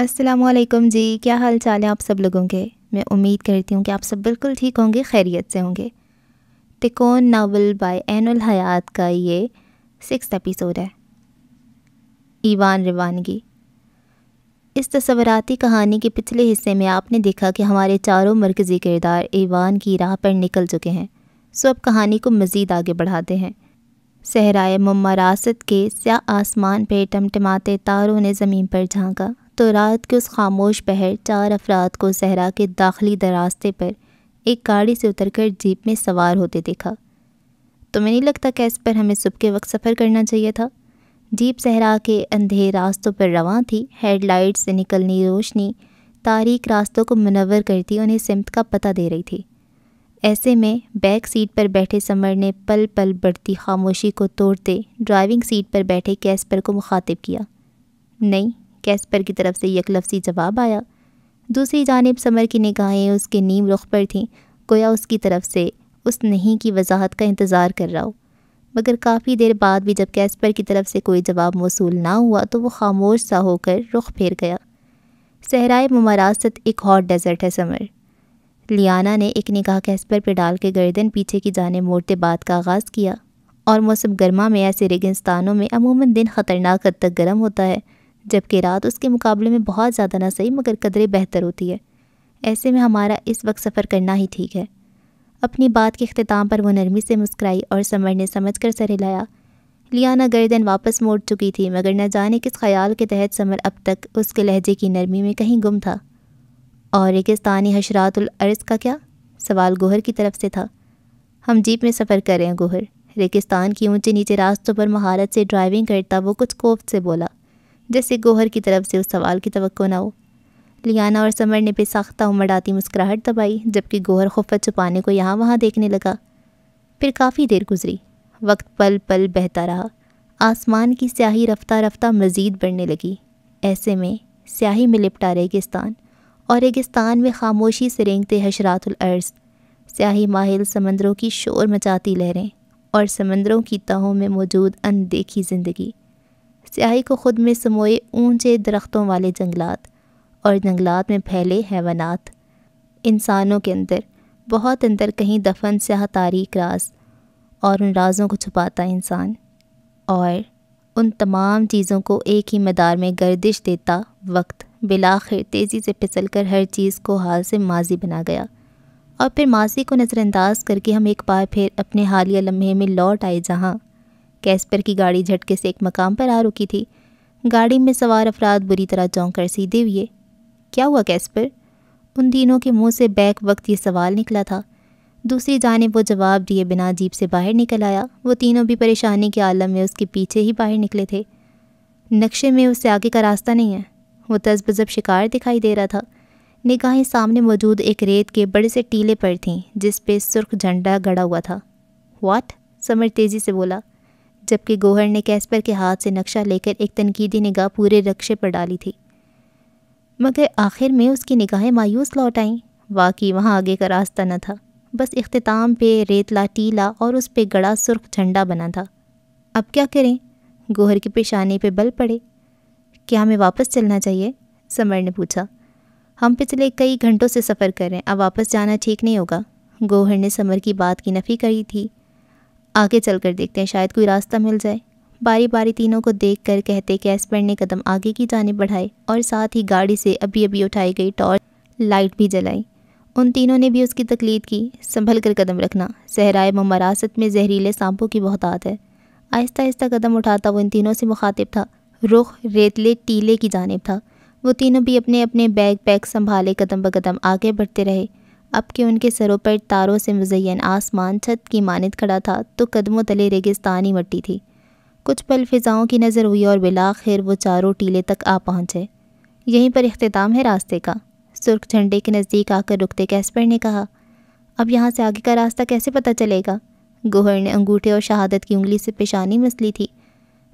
असलकम जी क्या हाल चाल है आप सब लोगों के मैं उम्मीद करती हूँ कि आप सब बिल्कुल ठीक होंगे खैरियत से होंगे तिकोन नावल बाय एनुल हयात का ये सिक्स एपिसोड है ईवान रिवानगी इस तस्वराती कहानी के पिछले हिस्से में आपने देखा कि हमारे चारों मरकज़ी किरदार ईवान की राह पर निकल चुके हैं सो अब कहानी को मज़ीद आगे बढ़ाते हैं सहराए मम्मा रासत के स्या आसमान पर टमटमाते तारों ने ज़मीन पर झांका तो रात के उस खामोश पहर चार अफराद को सहरा के दाखिली दरास्ते पर एक गाड़ी से उतरकर जीप में सवार होते देखा तुम्हें नहीं लगता कि इस पर हमें सुबह के वक्त सफ़र करना चाहिए था जीप सहरा के अंधे रास्तों पर रवान थी हेडलाइट से निकलनी रोशनी तारीक रास्तों को मनवर करती उन्हें सिमत का पता दे रही थी ऐसे में बैक सीट पर बैठे समर ने पल पल बढ़ती खामोशी को तोड़ते ड्राइविंग सीट पर बैठे कैस्पर को मुखातिब किया नहीं कैस्पर की तरफ से यक लफ्सी जवाब आया दूसरी जानब समर की निगाहें उसके नीम रुख पर थीं गोया उसकी तरफ से उस नहीं की वजाहत का इंतज़ार कर रहा हो मगर काफ़ी देर बाद भी जब कैस्पर की तरफ से कोई जवाब मौसू ना हुआ तो वो खामोश सा होकर रुख फेर गया सहराए ममारासत एक हॉट डेजर्ट है समर लियाना ने एक निगाह कैस्पर पर डाल के गर्दन पीछे की जाने मोड़ते बात का आगाज़ किया और मौसम गर्मा में ऐसे रेगिस्तानों में अमूमन दिन ख़तरनाक हद तक गर्म होता है जबकि रात उसके मुकाबले में बहुत ज़्यादा ना सही मगर कदरे बेहतर होती है ऐसे में हमारा इस वक्त सफ़र करना ही ठीक है अपनी बात के अख्ताम पर वो नरमी से मुस्कराई और समर ने समझ कर सर हिलाया लियाना गर्दन वापस मोड़ चुकी थी मगर न जाने किस ख्याल के तहत समर अब तक उसके लहजे की नरमी में कहीं गुम था और रेगिस्तानी हशरातुल का क्या सवाल गोहर की तरफ से था हम जीप में सफ़र कर रहे हैं गोहर रेगिस्तान की ऊंचे नीचे रास्तों पर महारत से ड्राइविंग करता वो कुछ कोफ से बोला जैसे गोहर की तरफ से उस सवाल की तो ना हो लियाना और समर ने बेसाख्ता उमड़ आती मुस्कुराहट दबाई जबकि गोहर खुफत छुपाने को यहाँ वहाँ देखने लगा फिर काफ़ी देर गुजरी वक्त पल पल बहता रहा आसमान की स्याही रफ्ता रफ्ता मज़ीद बढ़ने लगी ऐसे में स्याही में लिपटा रेगिस्तान और रेगिस्तान में खामोशी से रेंगते हशरातुलर्ज़ स्याही माहिल समंदरों की शोर मचाती लहरें और समंदरों की तहों में मौजूद अनदेखी ज़िंदगी स्याही को ख़ुद में समोए ऊंचे दरख्तों वाले जंगलात और जंगलात में फैले हैवानात इंसानों के अंदर बहुत अंदर कहीं दफन स्याह तारीख राज और उन राजों को छुपाता इंसान और उन तमाम चीज़ों को एक ही मदार में गर्दिश देता वक्त बिलाखिर तेज़ी से फिसल कर हर चीज़ को हाल से माजी बना गया और फिर माजी को नज़रअंदाज करके हम एक बार फिर अपने हालिया लम्हे में लौट आए जहाँ कैस्पर की गाड़ी झटके से एक मकाम पर आ रुकी थी गाड़ी में सवार अफराद बुरी तरह चौंक कर सीधे हुए क्या हुआ कैस्पर उन तीनों के मुंह से बैक वक्त ये सवाल निकला था दूसरी जानब वो जवाब दिए बिना जीप से बाहर निकल आया वो तीनों भी परेशानी के आलम में उसके पीछे ही बाहर निकले थे नक्शे में उससे आगे का रास्ता नहीं है वो तजबजब शिकार दिखाई दे रहा था निगाहें सामने मौजूद एक रेत के बड़े से टीले पर थीं जिस पे सुर्ख झंडा गड़ा हुआ था वाट समर तेज़ी से बोला जबकि गोहर ने कैस्पर के हाथ से नक्शा लेकर एक तनकीदी निगाह पूरे रक्शे पर डाली थी मगर आखिर में उसकी निगाहें मायूस लौट आईं वाकई वहाँ आगे का रास्ता न था बस अख्ताम पे रेतला टीला और उस पर गड़ा सुर्ख झंडा बना था अब क्या करें गोहर के पेशानी पे बल पड़े क्या हमें वापस चलना चाहिए समर ने पूछा हम पिछले कई घंटों से सफ़र कर रहे हैं अब वापस जाना ठीक नहीं होगा गोहर ने समर की बात की नफ़ी करी थी आगे चल कर देखते हैं शायद कोई रास्ता मिल जाए बारी बारी तीनों को देख कर कहते कैस्पर ने कदम आगे की जानब बढ़ाए और साथ ही गाड़ी से अभी अभी उठाई गई टॉर्च लाइट भी जलाई उन तीनों ने भी उसकी तकलीद की संभल कर कदम रखना सहराए ममरासत में जहरीले सांपों की बहुतात है आहिस्ता आहिस्ता कदम उठाता वो इन तीनों से मुखातिब था रुख रेतले टीले की जानब था वो तीनों भी अपने अपने बैग पैक संभाले कदम ब कदम आगे बढ़ते रहे अब के उनके सरों पर तारों से मुजैन आसमान छत की मानद खड़ा था तो कदमों तले रेगिस्तानी मट्टी थी कुछ पल फिजाओं की नज़र हुई और बिलाखिर वो चारों टीले तक आ पहुँचे यहीं पर अख्ताम है रास्ते का सुर्ख झंडे के नज़दीक आकर रुकते कैसपर ने कहा अब यहाँ से आगे का रास्ता कैसे पता चलेगा गोहर ने अंगूठे और शहादत की उंगली से पेशानी मसली थी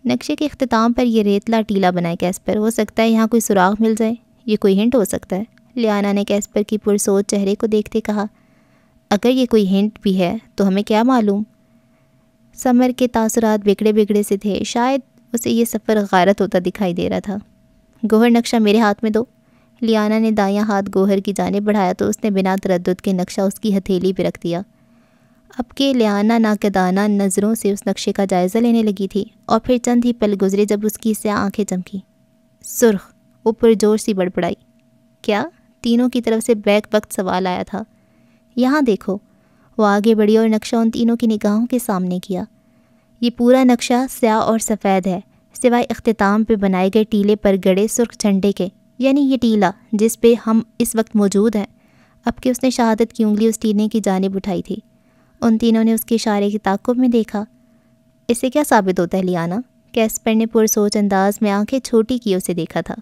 नक्शे के अख्ताम पर यह रेतला टीला बनाए कैसपर हो सकता है यहाँ कोई सुराख मिल जाए ये कोई हिंट हो सकता है लियाना ने कैस्पर की पुरसोच चेहरे को देखते कहा अगर ये कोई हिंट भी है तो हमें क्या मालूम समर के तासरात बिगड़े बिगड़े से थे शायद उसे ये सफ़र गारत होता दिखाई दे रहा था गोहर नक्शा मेरे हाथ में दो लियाना ने दायां हाथ गोहर की जानब बढ़ाया तो उसने बिना तरद के नक्शा उसकी हथेली पर रख दिया अब के लियाना नाकदाना नज़रों से उस नक्शे का जायज़ा लेने लगी थी और फिर चंद ही पल गुजरे जब उसकी से आंखें चमकी सुर्ख ऊपर जोर सी बड़बड़ाई क्या तीनों की तरफ से बैक वक्त सवाल आया था यहाँ देखो वो आगे बढ़ी और नक्शा उन तीनों की निगाहों के सामने किया ये पूरा नक्शा स्याह और सफ़ेद है सिवाय अख्ताम पे बनाए गए टीले पर गड़े सुर्ख झंडे के यानी ये टीला जिस पे हम इस वक्त मौजूद हैं अब कि उसने शहादत की उंगली उस टीले की जानब उठाई थी उन तीनों ने उसके इशारे की ताकुब में देखा इससे क्या साबित होता है लियाना कैस्पर ने पुरसोच अंदाज में आंखें छोटी की उसे देखा था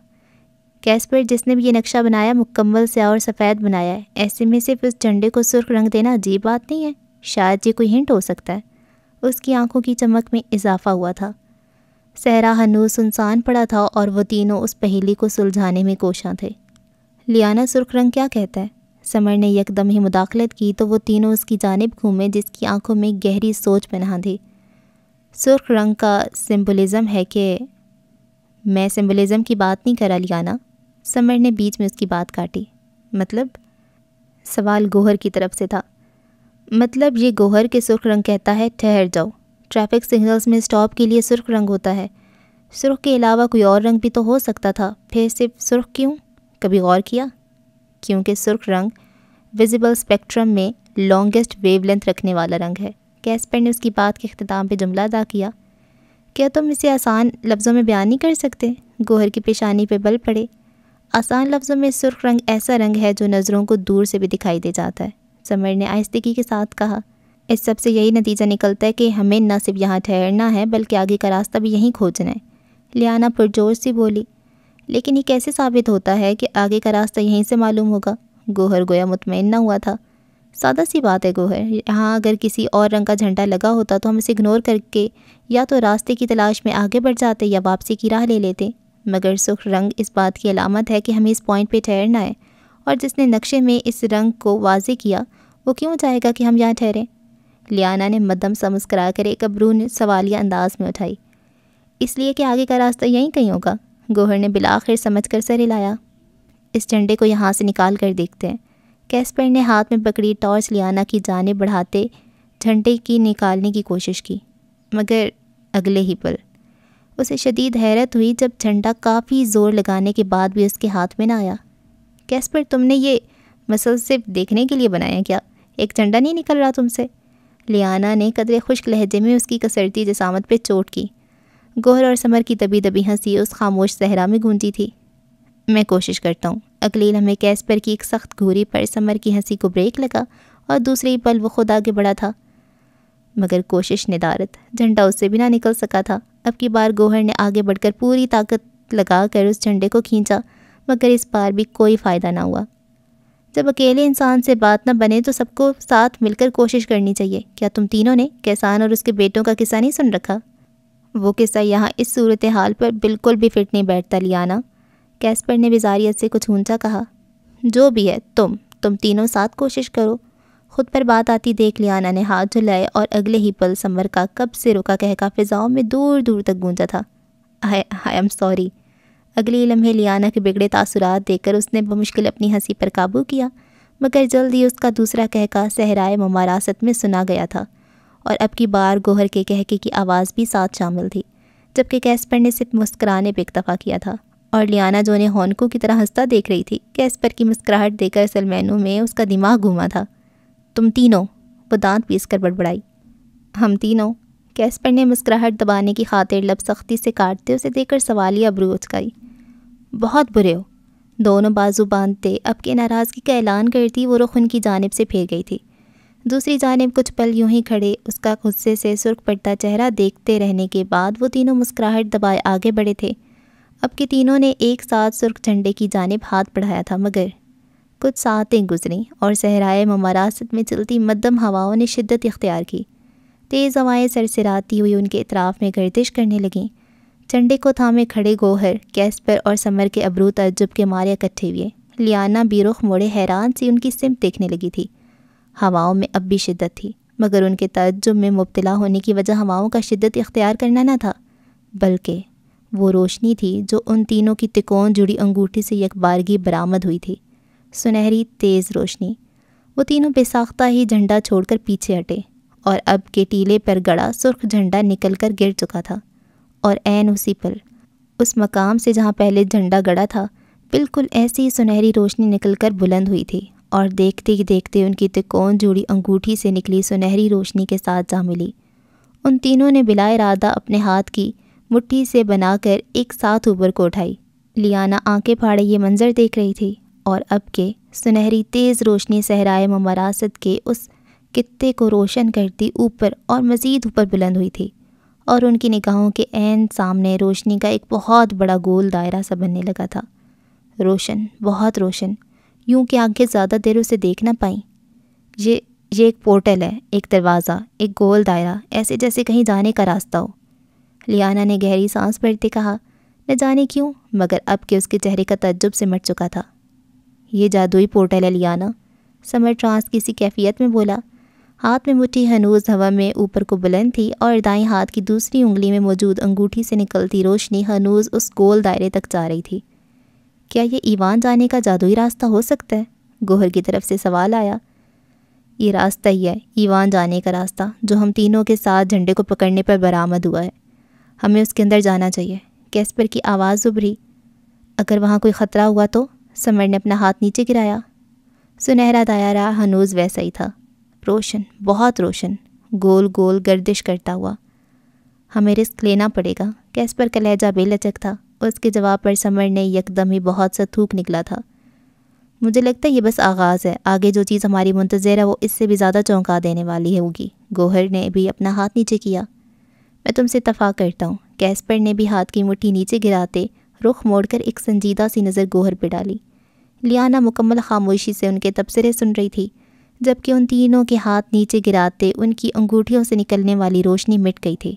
गैस पर जिसने भी ये नक्शा बनाया मुकम्मल से और सफ़ेद बनाया है ऐसे में सिर्फ उस झंडे को सुर्ख रंग देना अजीब बात नहीं है शायद ये कोई हिंट हो सकता है उसकी आंखों की चमक में इजाफा हुआ था सहरा हनूस सुनसान पड़ा था और वो तीनों उस पहेली को सुलझाने में कोशा थे लियाना सुर्ख रंग क्या कहता है समर ने यकदम ही मुदाखलत की तो वो तीनों उसकी जानब घूमे जिसकी आंखों में गहरी सोच पनाह थी सुर्ख रंग का सिम्बलिज़म है कि मैं सिम्बलिज़म की बात नहीं करा लियाना समर ने बीच में उसकी बात काटी मतलब सवाल गोहर की तरफ से था मतलब ये गोहर के सुर्ख रंग कहता है ठहर जाओ ट्रैफिक सिग्नल्स में स्टॉप के लिए सुर्ख रंग होता है सुर्ख के अलावा कोई और रंग भी तो हो सकता था फिर सिर्फ सुर्ख क्यों कभी गौर किया क्योंकि सुर्ख रंग विजिबल स्पेक्ट्रम में लॉन्गेस्ट वेवलेंथ रखने वाला रंग है कैसपर ने उसकी बात के अख्ताम पर जुमला अदा किया क्या तुम इसे आसान लफ्ज़ों में बयान नहीं कर सकते गोहर की पेशानी पर बल पड़े आसान लफ्ज़ों में सुर्ख रंग ऐसा रंग है जो नज़रों को दूर से भी दिखाई दे जाता है समर ने आहिस्तगी के साथ कहा इस सब से यही नतीजा निकलता है कि हमें न सिर्फ यहाँ ठहरना है बल्कि आगे का रास्ता भी यहीं खोजना है लियाना पुरजोर सी बोली लेकिन ये कैसे साबित होता है कि आगे का रास्ता यहीं से मालूम होगा गोहर गोया मुतमिन ना हुआ था सादा सी बात है गोहर यहाँ अगर किसी और रंग का झंडा लगा होता तो हम इसे इग्नोर करके या तो रास्ते की तलाश में आगे बढ़ जाते या वापसी की राह ले लेते मगर सुख रंग इस बात की अलामत है कि हमें इस पॉइंट पे ठहरना है और जिसने नक्शे में इस रंग को वाजे किया वो क्यों चाहेगा कि हम यहाँ ठहरें लियाना ने मदम सा मुस्करा कर एक अबरू ने सवालिया अंदाज में उठाई इसलिए कि आगे का रास्ता यहीं कहीं होगा गोहर ने बिलाखिर समझ कर सर हिलाया इस झंडे को यहाँ से निकाल कर देखते हैं कैसपर ने हाथ में पकड़ी टॉर्च लियाना की जाने बढ़ाते झंडे की निकालने की कोशिश की मगर अगले ही पर उसे शदीद हैरत हुई जब झंडा काफ़ी ज़ोर लगाने के बाद भी उसके हाथ में ना आया कैसपर तुमने ये मसल सिर्फ देखने के लिए बनाया क्या एक झंडा नहीं निकल रहा तुमसे लियाना ने कदरे खुश्क लहजे में उसकी कसरती जसामत पर चोट की गोहर और समर की दबी दबी हंसी उस खामोश सहरा में गूंजी थी मैं कोशिश करता हूँ अकलील हमें कैसपर की एक सख्त घूरी पर समर की हंसी को ब्रेक लगा और दूसरे पल वो खुद आगे बढ़ा था मगर कोशिश निदारत झंडा उससे भी ना निकल सका था अब की बार गोहर ने आगे बढ़कर पूरी ताकत लगा कर उस झंडे को खींचा मगर इस बार भी कोई फ़ायदा ना हुआ जब अकेले इंसान से बात ना बने तो सबको साथ मिलकर कोशिश करनी चाहिए क्या तुम तीनों ने कैसान और उसके बेटों का किस्सा नहीं सुन रखा वो किस्सा यहाँ इस सूरत हाल पर बिल्कुल भी फिट नहीं बैठता लियाना कैसपर ने बिजारियत से कुछ ऊंचा कहा जो भी है तुम तुम तीनों साथ कोशिश करो खुद पर बात आती देख लियाना ने हाथ जलाए और अगले ही पल समर का कब से रुका कहका फिजाओं में दूर दूर तक गूंजा था आई एम सॉरी अगले लम्हे लियाना के बिगड़े तासुरात देखकर उसने बमुश्किल अपनी हंसी पर काबू किया मगर जल्द ही उसका दूसरा कहका सहराए ममारासत में सुना गया था और अब की बार गोहर के कहके की आवाज़ भी साथ शामिल थी जबकि कैसपर ने सिर्फ मुस्कराने पर इतफ़ा किया था और लियाना जो उन्हें हॉनकू की तरह हंसता देख रही थी कैस्पर की मुस्कुराहट देकर सलमैनों में उसका दिमाग घूमा था तुम तीनों वो दांत पीस कर बड़बड़ाई हम तीनों कैस्पर ने मुस्कुराहट दबाने की खातिर लब सख्ती से काटते उसे देखकर सवालिया अबरू उचकाई बहुत बुरे हो दोनों बाजू बांधते अब के नाराज़गी का ऐलान करती वो रुख उनकी जानब से फेर गई थी दूसरी जानब कुछ पल यूं ही खड़े उसका गुस्से से सुर्ख पड़ता चेहरा देखते रहने के बाद वो तीनों मुस्कुराहट दबाए आगे बढ़े थे अब के तीनों ने एक साथ सुर्ख झंडे की जानब हाथ बढ़ाया था मगर कुछ सातें गुजरें और सहराए ममारासत में चलती मद्दम हवाओं ने शिद्दत इख्तियार की तेज़ हवाएँ सरसराती हुई उनके इतराफ़ में गर्दिश करने लगें चंडे को थामे खड़े गोहर कैस्पर और समर के अबरू तजुब के मारे इकट्ठे हुए लियाना बीरुख मोड़े हैरान सी उनकी सिम देखने लगी थी हवाओं में अब भी शिद्दत थी मगर उनके तजुब में मुबतला होने की वजह हवाओं का शिद्दत इख्तियार करना न था बल्कि वो रोशनी थी जो उन तीनों की तिकोन जुड़ी अंगूठी से यकबारगी बरामद हुई थी सुनहरी तेज़ रोशनी वो तीनों बेसाख्ता ही झंडा छोड़कर पीछे हटे और अब के टीले पर गड़ा सुर्ख झंडा निकल कर गिर चुका था और एन उसी पर उस मकाम से जहाँ पहले झंडा गड़ा था बिल्कुल ऐसी ही सुनहरी रोशनी निकल कर बुलंद हुई थी और देखते ही देखते उनकी तिकोन जुड़ी अंगूठी से निकली सुनहरी रोशनी के साथ जा मिली उन तीनों ने बिला इरादा अपने हाथ की मुट्ठी से बनाकर एक साथ ऊपर को उठाई लियाना आंखें फाड़े ये मंजर देख रही थी और अब के सुनहरी तेज़ रोशनी सहराए ममरासत के उस कित्ते को रोशन करती ऊपर और मज़ीद ऊपर बुलंद हुई थी और उनकी निगाहों के एन सामने रोशनी का एक बहुत बड़ा गोल दायरा सा बनने लगा था रोशन बहुत रोशन यूं कि आंखें ज़्यादा देर उसे देख ना पाई ये ये एक पोर्टल है एक दरवाज़ा एक गोल दायरा ऐसे जैसे कहीं जाने का रास्ता हो लियाना ने गहरी सांस भरते कहा न जाने क्यों मगर अब के उसके चेहरे का तजुब से मट चुका था ये जादुई पोर्टल है लियाना समर ट्रांस किसी कैफियत में बोला हाथ में मुट्ठी हनूज हवा में ऊपर को बुलंद थी और दाएं हाथ की दूसरी उंगली में मौजूद अंगूठी से निकलती रोशनी हनूज उस गोल दायरे तक जा रही थी क्या ये ईवान जाने का जादुई रास्ता हो सकता है गोहर की तरफ से सवाल आया ये रास्ता ही है ईवान जाने का रास्ता जो हम तीनों के साथ झंडे को पकड़ने पर बरामद हुआ है हमें उसके अंदर जाना चाहिए कैस्पर की आवाज़ उभरी अगर वहाँ कोई ख़तरा हुआ तो समर ने अपना हाथ नीचे गिराया सुनहरा दायरा हनूज वैसा ही था रोशन बहुत रोशन गोल गोल गर्दिश करता हुआ हमें रिस्क लेना पड़ेगा कैस्पर का बेलचक था उसके जवाब पर समर ने यकदम ही बहुत सा थूक निकला था मुझे लगता है ये बस आगाज़ है आगे जो चीज़ हमारी मुंतज़र है वो इससे भी ज़्यादा चौंका देने वाली होगी गोहर ने भी अपना हाथ नीचे किया मैं तुमसे तफा करता हूँ कैस्पर ने भी हाथ की मुट्ठी नीचे गिराते रुख मोड़कर एक संजीदा सी नज़र गोहर पर डाली लियाना मुकम्मल खामोशी से उनके तबसरे सुन रही थी जबकि उन तीनों के हाथ नीचे गिराते उनकी अंगूठियों से निकलने वाली रोशनी मिट गई थी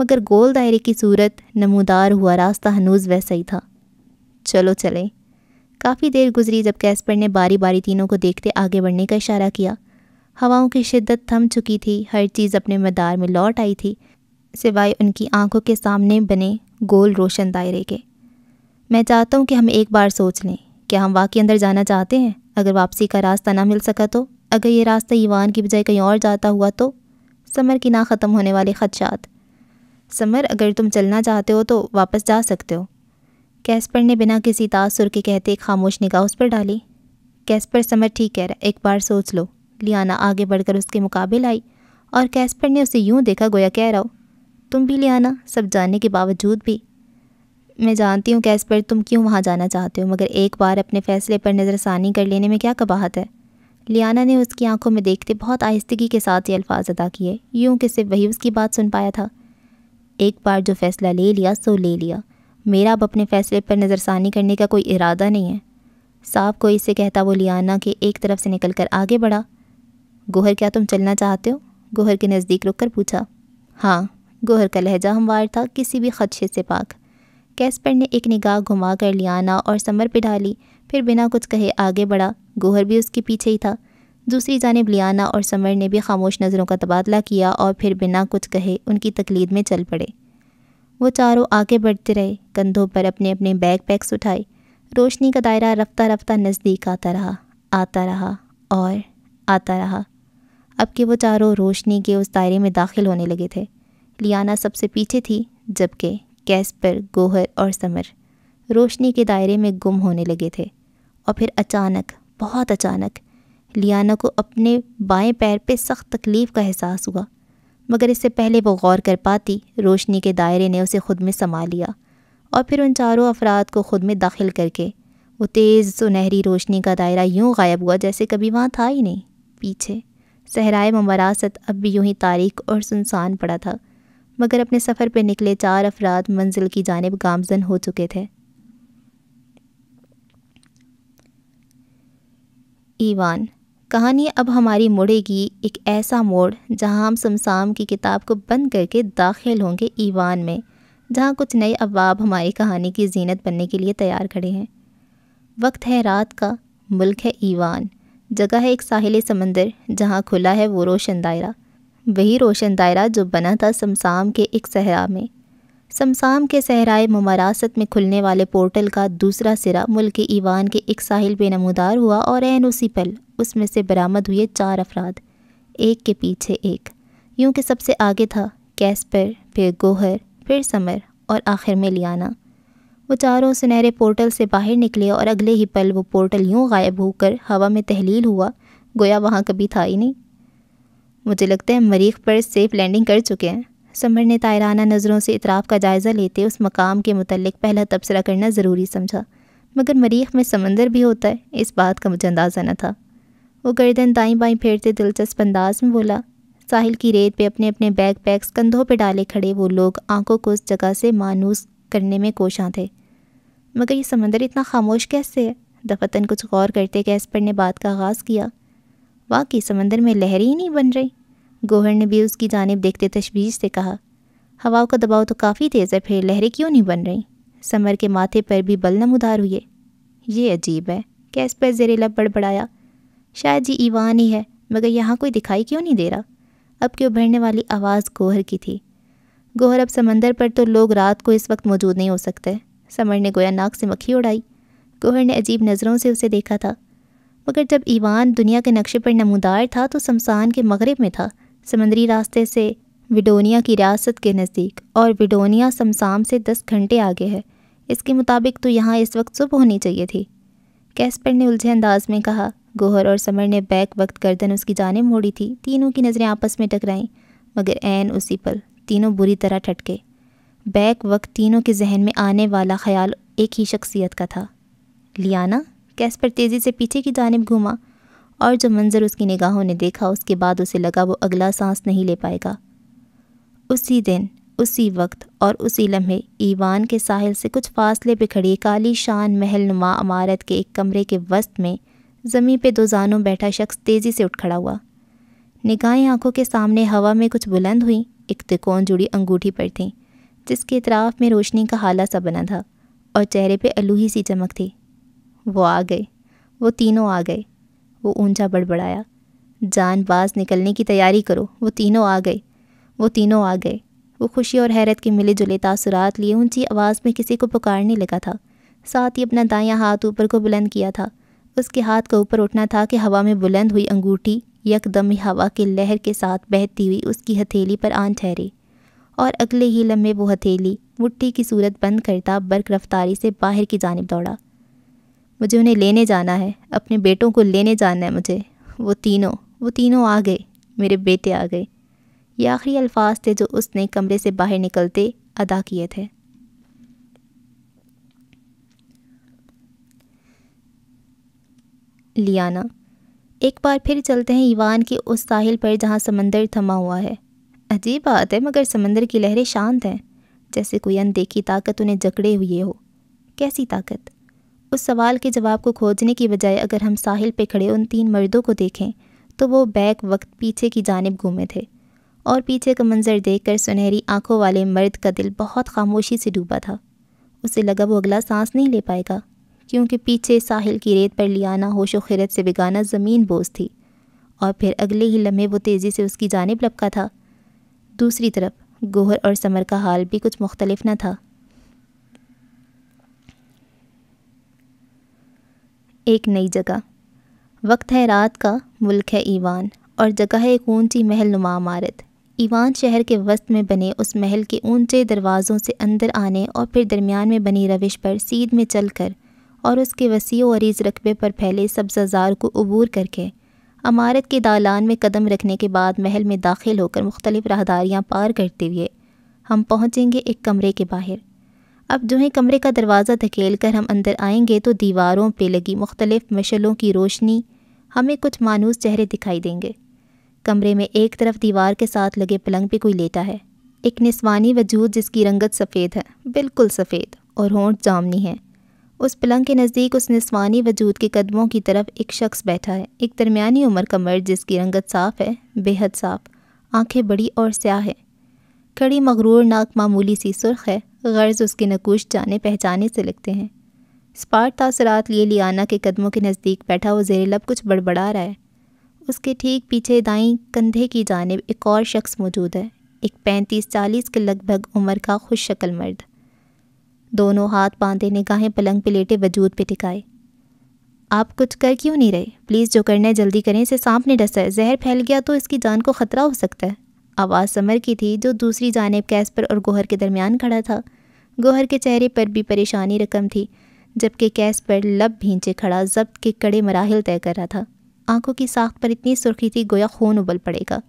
मगर गोल दायरे की सूरत नमूदार हुआ रास्ता हनूज वैसा ही था चलो चलें काफ़ी देर गुजरी जब कैसपर ने बारी बारी तीनों को देखते आगे बढ़ने का इशारा किया हवाओं की शिद्दत थम चुकी थी हर चीज़ अपने मदार में लौट आई थी सिवाय उनकी आंखों के सामने बने गोल रोशन दायरे के मैं चाहता हूँ कि हम एक बार सोच लें क्या हम वाकई अंदर जाना चाहते हैं अगर वापसी का रास्ता ना मिल सका तो अगर ये रास्ता ईवान की बजाय कहीं और जाता हुआ तो समर की ना ख़त्म होने वाले ख़दशात समर अगर तुम चलना चाहते हो तो वापस जा सकते हो कैस्पर ने बिना किसी तासुर के कहते खामोश निगाह उस पर डाली कैस्पर समर ठीक कह रहा एक बार सोच लो लियाना आगे बढ़कर उसके मुकाबले आई और कैस्पर ने उसे यूं देखा गोया कह रहा हो तुम भी लियाना सब जानने के बावजूद भी मैं जानती हूँ कैसपर पर तुम क्यों वहाँ जाना चाहते हो मगर एक बार अपने फ़ैसले पर नज़रसानी कर लेने में क्या कबाहत है लियाना ने उसकी आंखों में देखते बहुत आहिस्तगी के साथ ये अल्फाज अदा किए यूं कि सिर्फ वही उसकी बात सुन पाया था एक बार जो फ़ैसला ले लिया सो ले लिया मेरा अब अपने फ़ैसले पर नज़रसानी करने का कोई इरादा नहीं है साफ कोई इसे कहता वो लियाना के एक तरफ से निकल कर आगे बढ़ा गोहर क्या तुम चलना चाहते हो गोहर के नज़दीक रुक कर पूछा हाँ गोहर का लहजा हमवार था किसी भी खदशे से पाक कैस्पर ने एक निगाह घुमा कर लियाना और समर पर डाली फिर बिना कुछ कहे आगे बढ़ा गोहर भी उसके पीछे ही था दूसरी जानब लियाना और समर ने भी खामोश नज़रों का तबादला किया और फिर बिना कुछ कहे उनकी तकलीद में चल पड़े वो चारों आगे बढ़ते रहे कंधों पर अपने अपने बैग पैक्स उठाए रोशनी का दायरा रफ्ता रफ्ता नज़दीक आता रहा आता रहा और आता रहा अब के वो चारों रोशनी के उस दायरे में दाखिल होने लगे थे लियाना सबसे पीछे थी जबकि कैस्पर गोहर और समर रोशनी के दायरे में गुम होने लगे थे और फिर अचानक बहुत अचानक लियाना को अपने बाएं पैर पे सख्त तकलीफ़ का एहसास हुआ मगर इससे पहले वो गौर कर पाती रोशनी के दायरे ने उसे खुद में समा लिया और फिर उन चारों अफराद को खुद में दाखिल करके वो तेज़ सुनहरी रोशनी का दायरा यूँ गायब हुआ जैसे कभी वहाँ था ही नहीं पीछे सहराए ममरासत अब भी यूँ ही तारीख और सुनसान पड़ा था मगर अपने सफ़र पर निकले चार अफराद मंजिल की जानब गामजन हो चुके थे ईवान कहानी अब हमारी मुड़ेगी एक ऐसा मोड़ जहां हम समसाम की किताब को बंद करके दाखिल होंगे ईवान में जहां कुछ नए अबाब हमारी कहानी की जीनत बनने के लिए तैयार खड़े हैं वक्त है रात का मुल्क है ईवान जगह है एक साहिल समंदर जहां खुला है वो रोशन दायरा वही रोशन दायरा जो बना था समसाम के एक सहरा में समसाम के सहराए ममारासत में खुलने वाले पोर्टल का दूसरा सिरा मुल्क ईवान के एक साहिल नमोदार हुआ और एन उसी पल उसमें से बरामद हुए चार अफराद एक के पीछे एक यूं कि सबसे आगे था कैस्पर फिर गोहर फिर समर और आखिर में लियाना वो चारों सुनहरे पोर्टल से बाहर निकले और अगले ही पल वो पोर्टल यूं गायब होकर हवा में तहलील हुआ गोया वहाँ कभी था ही नहीं मुझे लगता है मरीख पर सेफ लैंडिंग कर चुके हैं समर ने तायराना नज़रों से इतराफ़ का जायज़ा लेते उस मकाम के मतलब पहला तबसरा करना ज़रूरी समझा मगर मरीख में समंदर भी होता है इस बात का मुझे अंदाज़ा न था वो गर्दन दाई बाई फेरते दिलचस्प अंदाज में बोला साहिल की रेत पे अपने अपने बैग पैक्स कंधों पे डाले खड़े वो लोग आंखों को उस जगह से मानूस करने में कोशां थे मगर ये समंदर इतना खामोश कैसे है दफतन कुछ गौर करते कैसपर पर ने बात का आगाज़ किया वाकई समंदर में लहरें ही नहीं बन रही गोहर ने भी उसकी जानब देखते तशवीश से कहा हवाओं का दबाव तो काफ़ी तेज़ है फिर लहरें क्यों नहीं बन रही समर के माथे पर भी बलनम उधार हुए ये अजीब है कैस पर जेरेला बड़बड़ाया शायद जी ईवान ही है मगर यहाँ कोई दिखाई क्यों नहीं दे रहा अब क्यों उभरने वाली आवाज़ गोहर की थी गोहर अब समंदर पर तो लोग रात को इस वक्त मौजूद नहीं हो सकते समर ने गोया नाक से मक्खी उड़ाई गोहर ने अजीब नज़रों से उसे देखा था मगर जब ईवान दुनिया के नक्शे पर नमदार था तो शमसान के मगरब में था समंदरी रास्ते से विडोनिया की रियासत के नज़दीक और विडोनिया शमसाम से दस घंटे आगे है इसके मुताबिक तो यहाँ इस वक्त सुबह होनी चाहिए थी कैसपर ने उलझे अंदाज में कहा गोहर और समर ने बैक वक्त गर्दन उसकी जाने मोड़ी थी तीनों की नज़रें आपस में टकराईं मगर एन उसी पल तीनों बुरी तरह ठटके बैक वक्त तीनों के जहन में आने वाला ख्याल एक ही शख्सियत का था लियाना कैस्पर तेज़ी से पीछे की जानब घूमा और जो मंज़र उसकी निगाहों ने देखा उसके बाद उसे लगा वो अगला सांस नहीं ले पाएगा उसी दिन उसी वक्त और उसी लम्हे ईवान के साहिल से कुछ फासले पर खड़ी काली शान महल नुमा अमारत के एक कमरे के वस्त में ज़मीं पे दो जानों बैठा शख्स तेज़ी से उठ खड़ा हुआ निगाहें आंखों के सामने हवा में कुछ बुलंद हुई एक तिकोन जुड़ी अंगूठी पर थी जिसके इतराफ़ में रोशनी का हाला सा बना था और चेहरे पर अलूही सी चमक थी वो आ गए वो तीनों आ गए वो ऊंचा बड़बड़ाया जान बाज निकलने की तैयारी करो वो तीनों आ गए वो तीनों आ गए वो खुशी और हैरत के मिले जुले तासुरात लिए ऊंची आवाज़ में किसी को पुकारने लगा था साथ ही अपना दायां हाथ ऊपर को बुलंद किया था उसके हाथ का ऊपर उठना था कि हवा में बुलंद हुई अंगूठी यकदम ही हवा की लहर के साथ बहती हुई उसकी हथेली पर आन ठहरी और अगले ही लम्हे वो हथेली मुट्ठी की सूरत बंद करता बर्क रफ्तारी से बाहर की जानब दौड़ा मुझे उन्हें लेने जाना है अपने बेटों को लेने जाना है मुझे वो तीनों वो तीनों आ गए मेरे बेटे आ गए ये आखिरी अल्फाज थे जो उसने कमरे से बाहर निकलते अदा किए थे लियाना एक बार फिर चलते हैं ईवान के उस साहिल पर जहाँ समंदर थमा हुआ है अजीब बात है मगर समंदर की लहरें शांत हैं जैसे कोई अनदेखी ताकत उन्हें जकड़े हुए हो कैसी ताकत उस सवाल के जवाब को खोजने की बजाय अगर हम साहिल पे खड़े उन तीन मर्दों को देखें तो वो बैक वक्त पीछे की जानब घूमे थे और पीछे का मंजर देखकर सुनहरी आंखों वाले मर्द का दिल बहुत खामोशी से डूबा था उसे लगा वो अगला सांस नहीं ले पाएगा क्योंकि पीछे साहिल की रेत पर लियाना होश व खिरत से बिगाना ज़मीन बोझ थी और फिर अगले ही लम्हे वो तेज़ी से उसकी जानब लपका था दूसरी तरफ गोहर और समर का हाल भी कुछ मुख्तलिफ न था एक नई जगह वक्त है रात का मुल्क है ईवान और जगह है एक ऊंची महल नुमा इमारत ईवान शहर के वस्त में बने उस महल के ऊंचे दरवाज़ों से अंदर आने और फिर दरमियान में बनी रविश पर सीध में चल कर और उसके वसी अरीज रकबे पर फैले सब्जाजार को अबूर करके अमारत के दालान में कदम रखने के बाद महल में दाखिल होकर मुख्तलिफ राहदारियाँ पार करते हुए हम पहुँचेंगे एक कमरे के बाहर अब जो है कमरे का दरवाज़ा धकेल कर हम अंदर आएंगे तो दीवारों पे लगी मुख्तलिफ़ मशलों की रोशनी हमें कुछ मानूस चेहरे दिखाई देंगे कमरे में एक तरफ दीवार के साथ लगे पलंग पे कोई लेटा है एक निस्वानी वजूद जिसकी रंगत सफ़ेद है बिल्कुल सफ़ेद और होंठ जामनी है उस पलंग के नज़दीक उस निस्वानी वजूद के कदमों की तरफ एक शख्स बैठा है एक दरमियानी उम्र का मर्द जिसकी रंगत साफ़ है बेहद साफ़ आंखें बड़ी और स्याह है खड़ी मगरूर नाक मामूली सी सुर्ख है गर्ज उसके नकूश जाने पहचाने से लगते हैं स्पार्ट तासरात लिए लियाना के कदमों के नज़दीक बैठा वो जेर लब कुछ बड़बड़ा रहा है उसके ठीक पीछे दाई कंधे की जानब एक और शख्स मौजूद है एक पैंतीस चालीस के लगभग उम्र का खुश शक्ल मर्द दोनों हाथ बांधे निगाहें पलंग पे लेटे वजूद पे टिकाए आप कुछ कर क्यों नहीं रहे प्लीज़ जो करना है जल्दी करें इसे सांप ने डसा है जहर फैल गया तो इसकी जान को ख़तरा हो सकता है आवाज़ समर की थी जो दूसरी जानब कैसपर और गोहर के दरमियान खड़ा था गोहर के चेहरे पर भी परेशानी रकम थी जबकि कैस पर लब भींचे खड़ा जब्त के कड़े मराहल तय कर रहा था आंखों की साख पर इतनी सुर्खी थी गोया खून उबल पड़ेगा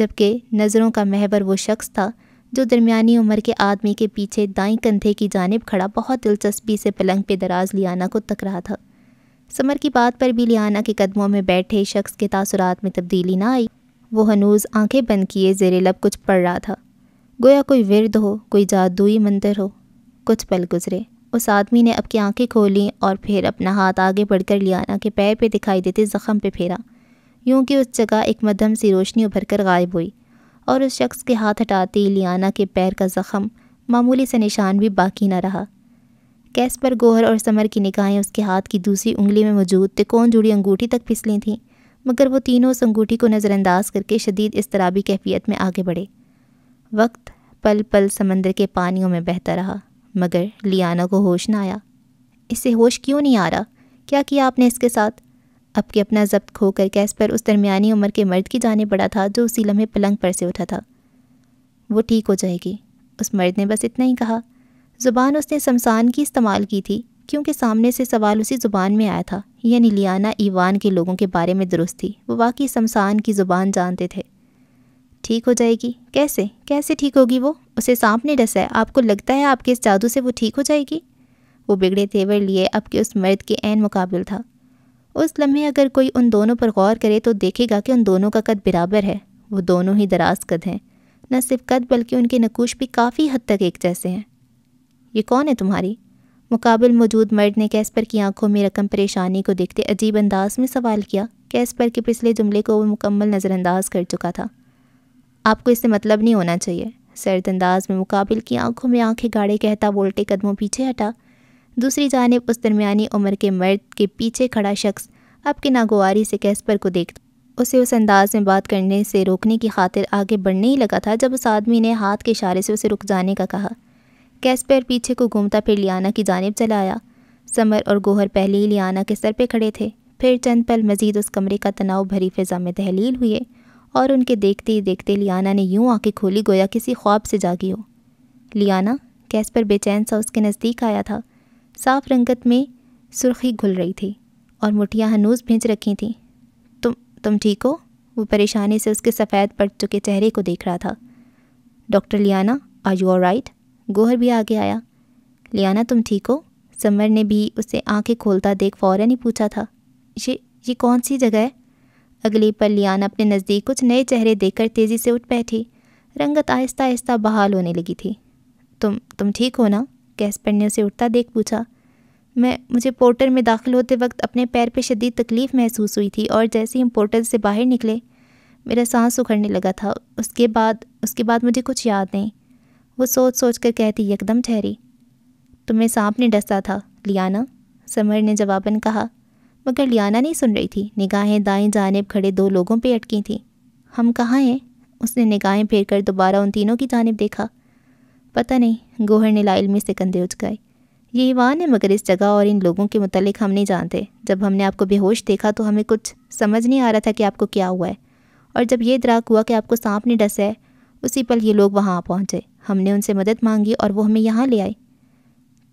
जबकि नज़रों का महबर वो शख्स था जो दरमियानी उम्र के आदमी के पीछे दाई कंधे की जानब खड़ा बहुत दिलचस्पी से पलंग पे दराज लियाना को तक रहा था समर की बात पर भी लियाना के कदमों में बैठे शख्स के तासुरात में तब्दीली ना आई वो हनूज आंखें बंद किए जेरे लब कुछ पड़ रहा था गोया कोई विरद हो कोई जादुई मंदिर हो कुछ पल गुजरे उस आदमी ने अब की आंखें खोली और फिर अपना हाथ आगे बढ़कर लियाना के पैर पे दिखाई देते ज़ख़म पे फेरा यूं कि उस जगह एक मध्यम सी रोशनी उभर कर गायब हुई और उस शख्स के हाथ हटाते ही लियाना के पैर का ज़ख़म मामूली से निशान भी बाकी ना रहा कैस पर गोहर और समर की निगाहें उसके हाथ की दूसरी उंगली में मौजूद तिकोन जुड़ी अंगूठी तक फिसली थीं मगर वो तीनों उस अंगूठी को नज़रअंदाज करके शदीद इसतराबी कैफियत में आगे बढ़े वक्त पल पल समंदर के पानियों में बहता रहा मगर लियाना को होश ना आया इसे होश क्यों नहीं आ रहा क्या किया आपने इसके साथ अब के अपना जब्त खोकर कैस पर उस दरमियानी उम्र के मर्द की जाने पड़ा था जो उसी लम्हे पलंग पर से उठा था वो ठीक हो जाएगी उस मर्द ने बस इतना ही कहा ज़ुबान उसने शमसान की इस्तेमाल की थी क्योंकि सामने से सवाल उसी ज़ुबान में आया था यानी लियाना ईवान के लोगों के बारे में दुरुस्त थी वो वाकई शमसान की ज़ुबान जानते थे ठीक हो जाएगी कैसे कैसे ठीक होगी वो उसे सांप ने डसा है आपको लगता है आपके इस जादू से वो ठीक हो जाएगी वो बिगड़े तेवर लिए अब के उस मर्द के एन मुकाबल था उस लम्हे अगर कोई उन दोनों पर गौर करे तो देखेगा कि उन दोनों का कद बराबर है वो दोनों ही दराज कद हैं न सिर्फ कद बल्कि उनके नकूश भी काफ़ी हद तक एक जैसे हैं ये कौन है तुम्हारी मुकाबल मौजूद मर्द ने कैसपर की आंखों में रकम परेशानी को देखते अजीब अंदाज में सवाल किया कैसपर के पिछले जुमले को वो मुकम्मल नज़रअंदाज कर चुका था आपको इससे मतलब नहीं होना चाहिए सर्द अंदाज़ में मुकाबिल की आंखों में आंखें गाड़े कहता वोल्टे कदमों पीछे हटा दूसरी जानब उस दरमियानी उम्र के मर्द के पीछे खड़ा शख्स अब की से कैस्पर को देख उसे उस अंदाज में बात करने से रोकने की खातिर आगे बढ़ने ही लगा था जब उस आदमी ने हाथ के इशारे से उसे रुक जाने का कहा कैस्पर पीछे को घूमता फिर लियाना की जानब चला आया समर और गोहर पहले ही लियाना के सर पर खड़े थे फिर चंद पल मजीद उस कमरे का तनाव भरी फिजा में तहलील हुए और उनके देखते ही देखते लियाना ने यूं आंखें खोली गोया किसी ख्वाब से जागी हो लियाना कैस पर बेचैन सा उसके नज़दीक आया था साफ रंगत में सुर्खी घुल रही थी और मुठियाँ हनूज भिंच रखी थीं तुम तुम ठीक हो वो परेशानी से उसके सफ़ेद पड़ चुके चेहरे को देख रहा था doctor Liana are you all right Gohar भी आगे आया लियाना तुम ठीक हो समर ने भी उसे आंखें खोलता देख फ़ौरन ही पूछा था ये ये कौन सी जगह है अगली पर लियाना अपने नज़दीक कुछ नए चेहरे देखकर तेज़ी से उठ बैठी रंगत आहिस्ता आहिस्ता बहाल होने लगी थी तुम तुम ठीक हो ना कैस्पर ने उसे उठता देख पूछा मैं मुझे पोर्टर में दाखिल होते वक्त अपने पैर पर शदीद तकलीफ़ महसूस हुई थी और जैसे ही हम पोर्टर से बाहर निकले मेरा सांस उखड़ने लगा था उसके बाद उसके बाद मुझे कुछ याद नहीं वो सोच सोच कर कहती एकदम ठहरी तुम्हें सांप ने डसा था लियाना समर ने जवाबन कहा मगर लियाना नहीं सुन रही थी निगाहें दाएं जानब खड़े दो लोगों पर अटकी थीं हम कहाँ हैं उसने निगाहें फेर कर दोबारा उन तीनों की जानब देखा पता नहीं गोहर ने लाइल में से कंधे उचकाए ये ईवान है मगर इस जगह और इन लोगों के मतलब हम नहीं जानते जब हमने आपको बेहोश देखा तो हमें कुछ समझ नहीं आ रहा था कि आपको क्या हुआ है और जब ये इदराक हुआ कि आपको सांप ने डसा है उसी पल ये लोग वहाँ पहुँचे हमने उनसे मदद मांगी और वो हमें यहाँ ले आए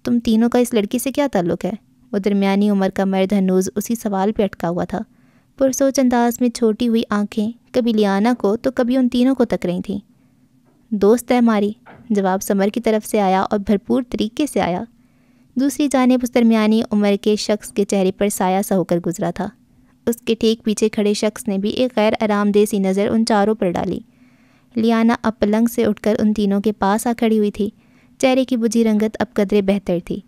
तुम तीनों का इस लड़की से क्या ताल्लुक़ है वो दरमियानी उम्र का मर्द हनूज उसी सवाल पर अटका हुआ था पुरसोच अंदाज में छोटी हुई आंखें कभी लियाना को तो कभी उन तीनों को तक रही थीं दोस्त है हमारी जवाब समर की तरफ से आया और भरपूर तरीके से आया दूसरी जानब उस दरमियानी उम्र के शख्स के चेहरे पर साया सा होकर गुजरा था उसके ठीक पीछे खड़े शख्स ने भी एक गैर आरामदेह सी नज़र उन चारों पर डाली लियाना अब पलंग से उठकर उन तीनों के पास आ खड़ी हुई थी चेहरे की बुझी रंगत अब कदरे बेहतर थी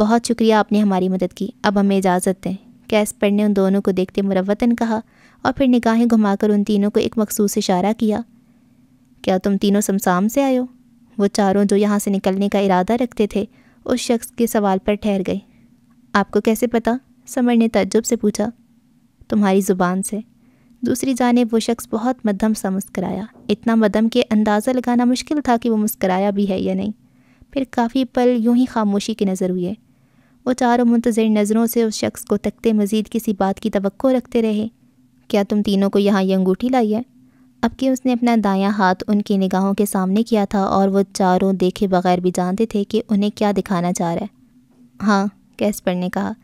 बहुत शुक्रिया आपने हमारी मदद की अब हमें इजाज़त दें कैसपर ने उन दोनों को देखते मुरवतन कहा और फिर निगाहें घुमाकर उन तीनों को एक मखसूस इशारा किया क्या तुम तीनों शमसाम से आयो वो चारों जो यहाँ से निकलने का इरादा रखते थे उस शख्स के सवाल पर ठहर गए आपको कैसे पता समर ने तजुब से पूछा तुम्हारी ज़ुबान से दूसरी जानब वो शख्स बहुत मध्यम सा मुस्कराया इतना मदम के अंदाज़ा लगाना मुश्किल था कि वो मुस्कराया भी है या नहीं फिर काफ़ी पल यूं ही खामोशी की नज़र हुई है वो चारों मुंतज़र नज़रों से उस शख्स को तकते मज़ीद किसी बात की तो रखते रहे क्या तुम तीनों को यहाँ ये अंगूठी लाई है अब कि उसने अपना दायां हाथ उनकी निगाहों के सामने किया था और वो चारों देखे बगैर भी जानते थे कि उन्हें क्या दिखाना चाह रहा है हाँ कैसपर ने कहा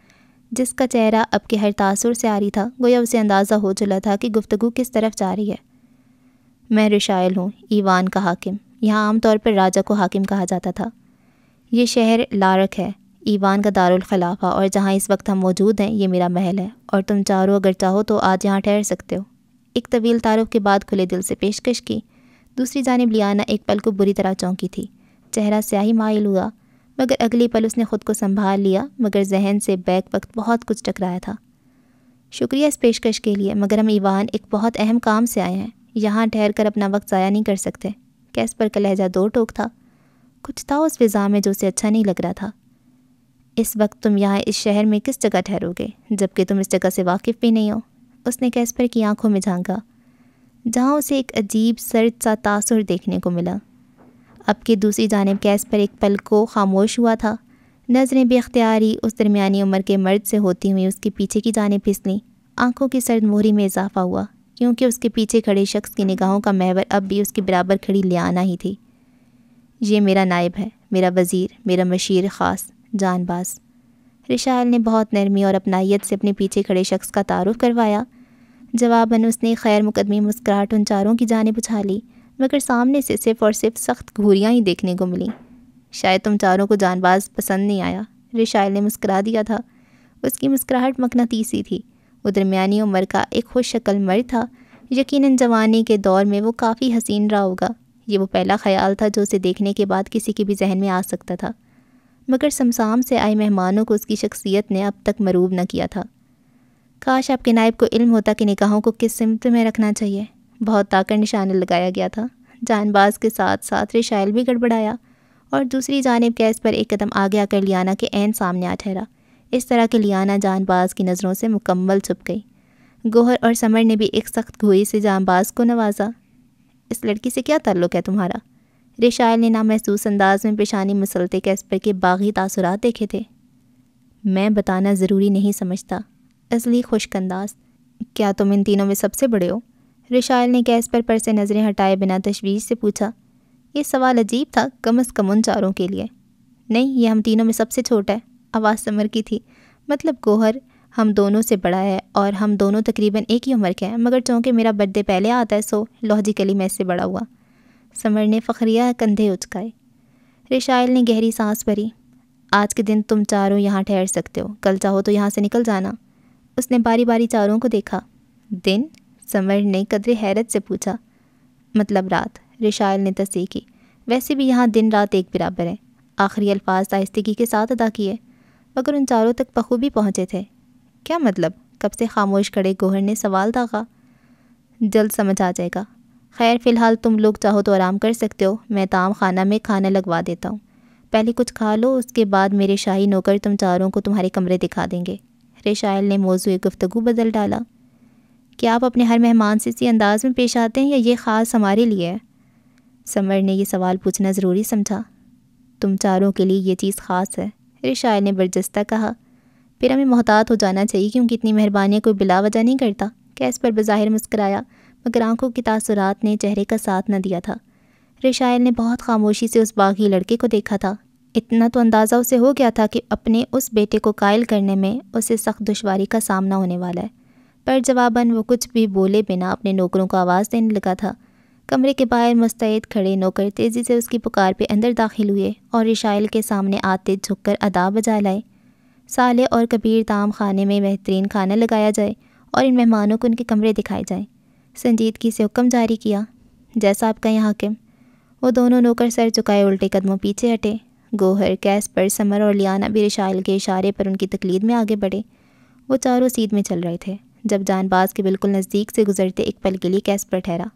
जिसका चेहरा अब के हर तासुर से आ रही था गोया उसे अंदाज़ा हो चला था कि गुफ्तगु किस तरफ जा रही है मैं रिशायल हूँ ईवान का हाकिम यहाँ आमतौर पर राजा को हाकिम कहा जाता था ये शहर लारक है ईवान का दारुलखिलाफा और जहाँ इस वक्त हम मौजूद हैं ये मेरा महल है और तुम चारों अगर चाहो तो आज यहाँ ठहर सकते हो एक तवील तारुफ के बाद खुले दिल से पेशकश की दूसरी जानब लियाना एक पल को बुरी तरह चौंकी थी चेहरा स्याही मायल हुआ मगर अगली पल उसने ख़ुद को संभाल लिया मगर जहन से बैक वक्त बहुत कुछ टकराया था शुक्रिया इस पेशकश के लिए मगर हम ईवान एक बहुत अहम काम से आए हैं यहाँ ठहर कर अपना वक्त ज़ाया नहीं कर सकते गैस पर का लहजा दो टोक था कुछ था उस फिज़ा में जो उसे अच्छा नहीं लग रहा था इस वक्त तुम यहाँ इस शहर में किस जगह ठहरोगे जबकि तुम इस जगह से वाकिफ़ भी नहीं हो उसने कैस्पर की आंखों में झांका जहाँ उसे एक अजीब सर्द सा तासुर देखने को मिला अब की दूसरी जानब कैस्पर एक पल को खामोश हुआ था नज़रें बेख्तियारी उस दरमिया उम्र के मर्द से होती हुई उसके पीछे की जानब फिसली आंखों की सर्द मोहरी में इजाफा हुआ क्योंकि उसके पीछे खड़े शख्स की निगाहों का महवर अब भी उसके बराबर खड़ी लियाना ही थी ये मेरा नायब है मेरा वज़ीर मेरा मशीर ख़ास जानबाज रिशाल ने बहुत नरमी और अपनाइत से अपने पीछे खड़े शख्स का तारुफ करवाया जवाबन उसने खैर मुकदमी मुस्कुराहट उन चारों की जानब उछा ली मगर सामने से सिर्फ और सिर्फ सख्त घूरियाँ ही देखने को मिली शायद तुम चारों को जानबाज पसंद नहीं आया रिशाइल ने मुस्करा दिया था उसकी मुस्कुराहट मकनातीसी थी वो दरमिया उम्र का एक खुश शक्ल मर्द था यकीन जवानी के दौर में वो काफ़ी हसीन रहा होगा ये वो पहला ख्याल था जो उसे देखने के बाद किसी के भी जहन में आ सकता था मगर समसाम से आए मेहमानों को उसकी शख्सियत ने अब तक मरूब न किया था काश आपके नायब को इल्म होता कि निगाहों को किस सिमत में रखना चाहिए बहुत ताकर निशाना लगाया गया था जानबाज के साथ साथ रिशायल भी गड़बड़ाया और दूसरी जानब कैस पर एक कदम आगे आकर लियाना के एन सामने आ ठहरा इस तरह के लियाना जानबाज की नज़रों से मुकम्मल छुप गई गोहर और समर ने भी एक सख्त घोई से जानबाज को नवाजा इस लड़की से क्या ताल्लुक़ है तुम्हारा रिशायल ने नामहसूस अंदाज में पेशानी मसलते कैसपर के बागी तासुरात देखे थे मैं बताना ज़रूरी नहीं समझता असली खुशकंदाज क्या तुम इन तीनों में सबसे बड़े हो रिशायल ने कैसपर पर से नज़रें हटाए बिना तशवीश से पूछा ये सवाल अजीब था कम अज़ कम उन चारों के लिए नहीं ये हम तीनों में सबसे छोटा है आवाज़ समर की थी मतलब गोहर हम दोनों से बड़ा है और हम दोनों तकरीबन एक ही उम्र के हैं मगर चूँकि मेरा बर्थडे पहले आता है सो लॉजिकली मैं इससे बड़ा हुआ समर ने फ़खरिया कंधे उचकाए रिशाइल ने गहरी सांस भरी आज के दिन तुम चारों यहाँ ठहर सकते हो कल चाहो तो यहाँ से निकल जाना उसने बारी बारी चारों को देखा दिन समर ने कदरे हैरत से पूछा मतलब रात रिशाइल ने तस्दीक की वैसे भी यहाँ दिन रात एक बराबर है आखिरी अल्फाज आहिस्तगी के साथ अदा किए मगर उन चारों तक बखूबी पहुँचे थे क्या मतलब कब से खामोश खड़े गोहर ने सवाल दागा जल्द समझ आ जाएगा खैर फ़िलहाल तुम लोग चाहो तो आराम कर सकते हो मैं ताम खाना में खाना लगवा देता हूँ पहले कुछ खा लो उसके बाद मेरे शाही नौकर तुम चारों को तुम्हारे कमरे दिखा देंगे रेशाइल ने मौजू गुफ्तु बदल डाला क्या आप अपने हर मेहमान से इसी अंदाज़ में पेश आते हैं या ये ख़ास हमारे लिए है समर ने यह सवाल पूछना ज़रूरी समझा तुम चारों के लिए ये चीज़ ख़ास है अरे शायर ने बर्जस्ता कहा फिर हमें मोहतात हो जाना चाहिए क्योंकि इतनी मेहरबानियाँ कोई बिला वजह नहीं करता कैस पर बज़ाहिर मुस्कराया मगर आंखों की तासरात ने चेहरे का साथ न दिया था रिशायल ने बहुत खामोशी से उस बागी लड़के को देखा था इतना तो अंदाज़ा उसे हो गया था कि अपने उस बेटे को कायल करने में उसे सख्त दुशारी का सामना होने वाला है पर जवाबन वो कुछ भी बोले बिना अपने नौकरों को आवाज़ देने लगा था कमरे के बाहर मुस्तैद खड़े नौकर तेज़ी से उसकी पुकार पे अंदर दाखिल हुए और रिशाइल के सामने आते झुककर अदा बजा लाए साले और कबीर ताम खाने में बेहतरीन खाना लगाया जाए और इन मेहमानों को उनके कमरे दिखाए जाए संजीदगी से हुक्म जारी किया जैसा आपका यहाँ हकम वो दोनों नौकर सर चुकाए उल्टे कदमों पीछे हटे गोहर कैस पर समर और लियाना भी रिशाइल के इशारे पर उनकी तकलीद में आगे बढ़े वो चारों सीध में चल रहे थे जब जानबाज के बिल्कुल नज़दीक से गुजरते एक पल के लिए कैस पर ठहरा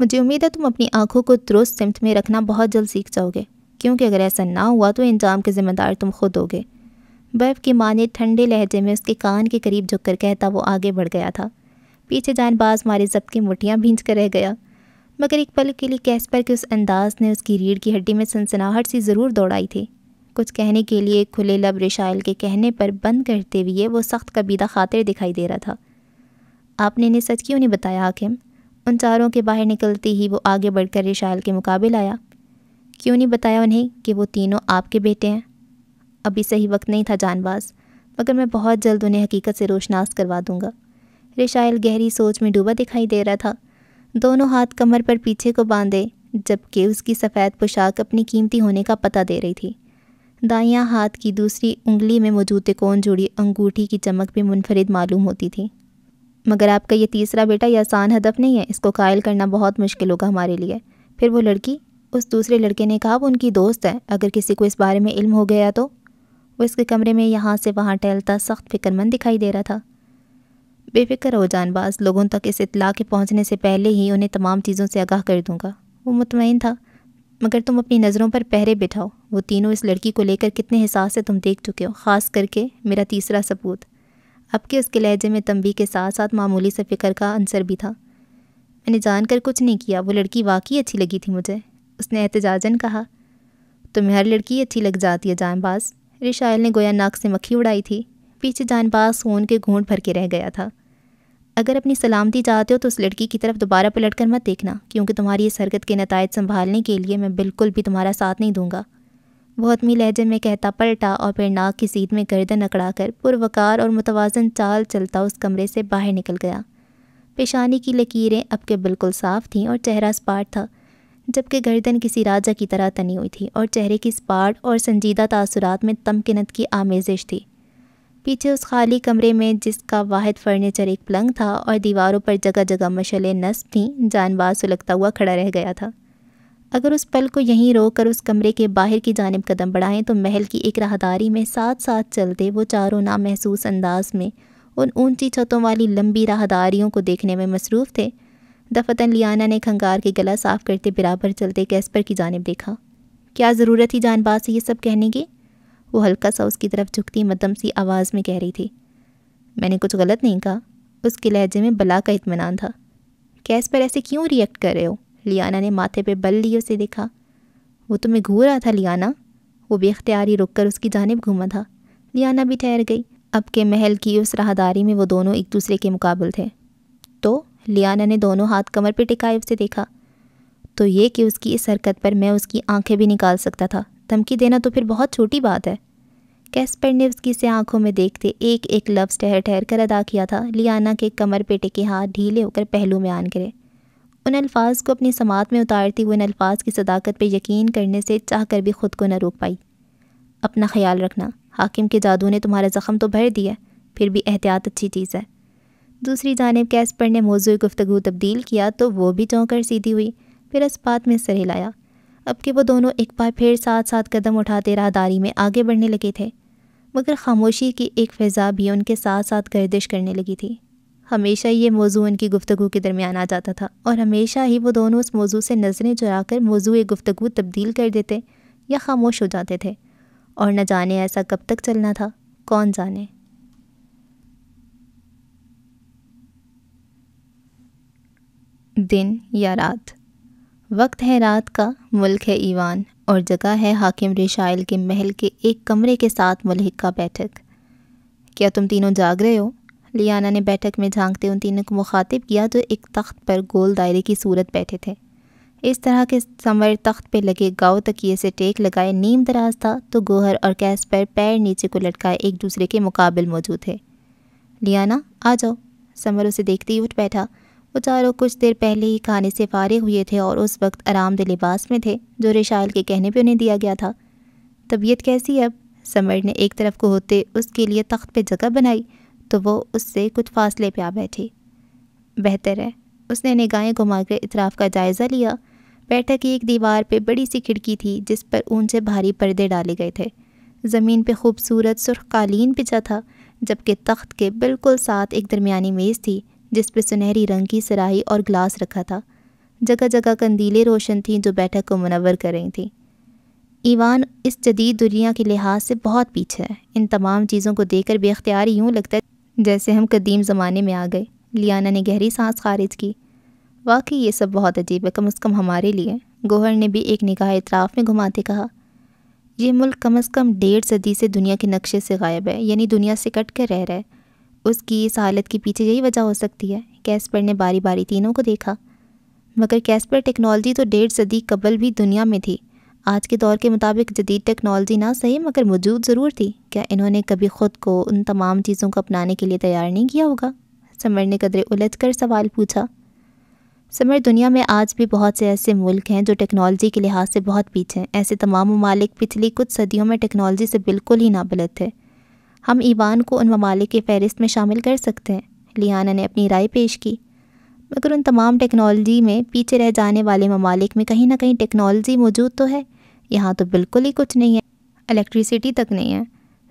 मुझे उम्मीद है तुम अपनी आंखों को दुरुस्त सिमत में रखना बहुत जल्द सीख जाओगे क्योंकि अगर ऐसा ना हुआ तो इंजाम के ज़िम्मेदार तुम खुद होगे बर्फ़ की माँ ने ठंडे लहजे में उसके कान के करीब झुक कर कहता वो आगे बढ़ गया था पीछे जानबाज मारे जब की मुठियाँ भींच कर रह गया मगर एक पल के लिए कैसपर के उस अंदाज ने उसकी रीढ़ की हड्डी में सनसनाहट सी ज़रूर दौड़ाई थी कुछ कहने के लिए खुले लब रिशाइल के कहने पर बंद करते हुए वो सख्त कबीदा खातिर दिखाई दे रहा था आपने इन्हें सच क्यों नहीं बताया हाकिम उन चारों के बाहर निकलते ही वो आगे बढ़कर रिशाल के मुकाबले आया क्यों नहीं बताया उन्हें कि वो तीनों आपके बेटे हैं अभी सही वक्त नहीं था जानबाज मगर मैं बहुत जल्द उन्हें हकीकत से रोशनास करवा दूंगा रिशाइल गहरी सोच में डूबा दिखाई दे रहा था दोनों हाथ कमर पर पीछे को बांधे जबकि उसकी सफ़ेद पोशाक अपनी कीमती होने का पता दे रही थी दाइयाँ हाथ की दूसरी उंगली में मौजूद कौन जुड़ी अंगूठी की चमक भी मुनफरद मालूम होती थी मगर आपका ये तीसरा बेटा यह आसान हदफ नहीं है इसको कायल करना बहुत मुश्किल होगा हमारे लिए फिर वो लड़की उस दूसरे लड़के ने कहा वो उनकी दोस्त है अगर किसी को इस बारे में इल्म हो गया तो वो इसके कमरे में यहाँ से वहाँ टहलता सख्त फिक्रमंद दिखाई दे रहा था बेफिक्र हो जानबाज लोगों तक इस इतला के पहुँचने से पहले ही उन्हें तमाम चीज़ों से आगाह कर दूँगा वो मुतमिन था मगर तुम अपनी नज़रों पर पहरे बिठाओ वो तीनों इस लड़की को लेकर कितने हिसाब से तुम देख चुके हो ख़ास करके मेरा तीसरा सबूत अब के उसके लहजे में तंबी के साथ साथ मामूली से फ़िक्र का अंसर भी था मैंने जानकर कुछ नहीं किया वो लड़की वाकई अच्छी लगी थी मुझे उसने एहतजाजन कहा तुम्हें हर लड़की अच्छी लग जाती है जानबाज रिशायल ने गोया नाक से मक्खी उड़ाई थी पीछे जानबाज सोन के घूंट भर के रह गया था अगर अपनी सलामती चाहते हो तो उस लड़की की तरफ दोबारा पलट कर मत देखना क्योंकि तुम्हारी इस हरकत के नतज संभालने के लिए मैं बिल्कुल भी तुम्हारा साथ नहीं दूंगा बहुत मी लहजे में कहता पलटा और फिर नाक की सीट में गर्दन अकड़ा कर पुरवकार और मुतवाजन चाल चलता उस कमरे से बाहर निकल गया पेशानी की लकीरें अब के बिल्कुल साफ़ थीं और चेहरा स्पाट था जबकि गर्दन किसी राजा की तरह तनी हुई थी और चेहरे की स्पाट और संजीदा तासुरात में तमकिनत की आमेजिश थी पीछे उस खाली कमरे में जिसका वाद फर्नीचर एक पलंग था और दीवारों पर जगह जगह मशलें नस्ब थीं जानबाज सुलगता हुआ खड़ा रह गया था अगर उस पल को यहीं कर उस कमरे के बाहर की जानब कदम बढ़ाएं तो महल की एक राहदारी में साथ साथ चलते वो चारों नामहसूस अंदाज में उन ऊंची छतों वाली लंबी राहदारियों को देखने में मसरूफ़ थे दफतन लियाना ने खंगार के गला साफ करते बराबर चलते कैस्पर की जानब देखा क्या ज़रूरत ही जानबाज से ये सब कहने की वो हल्का सा उसकी तरफ झुकती मदम सी आवाज़ में कह रही थी मैंने कुछ गलत नहीं कहा उसके लहजे में बला का इतमान था कैस पर ऐसे क्यों रिएक्ट कर रहे हो लियाना ने माथे पे बल लिए उसे देखा वो तो मैं घूर रहा था लियाना वो बेख्तियारी रुक कर उसकी जानब घूमा था लियाना भी ठहर गई अब के महल की उस राहदारी में वो दोनों एक दूसरे के मुकाबल थे तो लियाना ने दोनों हाथ कमर पर टिकाए उसे देखा तो ये कि उसकी इस हरकत पर मैं उसकी आंखें भी निकाल सकता था धमकी देना तो फिर बहुत छोटी बात है कैस्पर ने उसकी से आंखों में देखते एक एक लफ्ज़ ठहर ठहर कर अदा किया था लियाना के कमर पे टिके हाथ ढीले होकर पहलू में आन गिरे उन अल्फाज को अपनी समात में उतारती हुए इन अल्फाज की सदाकत पर यकीन करने से चाह कर भी ख़ुद को न रोक पाई अपना ख्याल रखना हाकिम के जादू ने तुम्हारा ज़ख़म तो भर दिया फिर भी एहतियात अच्छी चीज़ है दूसरी जानब कैसपर ने मौजू गुफ्तु तब्दील किया तो वो भी चौंक कर सीधी हुई फिर इस्पात में सर हिलाया अब कि वो दोनों एक बार फिर साथ साथ कदम उठाते राहदारी में आगे बढ़ने लगे थे मगर खामोशी की एक फ़िज़ा भी उनके साथ साथ गर्दिश करने लगी थी हमेशा ये मौजू उनकी गुफ्तु के दरमियान आ जाता था और हमेशा ही वो दोनों उस मौजू से नज़रें चुरा कर मौजू गुफ्तु तब्दील कर देते या खामोश हो जाते थे और न जाने ऐसा कब तक चलना था कौन जाने दिन या रात वक्त है रात का मुल्क है ईवान और जगह है हाकिम रिशाइल के महल के एक कमरे के साथ मलहिक का बैठक क्या तुम तीनों जाग रहे हो लियाना ने बैठक में झांकते उन तीनों को मुखातिब किया जो एक तख्त पर गोल दायरे की सूरत बैठे थे इस तरह के संवर तख्त पर लगे गाँव तकिए से टेक लगाए नीम दराज था तो गोहर और कैस पर पैर नीचे को लटकाए एक दूसरे के मुकाबल मौजूद थे लियाना आ जाओ समर उसे देखते ही उठ बैठा वो चारों कुछ देर पहले ही खाने से फारे हुए थे और उस वक्त आरामदह लिबास में थे जो रिशाइल के कहने पर उन्हें दिया गया था तबीयत कैसी अब समर ने एक तरफ को होते उसके लिए तख्त पर जगह बनाई तो वो उससे कुछ फासले पे आ बैठी बेहतर है उसने निगाहें घुमा कर इतराफ़ का जायज़ा लिया बैठक की एक दीवार पे बड़ी सी खिड़की थी जिस पर ऊन से भारी पर्दे डाले गए थे ज़मीन पे खूबसूरत सुरख कालीन पिछा था जबकि तख्त के बिल्कुल साथ एक दरमियानी मेज़ थी जिस पर सुनहरी रंग की सराही और ग्लास रखा था जगह जगह कंदीलें रोशन थीं जो बैठक को मुनवर कर रही थीं ईवान इस जदीद दुनिया के लिहाज से बहुत पीछे है इन तमाम चीज़ों को देखकर बेख्तियार यूँ लगता है जैसे हम कदीम ज़माने में आ गए लियाना ने गहरी सांस खारिज की वाकई ये सब बहुत अजीब है कम अज़ कम हमारे लिए गोहर ने भी एक निगाह इतराफ़ में घुमाते कहा यह मुल्क कम अज़ कम डेढ़ सदी से दुनिया के नक्शे से गायब है यानी दुनिया से कट कर रह रहा है उसकी इस हालत के पीछे यही वजह हो सकती है कैस्पर ने बारी बारी तीनों को देखा मगर कैस्पर टेक्नोलॉजी तो डेढ़ सदी कबल भी दुनिया में थी आज के दौर के मुताबिक जदीद टेक्नोलॉजी ना सही मगर मौजूद ज़रूर थी क्या इन्होंने कभी ख़ुद को उन तमाम चीज़ों को अपनाने के लिए तैयार नहीं किया होगा समर ने कदरे उलझ कर सवाल पूछा समर दुनिया में आज भी बहुत से ऐसे मुल्क हैं जो टेक्नोलॉजी के लिहाज से बहुत पीछे हैं ऐसे तमाम ममालिक पिछली कुछ सदियों में टेक्नोलॉजी से बिल्कुल ही नाबलद थे हम ईवान को उन ममालिक के फहरिस्त में शामिल कर सकते हैं लियाना ने अपनी राय पेश की मगर उन तमाम टेक्नोलॉजी में पीछे रह जाने वाले ममालिक में कहीं ना कहीं टेक्नोलॉजी मौजूद तो है यहाँ तो बिल्कुल ही कुछ नहीं है इलेक्ट्रिसिटी तक नहीं है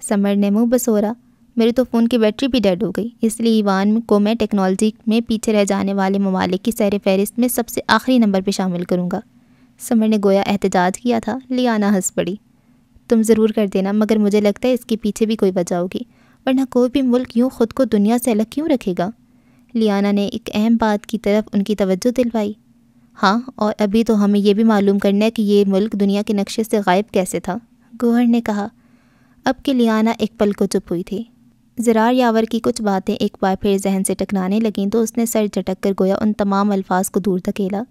समर ने मुँह बसोरा मेरे तो फ़ोन की बैटरी भी डेड हो गई इसलिए ईवान को मैं टेक्नोलॉजी में पीछे रह जाने वाले ममालिक की सैर फहरिस्त में सबसे आखिरी नंबर पर शामिल करूँगा समर ने गोया एहतजाज किया था लियाना हंस पड़ी तुम ज़रूर कर देना मगर मुझे लगता है इसके पीछे भी कोई वजह होगी वरना कोई भी मुल्क यूँ ख़ुद को दुनिया से अलग क्यों रखेगा लियाना ने एक अहम बात की तरफ उनकी तवज्जो दिलवाई हाँ और अभी तो हमें यह भी मालूम करना है कि ये मुल्क दुनिया के नक्शे से गायब कैसे था गोहर ने कहा अब की लियाना एक पल को चुप हुई थी ज़रार यावर की कुछ बातें एक बार फिर जहन से टकराने लगीं तो उसने सर झटक कर गोया उन तमाम अल्फाज को दूर धकेला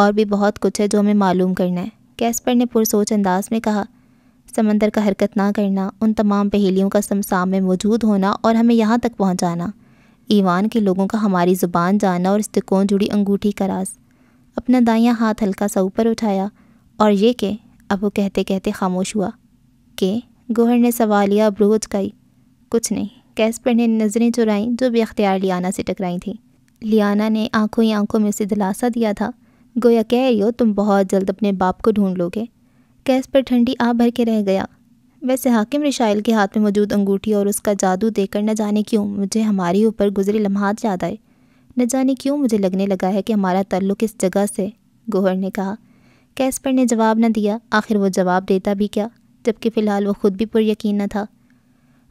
और भी बहुत कुछ है जो हमें मालूम करना है कैस्पर ने पुरसोच अंदाज में कहा समंदर का हरकत ना करना उन तमाम पहेलियों का समसाम में मौजूद होना और हमें यहाँ तक पहुँचाना ईवान के लोगों का हमारी ज़ुबान जाना और इस्तकोन जुड़ी अंगूठी का राज अपना दाया हाथ हल्का सा ऊपर उठाया और ये कि अब वो कहते कहते खामोश हुआ कि गोहर ने सवालिया अब्रू गई कुछ नहीं कैसपर ने नज़रें चुराई जो बेख्तियार लियाना से टकराई थी लियाना ने आंखों ही आंखों में उसे दिलासा दिया था गोया कह रही हो तुम बहुत जल्द अपने बाप को ढूंढ लोगे पर ठंडी आ भर के रह गया वैसे हाकिम रिशाइल के हाथ में मौजूद अंगूठी और उसका जादू देकर न जाने क्यों मुझे हमारे ऊपर गुजरे लम्हात याद आए न जाने क्यों मुझे लगने लगा है कि हमारा तल्लुक इस जगह से गोहर ने कहा कैसपर ने जवाब न दिया आखिर वो जवाब देता भी क्या जबकि फ़िलहाल वो खुद भी पुरयकीन न था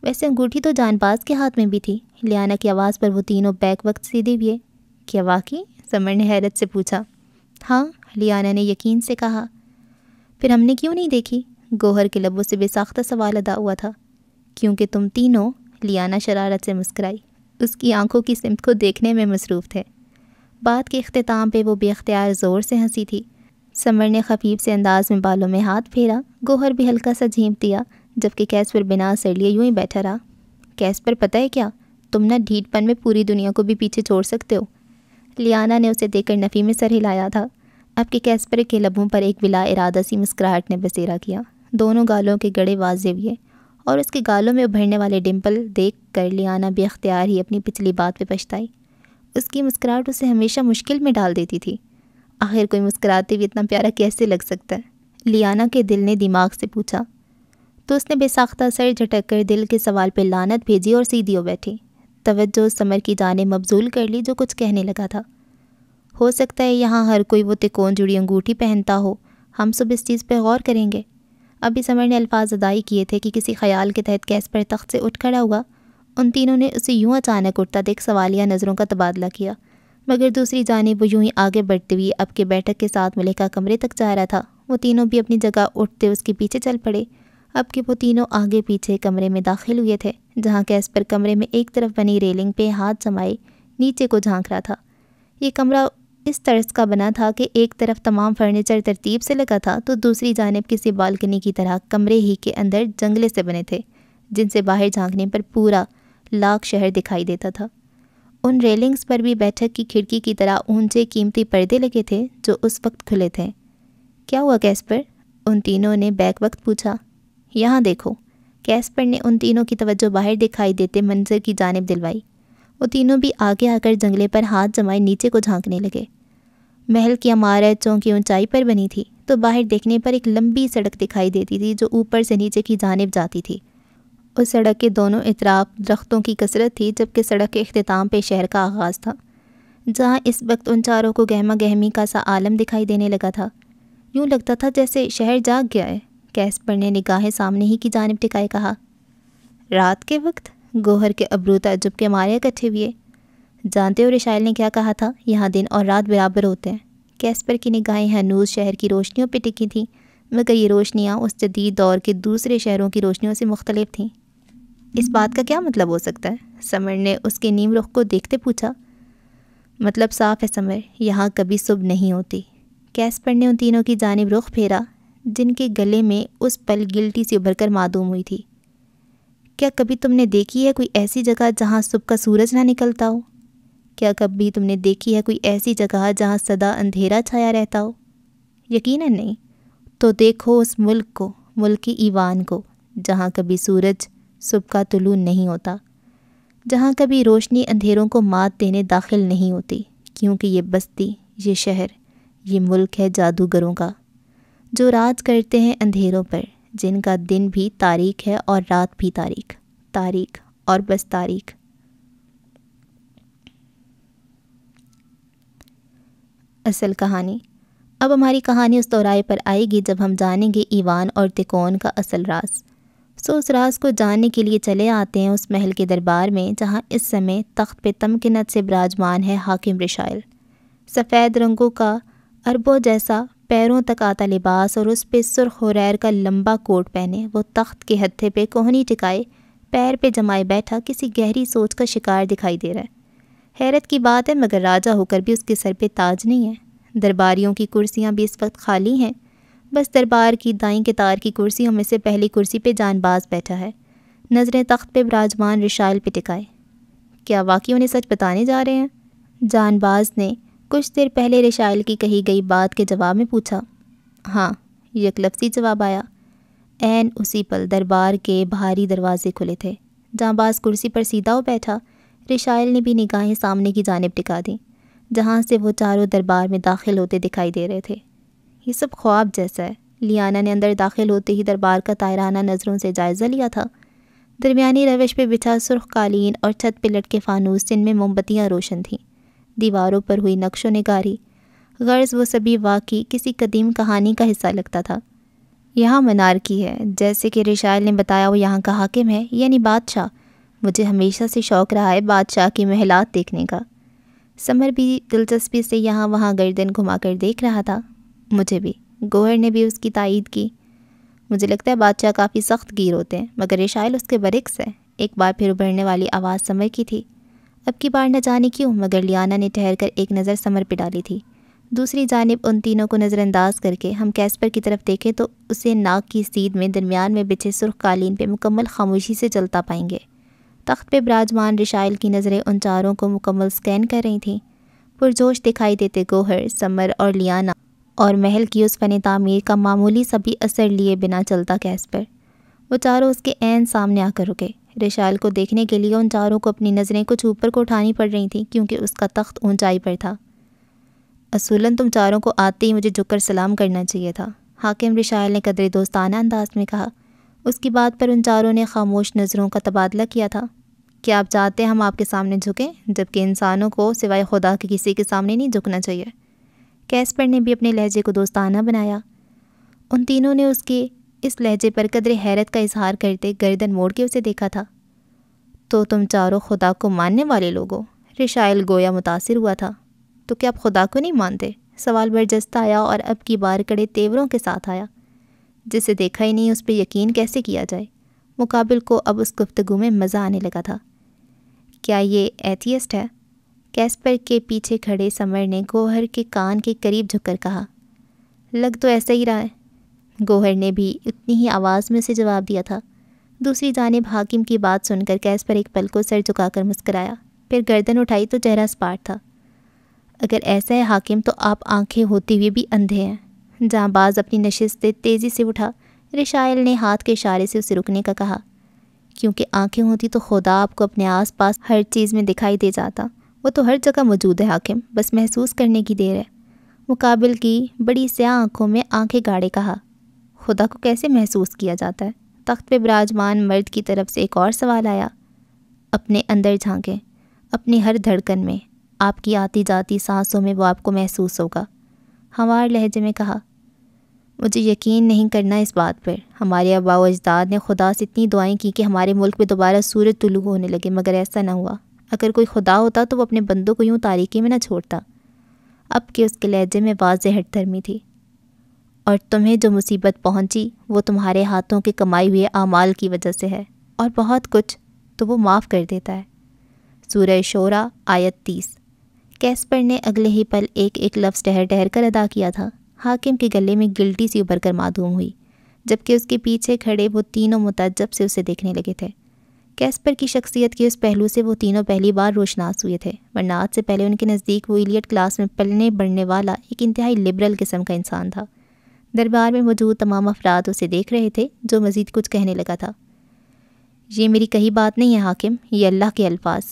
वैसे अंगूठी तो जानबाज के हाथ में भी थी लियाना की आवाज़ पर वो तीनों बैक वक्त सीधे हुए क्या वाकई समर ने हैरत से पूछा हाँ लियाना ने यकीन से कहा फिर हमने क्यों नहीं देखी गोहर के लबों से बेसाख्ता सवाल अदा हुआ था क्योंकि तुम तीनों लियाना शरारत से मुस्कराई उसकी आंखों की सिमत को देखने में मसरूफ़ थे बात के अख्ताम पे वो बेख्तियार ज़ोर से हंसी थी समर ने खफीब से अंदाज में बालों में हाथ फेरा गोहर भी हल्का सा झीप दिया जबकि कैसपर बिना सर लिए यूं ही बैठा रहा कैसपर पता है क्या तुम ना ढीठपन में पूरी दुनिया को भी पीछे छोड़ सकते हो लियाना ने उसे देखकर नफ़ी में सर हिलाया था अब के कैसपर के लबों पर एक बिला इरादा सी मुस्कुराहट ने बसेरा किया दोनों गालों के गड़े वाजे हुए और उसके गालों में उभरने वाले डिम्पल देख कर लियाना अख्तियार ही अपनी पिछली बात पर पछताई उसकी मुस्कुराहट उसे हमेशा मुश्किल में डाल देती थी आखिर कोई मुस्कुराते हुए इतना प्यारा कैसे लग सकता है लियाना के दिल ने दिमाग से पूछा तो उसने बेसाख्ता सर झटक कर दिल के सवाल पर लानत भेजी और सीधी हो बैठी तवज्जो समर की जाने मबजूल कर ली जो कुछ कहने लगा था हो सकता है यहाँ हर कोई वो तिकोन जुड़ी अंगूठी पहनता हो हम सब इस चीज़ पर गौर करेंगे अभी समर ने अल्फाज अदाई किए थे कि किसी ख्याल के तहत कैस पर तख्त से उठ खड़ा हुआ उन तीनों ने उसे यूँ अचानक उठता देख सवालिया नज़रों का तबादला किया मगर दूसरी जानब वो यूँ ही आगे बढ़ते हुए अब के बैठक के साथ मलिका कमरे तक जा रहा था वो तीनों भी अपनी जगह उठते उसके पीछे चल पड़े अब के वो तीनों आगे पीछे कमरे में दाखिल हुए थे जहाँ कैस पर कमरे में एक तरफ बनी रेलिंग पे हाथ जमाए नीचे को झांक रहा था ये कमरा इस तर्ज का बना था कि एक तरफ तमाम फर्नीचर तरतीब से लगा था तो दूसरी जानब किसी बालकनी की तरह कमरे ही के अंदर जंगले से बने थे जिनसे बाहर झांकने पर पूरा लाख शहर दिखाई देता था उन रेलिंग्स पर भी बैठक की खिड़की की तरह ऊंचे कीमती पर्दे लगे थे जो उस वक्त खुले थे क्या हुआ कैस्पर उन तीनों ने बैक वक्त पूछा यहाँ देखो कैस्पर ने उन तीनों की तवज्जो बाहर दिखाई देते मंजर की जानब दिलवाई वो तीनों भी आगे आकर जंगले पर हाथ जमाए नीचे को झांकने लगे महल की इमारत चौंकी ऊंचाई पर बनी थी तो बाहर देखने पर एक लंबी सड़क दिखाई देती थी जो ऊपर से नीचे की जानब जाती थी उस सड़क के दोनों इतराफ दरख्तों की कसरत थी जबकि सड़क के अख्ताम पर शहर का आगाज़ था जहाँ इस वक्त उन चारों को गहमा गहमी का सा आलम दिखाई देने लगा था यूँ लगता था जैसे शहर जाग गया है कैसपर ने निगाहें सामने ही की जानब टिकाए कहा रात के वक्त गोहर के अबरू तजुब के मारे इकट्ठे हुए जानते हो रिशाइल ने क्या कहा था यहाँ दिन और रात बराबर होते हैं कैसपर की निगाहें हनूज शहर की रोशनियों पर टिकी थीं मगर ये रोशनियाँ उस जदीद दौर के दूसरे शहरों की रोशनियों से मुख्तलिफ थीं इस बात का क्या मतलब हो सकता है समर ने उसके नीम रुख को देखते पूछा मतलब साफ है समर यहाँ कभी सुबह नहीं होती कैसपर ने उन तीनों की जानब रुख फेरा जिनके गले में उस पल गिल्टी से उभर कर मादूम हुई थी क्या कभी तुमने देखी है कोई ऐसी जगह जहाँ सुबह का सूरज ना निकलता हो क्या कभी तुमने देखी है कोई ऐसी जगह जहाँ सदा अंधेरा छाया रहता हो यकीन नहीं तो देखो उस मुल्क को मुल्क की ईवान को जहाँ कभी सूरज सुबह का तुलू नहीं होता जहाँ कभी रोशनी अंधेरों को मात देने दाखिल नहीं होती क्योंकि ये बस्ती ये शहर ये मुल्क है जादूगरों का जो राज करते हैं अंधेरों पर जिनका दिन भी तारीख है और रात भी तारीख तारीख और बस तारीख असल कहानी अब हमारी कहानी उस दौराए पर आएगी जब हम जानेंगे ईवान और तिकोन का असल राज सो उस राज को जानने के लिए चले आते हैं उस महल के दरबार में जहाँ इस समय तख्त पे तमकिनत से विराजमान है हाकिम रिशाइल सफ़ेद रंगों का अरबों जैसा पैरों तक आता लिबास और उस पर सुरख हुरैर का लंबा कोट पहने वो तख्त के हत्थे पे कोहनी टिकाए पैर पे जमाए बैठा किसी गहरी सोच का शिकार दिखाई दे रहा है हैरत की बात है मगर राजा होकर भी उसके सर पे ताज नहीं है दरबारियों की कुर्सियाँ भी इस वक्त खाली हैं बस दरबार की दाई के तार की कुर्सियों में से पहली कुर्सी पर जानबाज बैठा है नज़रें तख्त पे विराजमान रिशाइल पे टिकाए क्या वाकई उन्हें सच बताने जा रहे हैं जानबाज ने कुछ देर पहले रिशाइल की कही गई बात के जवाब में पूछा हाँ यकलफसी जवाब आया एन उसी पल दरबार के भारी दरवाजे खुले थे जाँबाज कुर्सी पर सीधा हो बैठा रिशाइल ने भी निगाहें सामने की जानब टिका दी जहाँ से वो चारों दरबार में दाखिल होते दिखाई दे रहे थे ये सब ख्वाब जैसा है लियाना ने अंदर दाखिल होते ही दरबार का तायराना नज़रों से जायज़ा लिया था दरमिया रविश पर बिछा सुर्ख कालीन और छत पर लटके फ़ानूस जिनमें मोमबत्तियाँ रोशन थीं दीवारों पर हुई नक्शो नगारी गर्ज़ वो सभी वाकई किसी कदीम कहानी का हिस्सा लगता था यहाँ मनार की है जैसे कि रिशायल ने बताया वो यहाँ का हाकिम है यानी बादशाह मुझे हमेशा से शौक़ रहा है बादशाह की महिलात देखने का समर भी दिलचस्पी से यहाँ वहाँ गर्दन घुमाकर देख रहा था मुझे भी गोहर ने भी उसकी तायद की मुझे लगता है बादशाह काफ़ी सख्त गिर होते हैं मगर रिशायल उसके बरक्स है एक बार फिर उभरने वाली आवाज़ समर की थी अब की बार न जाने क्यों मगर लियाना ने ठहर कर एक नज़र समर पर डाली थी दूसरी जानब उन तीनों को नज़रअंदाज करके हम कैस्पर की तरफ देखें तो उसे नाक की सीध में दरमियान में बिछे सुर्ख कालीन पर मुकम्मल खामोशी से चलता पाएंगे तख्त पे बराजमान रिशाइल की नज़रें उन चारों को मुकम्मल स्कैन कर रही थीं पुरजोश दिखाई देते गोहर समर और लियाना और महल की उस फन तामीर का मामूली सभी असर लिए बिना चलता कैसपर वो चारों उसके एन सामने आकर रुके रिशाल को देखने के लिए उन चारों को अपनी नज़रें कुछ ऊपर को उठानी पड़ रही थी क्योंकि उसका तख्त ऊंचाई पर था असूलन तुम चारों को आते ही मुझे झुककर सलाम करना चाहिए था हाकिम रिशाल ने कदरे दोस्ताना अंदाज में कहा उसकी बात पर उन चारों ने खामोश नज़रों का तबादला किया था क्या आप चाहते हम आपके सामने झुकें जबकि इंसानों को सिवाय खुदा के किसी के सामने नहीं झुकना चाहिए कैसपर ने भी अपने लहजे को दोस्ताना बनाया उन तीनों ने उसके इस लहजे पर कदरे हैरत का इजहार करते गर्दन मोड़ के उसे देखा था तो तुम चारों खुदा को मानने वाले लोगों रिशाइल गोया मुतासर हुआ था तो क्या आप खुदा को नहीं मानते सवाल बरजस्त आया और अब की बार कड़े तेवरों के साथ आया जिसे देखा ही नहीं उस पर यकीन कैसे किया जाए मुकाबिल को अब उस गुफ्तगु में मज़ा आने लगा था क्या ये एथियस्ट है कैस्पर के पीछे खड़े समर ने गोहर के कान के करीब झुककर कहा लग तो ऐसा ही रहा है गोहर ने भी उतनी ही आवाज़ में उसे जवाब दिया था दूसरी जानब हाकिम की बात सुनकर कैस पर एक पल को सर झुकाकर मुस्कराया फिर गर्दन उठाई तो चेहरा स्पाट था अगर ऐसा है हाकिम तो आप आंखें होते हुए भी अंधे हैं बाज़ अपनी नशस्तें तेज़ी से उठा रिशाइल ने हाथ के इशारे से उसे रुकने का कहा क्योंकि आंखें होती तो खुदा आपको अपने आस पास हर चीज़ में दिखाई दे जाता वो तो हर जगह मौजूद है हाकिम बस महसूस करने की देर है मुकाबिल की बड़ी स्या आँखों में आँखें गाड़े कहा खुदा को कैसे महसूस किया जाता है तख्त पे विराजमान मर्द की तरफ से एक और सवाल आया अपने अंदर झांकें अपनी हर धड़कन में आपकी आती जाती सांसों में वो आपको महसूस होगा हमार लहजे में कहा मुझे यकीन नहीं करना इस बात पर हमारे अबाव अजदाद ने खुदा से इतनी दुआएं की कि हमारे मुल्क में दोबारा सूरज तुलू होने लगे मगर ऐसा ना हुआ अगर कोई खुदा होता तो वो अपने बंदों को यूँ तारीकी में ना छोड़ता अब कि उसके लहजे में वाज हट धर्मी थी और तुम्हें जो मुसीबत पहुंची वो तुम्हारे हाथों के कमाए हुए आमाल की वजह से है और बहुत कुछ तो वो माफ़ कर देता है सूर्य शोरा आयत तीस कैस्पर ने अगले ही पल एक एक लफ्ज़ ठहर ठहर कर अदा किया था हाकिम के गले में गिल्टी सी उभर कर मादूम हुई जबकि उसके पीछे खड़े वो तीनों मुतजब से उसे देखने लगे थे कैस्पर की शख्सियत के उस पहलू से वो तीनों पहली बार रोशनास हुए थे वरना आज से पहले उनके नज़दीक वो इलियट क्लास में पलने बढ़ने वाला एक इंतहाई लिबरल किस्म का इंसान था दरबार में मौजूद तमाम अफराद उसे देख रहे थे जो मज़ीद कुछ कहने लगा था ये मेरी कही बात नहीं है हाकिम ये अल्लाह के अल्फाज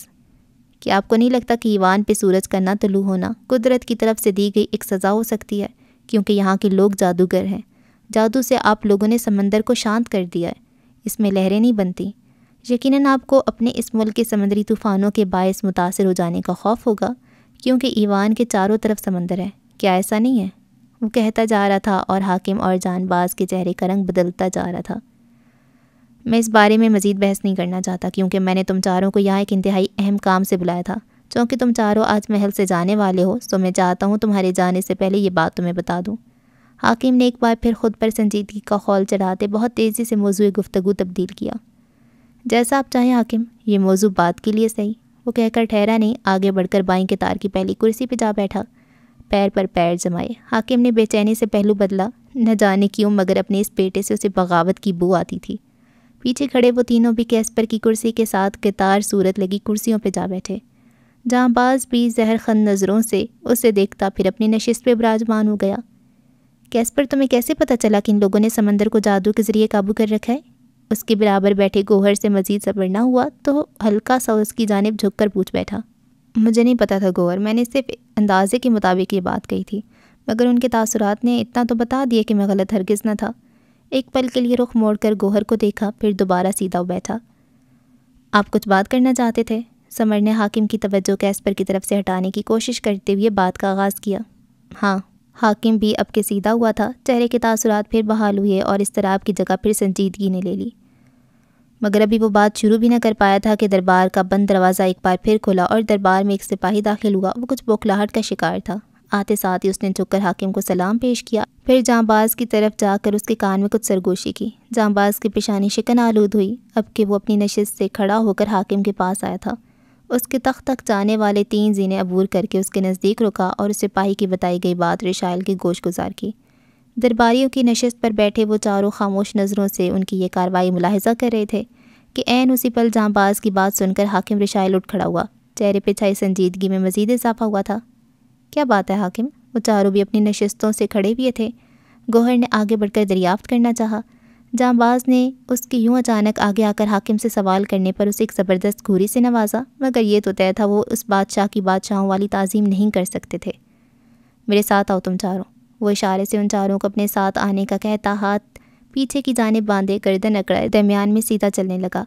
कि आपको नहीं लगता कि ईवान पे सूरज का ना तलू होना कुदरत की तरफ से दी गई एक सज़ा हो सकती है क्योंकि यहाँ के लोग जादूगर हैं जादू से आप लोगों ने समंदर को शांत कर दिया है इसमें लहरें नहीं बनती यकीन आपको अपने इस मुल्क के समंदरी तूफ़ानों के बायस मुतासर हो जाने का खौफ होगा क्योंकि ईवान के चारों तरफ समंदर है क्या ऐसा नहीं है वो कहता जा रहा था और हाकिम और जानबाज के चेहरे का रंग बदलता जा रहा था मैं इस बारे में मज़ीद बहस नहीं करना चाहता क्योंकि मैंने तुम चारों को यहाँ एक इंतहाई अहम काम से बुलाया था चूँकि तुम चारों आज महल से जाने वाले हो तो मैं चाहता हूँ तुम्हारे जाने से पहले ये बात तुम्हें बता दूँ हाकिम ने एक बार फिर ख़ुद पर संजीदगी का खौल चढ़ाते बहुत तेज़ी से मौजू गुफ्तु तब्दील किया जैसा आप चाहें हाकिम ये मौजू बात के लिए सही वो कहकर ठहरा नहीं आगे बढ़कर बाई के तार की पहली कुर्सी पर जा बैठा पैर पर पैर जमाए हाकिम ने बेचैनी से पहलू बदला न जाने क्यों मगर अपने इस पेटे से उसे बगावत की बू आती थी पीछे खड़े वो तीनों भी कैस्पर की कुर्सी के साथ कतार सूरत लगी कुर्सियों पर जा बैठे बाज भी जहर खन नज़रों से उसे देखता फिर अपनी नशिस्त पे बराजमान हो गया कैस्पर तुम्हें कैसे पता चला कि इन लोगों ने समंदर को जादू के ज़रिए काबू कर रखा है उसके बराबर बैठे गोहर से मजीद सबरना हुआ तो हल्का सा उसकी जानब झुक कर पूछ बैठा मुझे नहीं पता था गोवर मैंने सिर्फ अंदाजे के मुताबिक ये बात कही थी मगर उनके तासरात ने इतना तो बता दिया कि मैं गलत हरगिज़ न था एक पल के लिए रुख मोड़ कर गोहर को देखा फिर दोबारा सीधा बैठा आप कुछ बात करना चाहते थे समर ने हाकिम की तवज्जो कैसपर की तरफ से हटाने की कोशिश करते हुए बात का आगाज़ किया हाँ हाकिम भी अब के सीधा हुआ था चेहरे के तासरात फिर बहाल हुए और इस तरह की जगह फिर संजीदगी ने ले ली मगर अभी वो बात शुरू भी ना कर पाया था कि दरबार का बंद दरवाज़ा एक बार फिर खुला और दरबार में एक सिपाही दाखिल हुआ वो कुछ बौखलाहट का शिकार था आते साथ ही उसने झुककर हाकिम को सलाम पेश किया फिर जांबाज की तरफ जाकर उसके कान में कुछ सरगोशी की जांबाज की पेशानी शिकन आलूद हुई अब कि वो अपनी नशस्त से खड़ा होकर हाकिम के पास आया था उसके तख्त तक जाने वाले तीन जीने अबूर करके उसके नज़दीक रुका और उस सिपाही की बताई गई बात रिशाइल की गोश गुजार की दरबारियों की नशस्त पर बैठे वो चारों खामोश नज़रों से उनकी ये कार्रवाई मुलाहजा कर रहे थे कि एन उसी पल जहाँबाज की बात सुनकर हाकिम रिशाइल उठ खड़ा हुआ चेहरे पे छाई संजीदगी में मज़ीद इजाफा हुआ था क्या बात है हाकिम वो चारों भी अपनी नशस्तों से खड़े हुए थे गोहर ने आगे बढ़कर दरियाफ्त करना चाहा जाँबाज ने उसके यूं अचानक आगे आकर हाकिम से सवाल करने पर उसे एक ज़बरदस्त घूरी से नवाजा मगर ये तो तय था वो उस बादशाह की बादशाहों वाली तज़ीम नहीं कर सकते थे मेरे साथ आओ तुम चारों वो इशारे से उन चारों को अपने साथ आने का कहता हाथ पीछे की जानब बांधे गर्दन अकड़ाए दरमियान में सीधा चलने लगा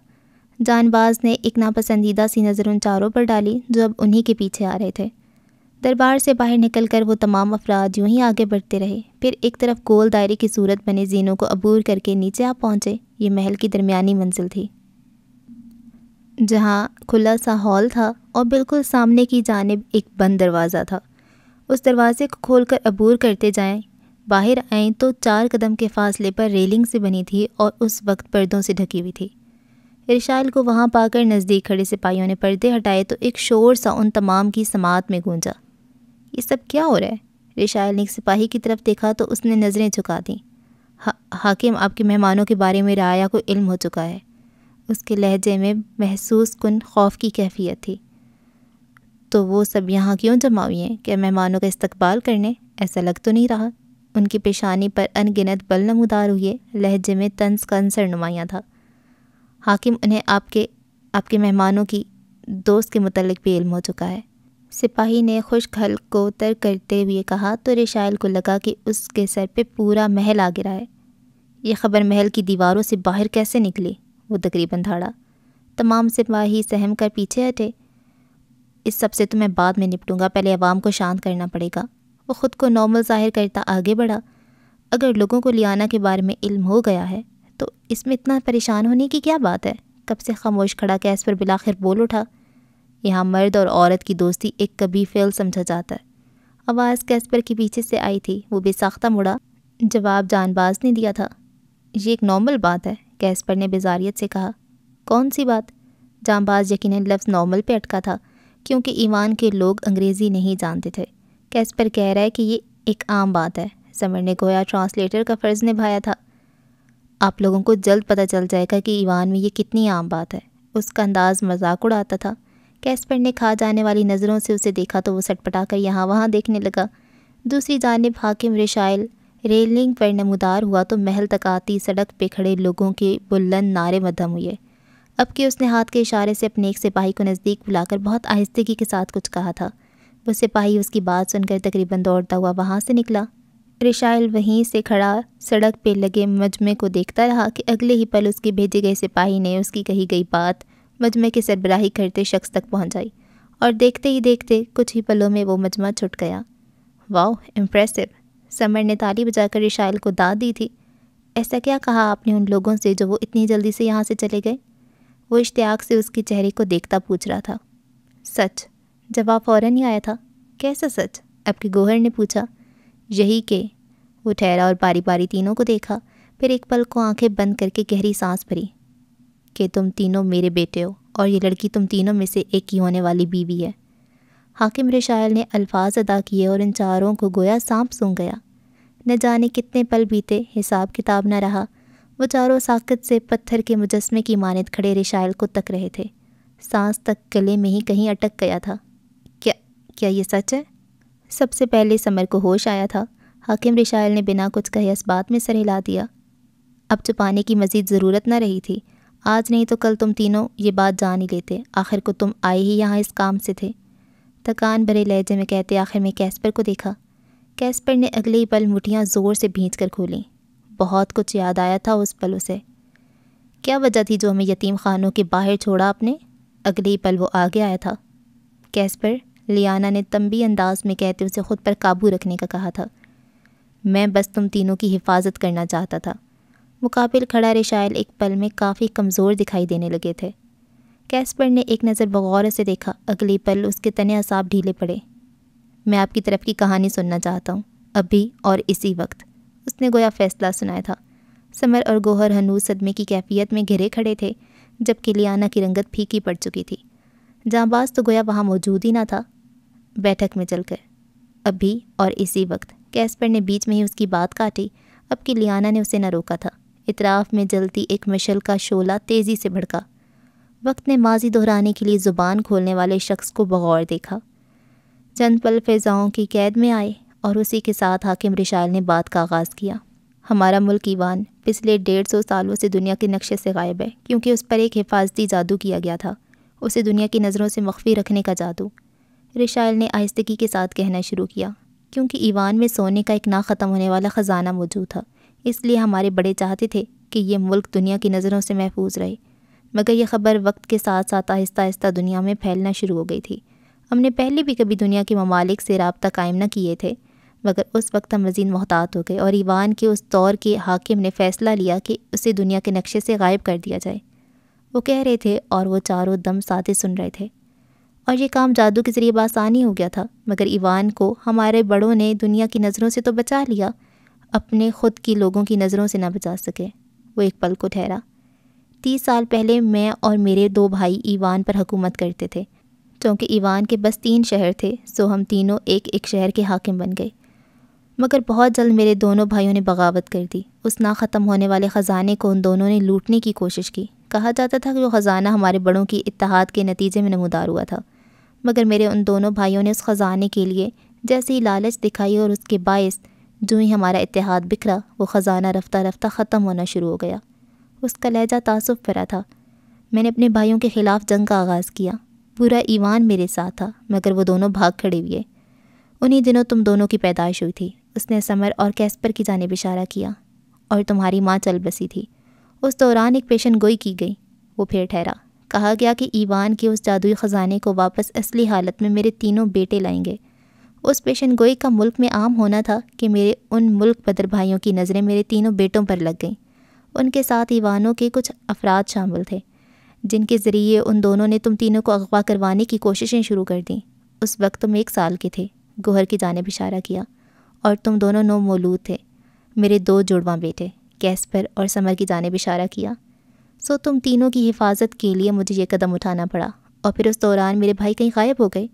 जानबाज ने एक नापसंदीदा सी नज़र उन चारों पर डाली जो अब उन्हीं के पीछे आ रहे थे दरबार से बाहर निकल कर वो तमाम अफराद यूं ही आगे बढ़ते रहे फिर एक तरफ गोल दायरे की सूरत बने जीनों को अबूर करके नीचे आ पहुँचे ये महल की दरमियानी मंजिल थी जहाँ खुला सा हॉल था और बिल्कुल सामने की जानब एक बंद दरवाज़ा था उस दरवाज़े को खोलकर अबूर करते जाएं बाहर आएँ तो चार कदम के फासले पर रेलिंग से बनी थी और उस वक्त पर्दों से ढकी हुई थी इरशाल को वहाँ पाकर नज़दीक खड़े सिपाहियों ने पर्दे हटाए तो एक शोर सा उन तमाम की समात में गूंजा ये सब क्या हो रहा है रिशायल ने एक सिपाही की तरफ देखा तो उसने नज़रें झुका दी हा, हाकिम आपके मेहमानों के बारे में राया को इल्म हो चुका है उसके लहजे में महसूस कन खौफ की कैफियत थी तो वो सब यहाँ क्यों जमा हुई हैं क्या मेहमानों का इस्तकबाल करने ऐसा लग तो नहीं रहा उनकी पेशानी पर अनगिनत बल नमदार हुए लहजे में तंस का अंसर नुमाया था हाकिम उन्हें आपके आपके मेहमानों की दोस्त के मतलब भी इल्म हो चुका है सिपाही ने खुश हल को तर करते हुए कहा तो रिशाइल को लगा कि उसके सर पे पूरा महल आ गिरा है यह खबर महल की दीवारों से बाहर कैसे निकली वो तकरीबन धाड़ा तमाम सिपाही सहम कर पीछे हटे इस सब से तो मैं बाद में निपटूंगा पहले आवाम को शांत करना पड़ेगा वो ख़ुद को नॉर्मल ज़ाहिर करता आगे बढ़ा अगर लोगों को लियाना के बारे में इल्म हो गया है तो इसमें इतना परेशान होने की क्या बात है कब से खामोश खड़ा कैस पर बिलाखिर बोल उठा यहाँ मर्द और औरत की दोस्ती एक कभी फेल समझा जाता है आवाज़ पर के पीछे से आई थी वो बेसाख्ता मुड़ा जवाब जानबाज ने दिया था ये एक नॉर्मल बात है कैस्पर ने बेजारियत से कहा कौन सी बात जानबाज यकीन लफ्ज़ नॉर्मल पर अटका था क्योंकि ईवान के लोग अंग्रेज़ी नहीं जानते थे कैसपर कह रहा है कि ये एक आम बात है समर ने गोया ट्रांसलेटर का फ़र्ज़ निभाया था आप लोगों को जल्द पता चल जाएगा कि ईवान में ये कितनी आम बात है उसका अंदाज़ मजाक उड़ाता था कैसपर ने खा जाने वाली नज़रों से उसे देखा तो वो सटपटा कर यहाँ वहाँ देखने लगा दूसरी जानब हाकिम रिशाइल रेलिंग पर नमदार हुआ तो महल तक आती सड़क पे खड़े लोगों के बुलंद नारे मदम हुए अब कि उसने हाथ के इशारे से अपने एक सिपाही को नज़दीक बुलाकर बहुत आहिस्तगी के साथ कुछ कहा था वो सिपाही उसकी बात सुनकर तकरीबन दौड़ता हुआ वहाँ से निकला रिशाइल वहीं से खड़ा सड़क पर लगे मजमे को देखता रहा कि अगले ही पल उसके भेजे गए सिपाही ने उसकी कही गई बात मजमे की सरबराही करते शख्स तक पहुँचाई और देखते ही देखते कुछ ही पलों में वो मजमा छुट गया वाह इम्प्रेसिव समर ने ताली बजाकर रिशाइल को दाद दी थी ऐसा क्या कहा आपने उन लोगों से जो वो इतनी जल्दी से यहाँ से चले गए वो इश्तियाक से उसके चेहरे को देखता पूछ रहा था सच जवाब फ़ौर ही आया था कैसा सच आपके गोहर ने पूछा यही के वो ठहरा और बारी बारी तीनों को देखा फिर एक पल को आंखें बंद करके गहरी सांस भरी कि तुम तीनों मेरे बेटे हो और ये लड़की तुम तीनों में से एक ही होने वाली बीवी है हाकिम रिशायल ने अल्फाज अदा किए और इन चारों को गोया सांप सूंघ गया न जाने कितने पल बीते हिसाब किताब न रहा वो चारों साकत से पत्थर के मुजस्मे की मानद खड़े रिशाइल को तक रहे थे सांस तक गले में ही कहीं अटक गया था क्या क्या ये सच है सबसे पहले समर को होश आया था हाकिम रिशाइल ने बिना कुछ कहे इस बात में सर हिला दिया अब छुपाने की मज़ीद ज़रूरत न रही थी आज नहीं तो कल तुम तीनों ये बात जान ही लेते आखिर को तुम आए ही यहाँ इस काम से थे थकान भरे लहजे में कहते आखिर में कैस्पर को देखा कैस्पर ने अगले ही पल मुठियाँ ज़ोर से भींच कर खोलें बहुत कुछ याद आया था उस पल उसे क्या वजह थी जो हमें यतीम खानों के बाहर छोड़ा आपने अगले ही पल वो आगे आया था कैसपर लियाना ने तंबी अंदाज में कहते उसे ख़ुद पर काबू रखने का कहा था मैं बस तुम तीनों की हिफाजत करना चाहता था मुकाबिल खड़ा रिशायल एक पल में काफ़ी कमज़ोर दिखाई देने लगे थे कैसपर ने एक नज़र बगौर से देखा अगले पल उसके तने असाब ढीले पड़े मैं आपकी तरफ की कहानी सुनना चाहता हूँ अभी और इसी वक्त उसने गोया फैसला सुनाया था समर और गोहर हनूस सदमे की कैफियत में घिरे खड़े थे जबकि लियाना की रंगत फीकी पड़ चुकी थी जाँबाज तो गोया वहाँ मौजूद ही ना था बैठक में चलकर अभी और इसी वक्त कैस्पर ने बीच में ही उसकी बात काटी अब कि लियाना ने उसे न रोका था इतराफ़ में जलती एक मशल का शोला तेज़ी से भड़का वक्त ने माजी दोहराने के लिए ज़ुबान खोलने वाले शख्स को बगौर देखा चंद पल फिजाओं की कैद में आए और उसी के साथ हाकिम रिशाल ने बात का आगाज़ किया हमारा मुल्क ईवान पिछले डेढ़ सौ सालों से दुनिया के नक्शे से गायब है क्योंकि उस पर एक हिफाजती जादू किया गया था उसे दुनिया की नज़रों से मख्फी रखने का जादू रिशाल ने आहिस्तगी के साथ कहना शुरू किया क्योंकि ईवान में सोने का एक ना ख़त्म होने वाला ख़जाना मौजूद था इसलिए हमारे बड़े चाहते थे कि यह मुल्क दुनिया की नज़रों से महफूज रहे मगर यह खबर वक्त के साथ साथ आहिस्ता आहिस्ता दुनिया में फैलना शुरू हो गई थी हमने पहले भी कभी दुनिया के ममालिक से रबता कायम न किए थे मगर उस वक्त हम मज़ीद मोहतात हो गए और ईवान के उस दौर के हाकिम ने फ़ैसला लिया कि उसे दुनिया के नक्शे से गायब कर दिया जाए वो कह रहे थे और वो चारों दम साथे सुन रहे थे और ये काम जादू के ज़रिए बसानी हो गया था मगर ईवान को हमारे बड़ों ने दुनिया की नज़रों से तो बचा लिया अपने ख़ुद की लोगों की नज़रों से ना बचा सके वो एक पल को ठहरा तीस साल पहले मैं और मेरे दो भाई ईवान पर हुकूमत करते थे चूँकि ईवान के बस तीन शहर थे सो हम तीनों एक एक शहर के हाकिम बन गए मगर बहुत जल्द मेरे दोनों भाइयों ने बगावत कर दी उस ना ख़त्म होने वाले ख़जाने को उन दोनों ने लूटने की कोशिश की कहा जाता था कि वो ख़जाना हमारे बड़ों की इतिहाद के नतीजे में नमदार हुआ था मगर मेरे उन दोनों भाइयों ने उस ख़जाने के लिए जैसे ही लालच दिखाई और उसके बायस जो ही हमारा इतिहाद बिखरा वो ख़जाना रफ्ता रफ्ता ख़त्म होना शुरू हो गया उसका लहजा तासुब भरा था मैंने अपने भाइयों के ख़िलाफ़ जंग का आगाज़ किया पूरा ईवान मेरे साथ था मगर वो दोनों भाग खड़े हुए उन्हीं दिनों तुम दोनों की पैदाइश हुई थी उसने समर और कैस्पर की जानब इशारा किया और तुम्हारी माँ चल बसी थी उस दौरान एक पेशन गोई की गई वो फिर ठहरा कहा गया कि ईवान के उस जादुई ख़जाने को वापस असली हालत में मेरे तीनों बेटे लाएंगे उस पेशन गोई का मुल्क में आम होना था कि मेरे उन मुल्क बदर भाइयों की नज़रें मेरे तीनों बेटों पर लग गईं उनके साथ ईवानों के कुछ अफराद शामिल थे जिनके ज़रिए उन दोनों ने तुम तीनों को अगवा करवाने की कोशिशें शुरू कर दीं उस वक्त तुम एक साल के थे गोहर की जानब इशारा किया और तुम दोनों नो मौलू थे मेरे दो जुड़वा बेटे कैस्पर और समर की जानब इशारा किया सो तुम तीनों की हिफाजत के लिए मुझे ये कदम उठाना पड़ा और फिर उस दौरान मेरे भाई कहीं गायब हो गए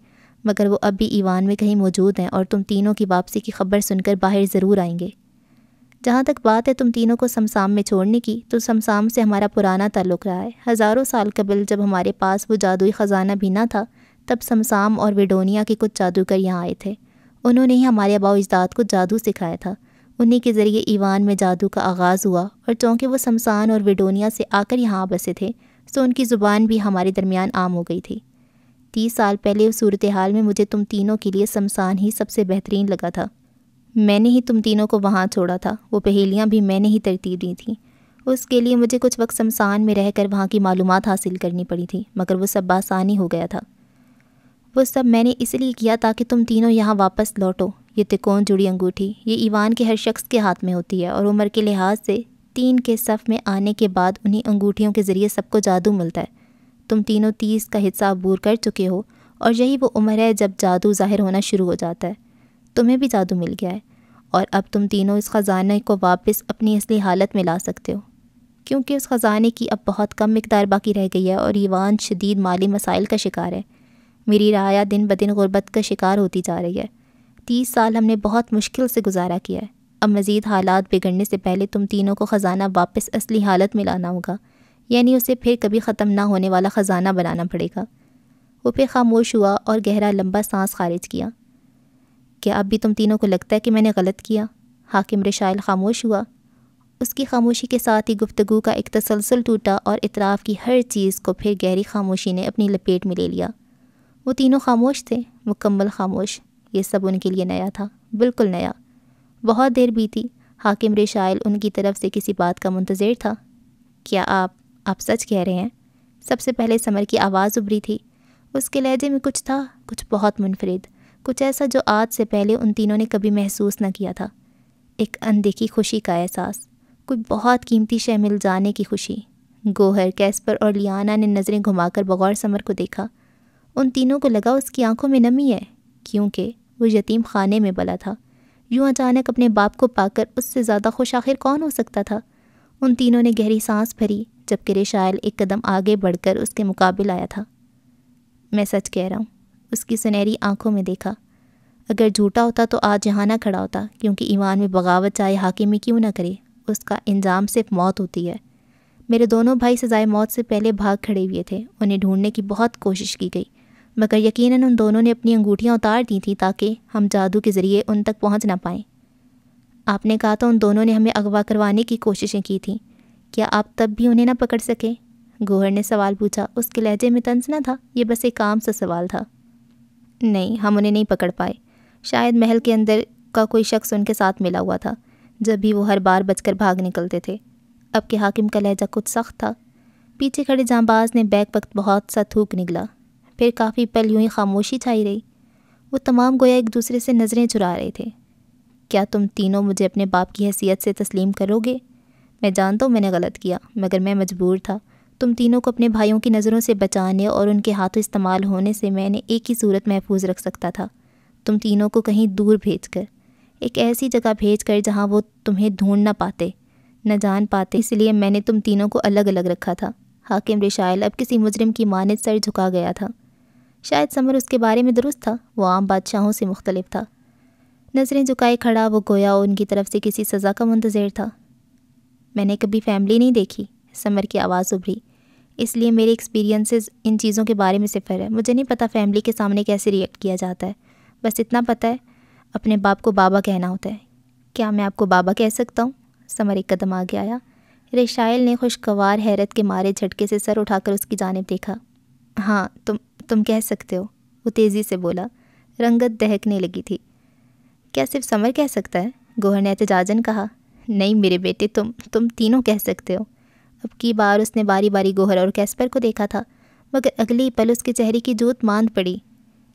मगर वो अब भी ईवान में कहीं मौजूद हैं और तुम तीनों की वापसी की खबर सुनकर बाहर ज़रूर आएंगे जहाँ तक बात है तुम तीनों को समसाम में छोड़ने की तो समसाम से हमारा पुराना ताल्लुक़ रहा है हज़ारों साल कबल जब हमारे पास वो जादुई ख़जाना भी ना था तब समसाम और विडोनिया के कुछ जादूगर यहाँ आए थे उन्होंने ही हमारे आबा अजदाद को जादू सिखाया था उन्हीं के ज़रिए ईवान में जादू का आगाज़ हुआ और चूँकि वो शमसान और विडोनिया से आकर यहाँ बसे थे सो तो उनकी ज़ुबान भी हमारे दरमियान आम हो गई थी तीस साल पहले उस सूरत हाल में मुझे तुम तीनों के लिए शमसान ही सबसे बेहतरीन लगा था मैंने ही तुम तीनों को वहाँ छोड़ा था वो पहेलियाँ भी मैंने ही तरतीब दी थी उसके लिए मुझे कुछ वक्त शमसान में रहकर वहाँ की मालूम हासिल करनी पड़ी थी मगर वो सब आसानी हो गया था वो सब मैंने इसलिए किया ताकि तुम तीनों यहाँ वापस लौटो ये तिकोन जुड़ी अंगूठी ये ईवान के हर शख्स के हाथ में होती है और उम्र के लिहाज से तीन के सफ़ में आने के बाद उन्हीं अंगूठियों के ज़रिए सबको जादू मिलता है तुम तीनों तीस का हिस्सा अबूर कर चुके हो और यही वो उम्र है जब जादू ज़ाहिर होना शुरू हो जाता है तुम्हें भी जादू मिल गया है और अब तुम तीनों इस ख़जाने को वापस अपनी असली हालत में ला सकते हो क्योंकि उस ख़जाने की अब बहुत कम मकदार बाकी रह गई है और ईवान शदीद माली मसाइल का शिकार है मेरी राया दिन ब दिन गुर्बत का शिकार होती जा रही है तीस साल हमने बहुत मुश्किल से गुजारा किया है अब मज़ीद हालात बिगड़ने से पहले तुम तीनों को ख़जाना वापस असली हालत में लाना होगा यानी उसे फिर कभी ख़त्म ना होने वाला ख़जाना बनाना पड़ेगा वो फिर खामोश हुआ और गहरा लंबा सांस खारिज किया क्या अब भी तुम तीनों को लगता है कि मैंने गलत किया हाकिम रशाइल खामोश हुआ उसकी खामोशी के साथ ही गुफ्तु का एक तसलसल टूटा और इतराफ़ की हर चीज़ को फिर गहरी खामोशी ने अपनी लपेट में ले लिया वो तीनों खामोश थे मुकम्मल खामोश ये सब उनके लिए नया था बिल्कुल नया बहुत देर बीती हाकिम रिशाइल उनकी तरफ से किसी बात का मुंतज़र था क्या आप आप सच कह रहे हैं सबसे पहले समर की आवाज़ उभरी थी उसके लहजे में कुछ था कुछ बहुत मुनफरद कुछ ऐसा जो आज से पहले उन तीनों ने कभी महसूस न किया था एक अनदेखी खुशी का एहसास कोई बहुत कीमती शह मिल जाने की खुशी गोहर कैस्पर और लियाना ने नज़रें घुमाकर बगौर समर को देखा उन तीनों को लगा उसकी आंखों में नमी है क्योंकि वो यतीम खाने में बला था यूँ अचानक अपने बाप को पाकर उससे ज़्यादा खुश आखिर कौन हो सकता था उन तीनों ने गहरी सांस भरी जबकि रिशाइल एक कदम आगे बढ़कर उसके मुकाबले आया था मैं सच कह रहा हूँ उसकी सुनहरी आंखों में देखा अगर झूठा होता तो आज यहाँ ना खड़ा होता क्योंकि ईमान में बगावत चाहे हाकिमी क्यों ना करे उसका इंजाम सिर्फ मौत होती है मेरे दोनों भाई सजाए मौत से पहले भाग खड़े हुए थे उन्हें ढूंढने की बहुत कोशिश की गई मगर यकीनन उन दोनों ने अपनी अंगूठियाँ उतार दी थी ताकि हम जादू के ज़रिए उन तक पहुँच ना पाएं आपने कहा तो उन दोनों ने हमें अगवा करवाने की कोशिशें की थी क्या आप तब भी उन्हें ना पकड़ सके गोहर ने सवाल पूछा उसके लहजे में तंज ना था ये बस एक काम सा सवाल था नहीं हम उन्हें नहीं पकड़ पाए शायद महल के अंदर का कोई शख्स उनके साथ मिला हुआ था जब भी वो हर बार बचकर भाग निकलते थे अब के हाकिम का लहजा कुछ सख्त था पीछे खड़े जांबाज ने बैग वक्त बहुत सा थूक निकला फिर काफ़ी पल यूं ही खामोशी छाई रही वो तमाम गोया एक दूसरे से नज़रें चुरा रहे थे क्या तुम तीनों मुझे अपने बाप की हैसियत से तस्लीम करोगे मैं जानता हूँ मैंने गलत किया मगर मैं मजबूर था तुम तीनों को अपने भाइयों की नज़रों से बचाने और उनके हाथों इस्तेमाल होने से मैंने एक ही सूरत महफूज रख सकता था तुम तीनों को कहीं दूर भेज कर एक ऐसी जगह भेज कर जहाँ वो तुम्हें ढूंढ ना पाते न जान पाते इसलिए मैंने तुम तीनों को अलग अलग रखा था हाकिम रिशायल अब किसी मुजरिम की मानद सर झुका गया था शायद समर उसके बारे में दुरुस्त था वो आम बादशाहों से मुख्तलिफ था नज़रें झुकाए खड़ा वो गोया उनकी तरफ से किसी सज़ा का मुंतज़र था मैंने कभी फैमिली नहीं देखी समर की आवाज़ उभरी इसलिए मेरे एक्सपीरियंसेस इन चीज़ों के बारे में सिफर है मुझे नहीं पता फैमिली के सामने कैसे रिएक्ट किया जाता है बस इतना पता है अपने बाप को बाबा कहना होता है क्या मैं आपको बाबा कह सकता हूँ समर एक कदम आगे आया रेशाइल ने खुशगवार हैरत के मारे झटके से सर उठाकर उसकी जानब देखा हाँ तुम तुम कह सकते हो वो तेज़ी से बोला रंगत दहकने लगी थी क्या सिर्फ समर कह सकता है गोहर ने एहतजाजन कहा नहीं मेरे बेटे तुम तुम तीनों कह सकते हो अब की बार उसने बारी बारी गोहर और कैस्पर को देखा था मगर अगली पल उसके चेहरे की जोत मांद पड़ी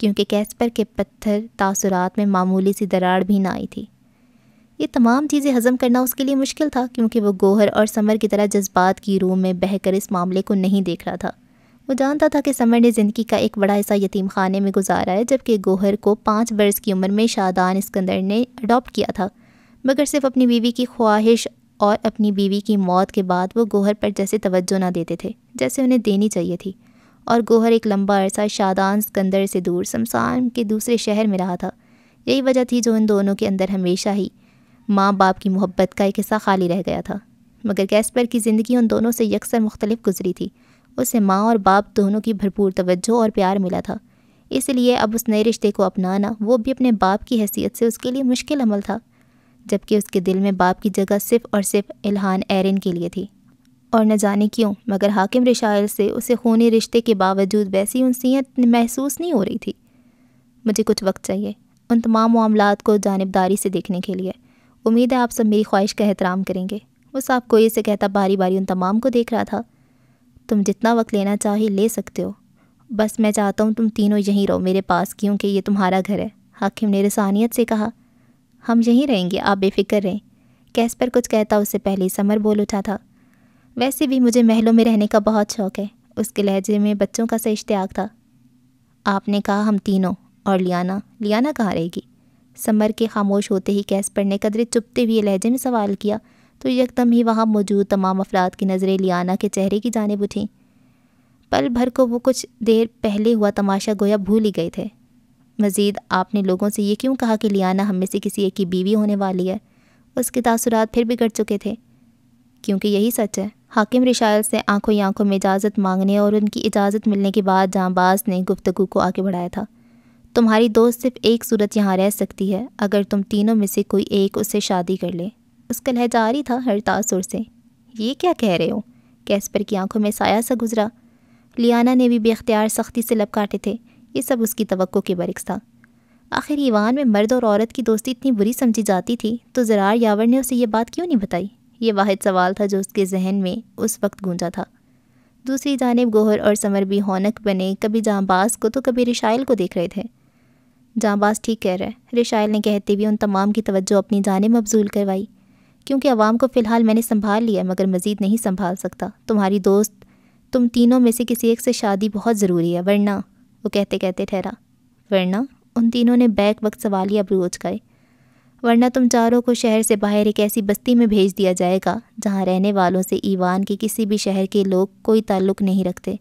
क्योंकि कैस्पर के पत्थर तासुरात में मामूली सी दरार भी ना आई थी ये तमाम चीज़ें हज़म करना उसके लिए मुश्किल था क्योंकि वो गोहर और समर की तरह जज्बात की रूह में बहकर इस मामले को नहीं देख रहा था वो जानता था कि समर ने ज़िंदगी का एक बड़ा हिस्सा यतीम खाने में गुजारा है जबकि गोहर को पाँच वर्ष की उम्र में शादान स्कंदर ने अडॉप्ट किया था मगर सिर्फ अपनी बीवी की ख्वाहिश और अपनी बीवी की मौत के बाद वो गोहर पर जैसे तवज्जो ना देते थे जैसे उन्हें देनी चाहिए थी और गोहर एक लंबा अरसा शादान स्कंदर से दूर शमशान के दूसरे शहर में रहा था यही वजह थी जो इन दोनों के अंदर हमेशा ही माँ बाप की मोहब्बत का एक हिस्सा खाली रह गया था मगर कैसपर की ज़िंदगी उन दोनों से यकसर मुख्तलिफ गुजरी थी उसे माँ और बाप दोनों की भरपूर तवज्जो और प्यार मिला था इसलिए अब उस नए रिश्ते को अपनाना वो भी अपने बाप की हैसियत से उसके लिए मुश्किल अमल था जबकि उसके दिल में बाप की जगह सिर्फ और सिर्फ इल्हान एरिन के लिए थी और न जाने क्यों मगर हाकिम रिशाइल से उसे खूनी रिश्ते के बावजूद वैसी उनसीयत महसूस नहीं हो रही थी मुझे कुछ वक्त चाहिए उन तमाम मामलों को जानबदारी से देखने के लिए उम्मीद है आप सब मेरी ख्वाहिश का एहतराम करेंगे वो साहब कोई से कहता बारी बारी उन तमाम को देख रहा था तुम जितना वक्त लेना चाहे ले सकते हो बस मैं चाहता हूँ तुम तीनों यहीं रहो मेरे पास क्योंकि ये तुम्हारा घर है हाकिम ने रसानियत से कहा हम यहीं रहेंगे आप बेफिक्र रहें कैसपर कुछ कहता उससे पहले समर बोल उठा था वैसे भी मुझे महलों में रहने का बहुत शौक़ है उसके लहजे में बच्चों का सा इश्तियाक था आपने कहा हम तीनों और लियाना लियाना कहाँ रहेगी समर के खामोश होते ही कैसपर ने कदरे चुपते हुए लहजे में सवाल किया तो यकदम ही वहाँ मौजूद तमाम अफराद की नज़रें लियाना के चेहरे की जानब उठी पल भर को वो कुछ देर पहले हुआ तमाशा गोया भूल ही गए थे मज़ीद आपने लोगों से ये क्यों कहा कि लियाना हम में से किसी एक की बीवी होने वाली है उसके तासरात फिर बिगड़ चुके थे क्योंकि यही सच है हाकिम रिशायल से आंखों ही आंखों में इजाज़त मांगने और उनकी इजाज़त मिलने के बाद जाँबाज ने गुफ्तु को आगे बढ़ाया था तुम्हारी दोस्त सिर्फ एक सूरत यहाँ रह सकती है अगर तुम तीनों में से कोई एक उससे शादी कर ले उसका लहजा आ रही था हर तासुर से ये क्या कह रहे हो कैसपर की आंखों में साया सा गुजरा लियाना ने भी बेख्तियार सख्ती से लब काटे थे ये सब उसकी तो के बरक्स था आखिर ईवान में मर्द और औरत की दोस्ती इतनी बुरी समझी जाती थी तो ज़रार यावर ने उसे यह बात क्यों नहीं बताई ये वाद सवाल था जो उसके जहन में उस वक्त गूंजा था दूसरी जानब गोहर और समर भी हौनक बने कभी जाँबाज को तो कभी रिशाइल को देख रहे थे जाँबाज ठीक कह रहे रिशाइल ने कहते हुए उन तमाम की तवज्जो अपनी जानब मबजूल करवाई क्योंकि आवाम को फ़िलहाल मैंने संभाल लिया मगर मज़ीद नहीं संभाल सकता तुम्हारी दोस्त तुम तीनों में से किसी एक से शादी बहुत ज़रूरी है वरना वो कहते कहते ठहरा वरना उन तीनों ने बैक वक्त सवालिया अब्रू गए वरना तुम चारों को शहर से बाहर एक ऐसी बस्ती में भेज दिया जाएगा जहाँ रहने वालों से ईवान के किसी भी शहर के लोग कोई ताल्लुक़ नहीं रखते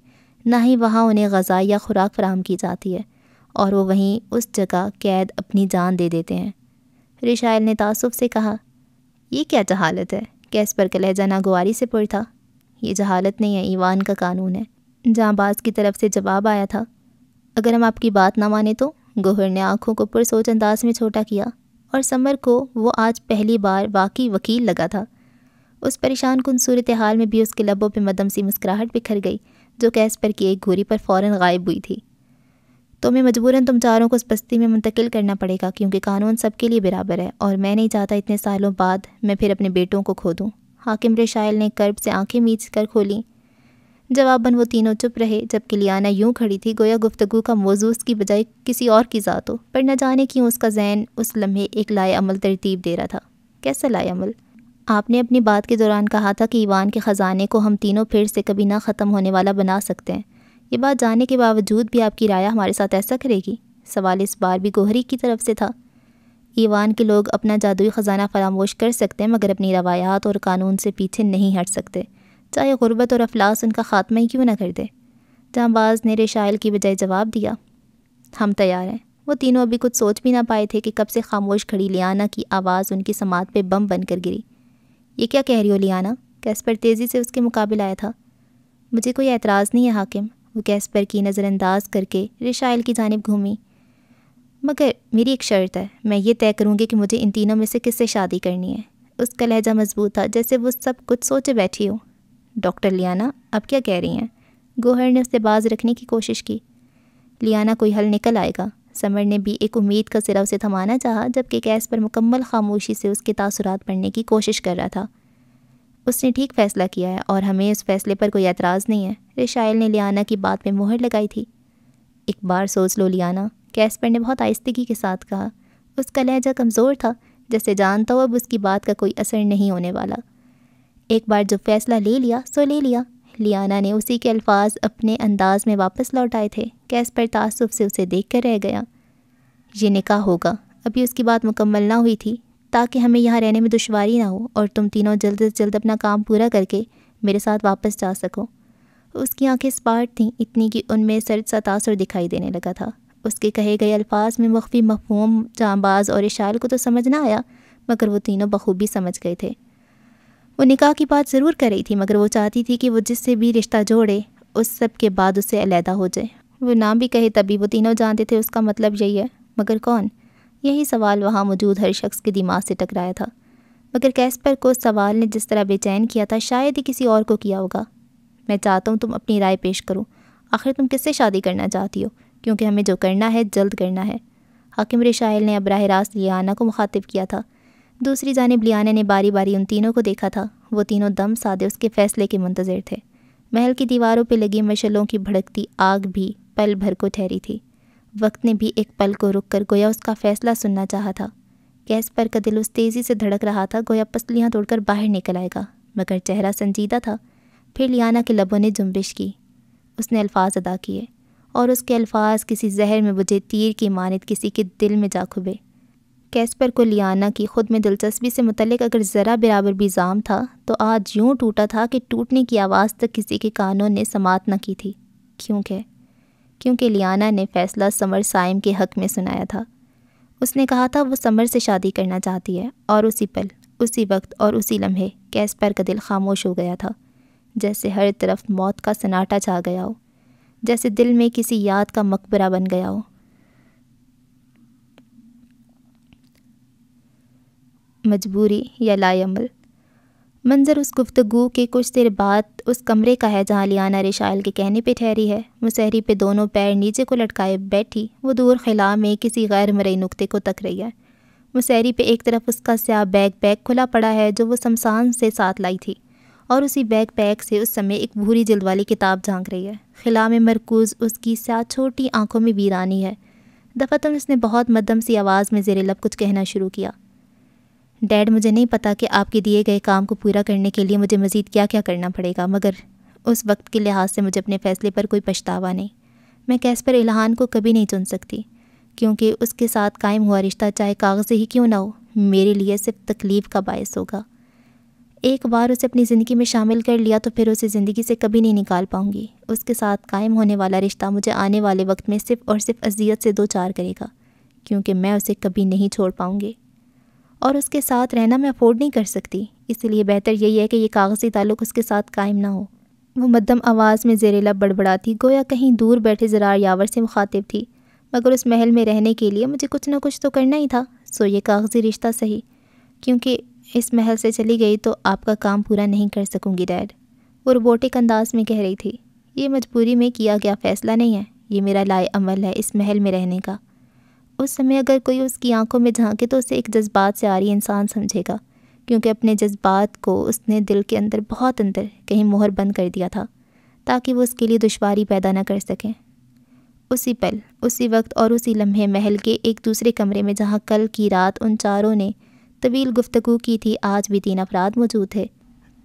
ना ही वहाँ उन्हें गज़ा या ख़ुराक फराम की जाती है और वो वहीं उस जगह कैद अपनी जान दे देते हैं रिशायल ने तासुब से कहा ये क्या जहालत है कैस पर कलहजा नागवारी से पुर था ये जहालत नहीं है ईवान का कानून है जाँबाज की तरफ से जवाब आया था अगर हम आपकी बात ना माने तो गोहर ने आंखों को पुरसोच अंदाज में छोटा किया और समर को वो आज पहली बार वाकई वकील लगा था उस परेशान कन सूरत हाल में भी उसके लबों पर मदम सी मुस्कुराहट बिखर गई जो कैस पर की एक घोरी पर फ़ौर गायब हुई थी तो मैं मजबूरन तुम चारों को उस बस्ती में मुंतकिल करना पड़ेगा क्योंकि कानून सबके लिए बराबर है और मैं नहीं चाहता इतने सालों बाद मैं फिर अपने बेटों को खो दूँ हाकिम रेशायल ने कर्ब से आंखें मीच कर खोली जवाबन वो तीनों चुप रहे जबकि लियाना यूं खड़ी थी गोया गुफ्तगु का मौजूस की बजाय किसी और की ज़ात हो पर न जाने क्यों उसका जहन उस लम्हे एक लाएमल तरतीब दे रहा था कैसा लाएमल आपने अपनी बात के दौरान कहा था कि ईवान के ख़जाने को हम तीनों फिर से कभी ना ख़त्म होने वाला बना सकते हैं ये बात जानने के बावजूद भी आपकी राय हमारे साथ ऐसा करेगी सवाल इस बार भी गोहरी की तरफ से था ईवान के लोग अपना जादुई ख़जाना फरामोश कर सकते हैं मगर अपनी रवायात और कानून से पीछे नहीं हट सकते चाहे गुर्बत और अफलास उनका ख़ात्मा ही क्यों ना कर दे जहाँबाज ने रेशाइल की बजाय जवाब दिया हम तैयार हैं वो तीनों अभी कुछ सोच भी ना पाए थे कि कब से खामोश खड़ी लियाना की आवाज़ उनकी समात पे बम बनकर गिरी ये क्या कह रही हो लियाना पर तेज़ी से उसके मुकाबले आया था मुझे कोई एतराज़ नहीं है हाकिम वो पर की नज़रअंदाज करके रिशाइल की जानब घूमी मगर मेरी एक शर्त है मैं ये तय करूँगी कि मुझे इन तीनों में से किससे शादी करनी है उसका लहजा मजबूत था जैसे वो सब कुछ सोचे बैठी हो डॉक्टर लियाना अब क्या कह रही हैं गोहर ने उससे बाज रखने की कोशिश की लियाना कोई हल निकल आएगा समर ने भी एक उम्मीद का सिरा उसे थमाना चाहा जबकि गैस पर मुकम्मल खामोशी से उसके तासुरात पढ़ने की कोशिश कर रहा था उसने ठीक फैसला किया है और हमें इस फैसले पर कोई एतराज़ नहीं है रिशाइल ने लियाना की बात पर मोहर लगाई थी एक बार सोच लो लियाना कैसपर ने बहुत आहिस्तगी के साथ कहा उसका लहजा कमज़ोर था जैसे जानता हो अब उसकी बात का कोई असर नहीं होने वाला एक बार जो फैसला ले लिया सो ले लिया लियाना ने उसी के अल्फाज अपने अंदाज में वापस लौटाए थे कैसपर तासुब से उसे देख कर रह गया ये निकाह होगा अभी उसकी बात मुकम्मल ना हुई थी ताकि हमें यहाँ रहने में दुशारी ना हो और तुम तीनों जल्द से जल्द अपना काम पूरा करके मेरे साथ वापस जा सको उसकी आंखें स्पार्ट थीं इतनी कि उनमें सर्द सा तासर दिखाई देने लगा था उसके कहे गए अल्फाज में मख्फी मफहूम जांबाज और इशाल को तो समझ ना आया मगर वो तीनों बखूबी समझ गए थे वो निकाह की बात ज़रूर कर रही थी मगर वो चाहती थी कि वो जिससे भी रिश्ता जोड़े उस सब के बाद उससे अलहदा हो जाए वो नाम भी कहे तभी वो तीनों जानते थे उसका मतलब यही है मगर कौन यही सवाल वहाँ मौजूद हर शख्स के दिमाग से टकराया था मगर कैस्पर को सवाल ने जिस तरह बेचैन किया था शायद ही किसी और को किया होगा मैं चाहता हूँ तुम अपनी राय पेश करो आखिर तुम किससे शादी करना चाहती हो क्योंकि हमें जो करना है जल्द करना है हाकिम रिशाइल ने अब्राह रास्त लियाना को मुखातिब किया था दूसरी जानब लियाना ने बारी बारी उन तीनों को देखा था वो तीनों दम सादे उसके फ़ैसले के मंतज़र थे महल की दीवारों पर लगी मशलों की भड़कती आग भी पल भर को ठहरी थी वक्त ने भी एक पल को रुक कर गोया उसका फैसला सुनना चाहा था गैस पर का दिल उस तेज़ी से धड़क रहा था गोया पसलियाँ तोड़कर बाहर निकल आएगा मगर चेहरा संजीदा था फिर लियाना के लबों ने जुम्बिश की उसने अल्फाज अदा किए और उसके अल्फाज किसी जहर में बुझे तीर की मानद किसी के दिल में जा खुबे कैस्पर को लियाना की ख़ुद में दिलचस्पी से मुतलक अगर ज़रा बराबर भी जाम था तो आज यूँ टूटा था कि टूटने की आवाज़ तक किसी के कानों ने समात न की थी क्योंकि क्योंकि लियाना ने फ़ैसला समर साइम के हक़ में सुनाया था उसने कहा था वो समर से शादी करना चाहती है और उसी पल उसी वक्त और उसी लम्हे कैसपर का दिल खामोश हो गया था जैसे हर तरफ मौत का सन्नाटा छा गया हो जैसे दिल में किसी याद का मकबरा बन गया हो मजबूरी या लायमल मंजर उस गुफ्तगु के कुछ देर बाद उस कमरे का है जहाँ लियाना रिशाइल के कहने पर ठहरी है मुसहरी पे दोनों पैर नीचे को लटकाए बैठी वो दूर खिला में किसी गैर मरई नुकते को तक रही है मुसहरी पे एक तरफ उसका स्या बैग बैग खुला पड़ा है जो वो शमशान से साथ लाई थी और उसी बैग बैग से उस समय एक भूरी जल्द वाली किताब झाँक रही है खिला में मरकूज उसकी स्या छोटी आँखों में वीरानी है दफ़तन उसने बहुत मदम सी आवाज़ में जेरे लब कुछ कहना शुरू किया डैड मुझे नहीं पता कि आपके दिए गए काम को पूरा करने के लिए मुझे मज़ीद क्या क्या करना पड़ेगा मगर उस वक्त के लिहाज से मुझे अपने फ़ैसले पर कोई पछतावा नहीं मैं कैसपर इल्हान को कभी नहीं चुन सकती क्योंकि उसके साथ कायम हुआ रिश्ता चाहे कागज़ ही क्यों ना हो मेरे लिए सिर्फ तकलीफ़ का बायस होगा एक बार उसे अपनी ज़िंदगी में शामिल कर लिया तो फिर उसे ज़िंदगी से कभी नहीं निकाल पाऊँगी उसके साथ कायम होने वाला रिश्ता मुझे आने वाले वक्त में सिर्फ़ और सिर्फ अजियत से दो चार करेगा क्योंकि मैं उसे कभी नहीं छोड़ पाऊँगी और उसके साथ रहना मैं अफोर्ड नहीं कर सकती इसलिए बेहतर यही है कि यह कागज़ी ताल्लुक उसके साथ कायम ना हो वो मद्दम आवाज़ में जेरेला बड़बड़ाती गोया कहीं दूर बैठे जरार यावर से मुखातिब थी मगर उस महल में रहने के लिए मुझे कुछ ना कुछ तो करना ही था सो ये कागज़ी रिश्ता सही क्योंकि इस महल से चली गई तो आपका काम पूरा नहीं कर सकूँगी डैड वो रोबोटिक अंदाज में कह रही थी ये मजबूरी में किया गया फ़ैसला नहीं है ये मेरा लाए अमल है इस महल में रहने का उस समय अगर कोई उसकी आंखों में झांके तो उसे एक जज्बात से आ रही इंसान समझेगा क्योंकि अपने जज्बात को उसने दिल के अंदर बहुत अंदर कहीं मोहर बंद कर दिया था ताकि वो उसके लिए दुशारी पैदा ना कर सकें उसी पल उसी वक्त और उसी लम्हे महल के एक दूसरे कमरे में जहाँ कल की रात उन चारों ने तवील गुफ्तु की थी आज भी तीन अफराद मौजूद थे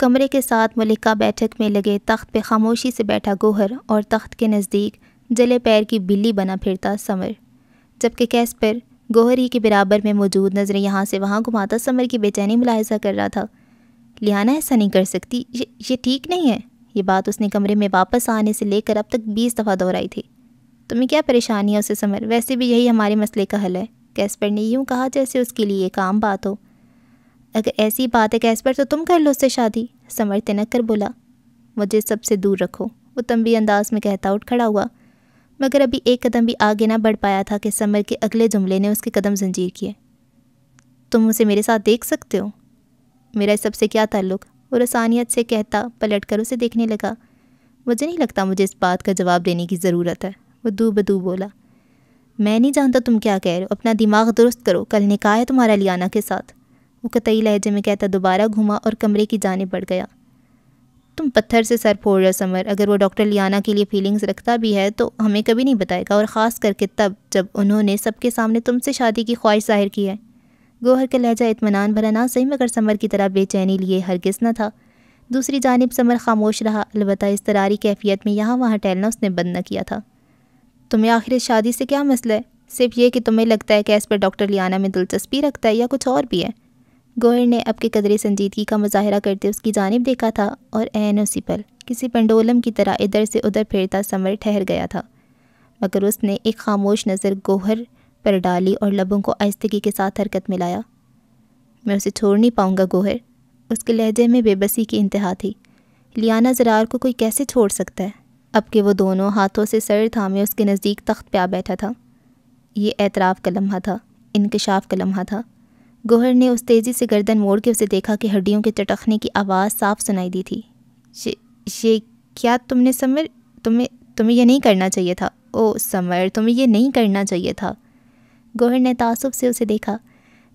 कमरे के साथ मलिका बैठक में लगे तख्त पे खामोशी से बैठा गोहर और तख्त के नज़दीक जले पैर की बिल्ली बना फिरता समर जबकि कैस्पर गोहरी के बराबर में मौजूद नज़रें यहाँ से वहाँ घुमाता समर की बेचैनी मुलाहजा कर रहा था लिहाना ऐसा नहीं कर सकती ये ये ठीक नहीं है ये बात उसने कमरे में वापस आने से लेकर अब तक बीस दफ़ा दोहराई थी तुम्हें क्या परेशानी है उसे समर वैसे भी यही हमारे मसले का हल है कैस्पर ने यूँ कहा जैसे उसके लिए एक आम बात हो अगर ऐसी बात है कैस्पर तो तुम कर लो उससे शादी समर तिनक कर बोला मुझे सबसे दूर रखो वो तम भी अंदाज में कहता उठ खड़ा हुआ मगर अभी एक कदम भी आगे ना बढ़ पाया था कि समर के अगले जुमले ने उसके कदम जंजीर किए तुम उसे मेरे साथ देख सकते हो मेरा इस सबसे क्या ताल्लुक और आसानियत से कहता पलट कर उसे देखने लगा मुझे नहीं लगता मुझे इस बात का जवाब देने की ज़रूरत है वो दू बदू बोला मैं नहीं जानता तुम क्या कह रहे हो अपना दिमाग दुरुस्त करो कल निकाह है तुम्हारा लियाना के साथ वो कतई लहजे में कहता दोबारा घूमा और कमरे की जाने बढ़ गया तुम पत्थर से सर फोड़ रहे समर अगर वो डॉक्टर लियाना के लिए फीलिंग्स रखता भी है तो हमें कभी नहीं बताएगा और ख़ास करके तब जब उन्होंने सबके सामने तुमसे शादी की ख्वाहिश जाहिर की है गोहर का लहजा इतमान भरा ना सही मगर समर की तरह बेचैनी लिए हरगिज न था दूसरी जानब समर खामोश रहा अलबत् इस तरारी कैफियत में यहाँ वहाँ टहलना उसने बंद न किया था तुम्हें आखिर शादी से क्या मसला है सिर्फ ये कि तुम्हें लगता है कि इस पर डॉक्टर लियाना में दिलचस्पी रखता है या कुछ और भी है गोयर ने अब के कदर संजीदगी का मुजाहरा करते उसकी जानब देखा था और एन उसी पर किसी पंडोलम की तरह इधर से उधर फेरता समर ठहर गया था मगर उसने एक खामोश नज़र गोहर पर डाली और लबों को आहिस्तगी के साथ हरकत मिलाया मैं उसे छोड़ नहीं पाऊँगा गोहर उसके लहजे में बेबसी की इंतहा थी लियाना जरार को कोई कैसे छोड़ सकता है अब के वो दोनों हाथों से सर थामे उसके नज़दीक तख्त पे आ बैठा था ये एतराफ़ का लम्हा था इनकशाफ का लम्हा था गोहर ने उस तेज़ी से गर्दन मोड़ के उसे देखा कि हड्डियों के चटखने की आवाज़ साफ सुनाई दी थी ये ये क्या तुमने समर तुम्हें तुम्हें यह नहीं करना चाहिए था ओ समर तुम्हें यह नहीं करना चाहिए था गोहर ने तासुब से उसे देखा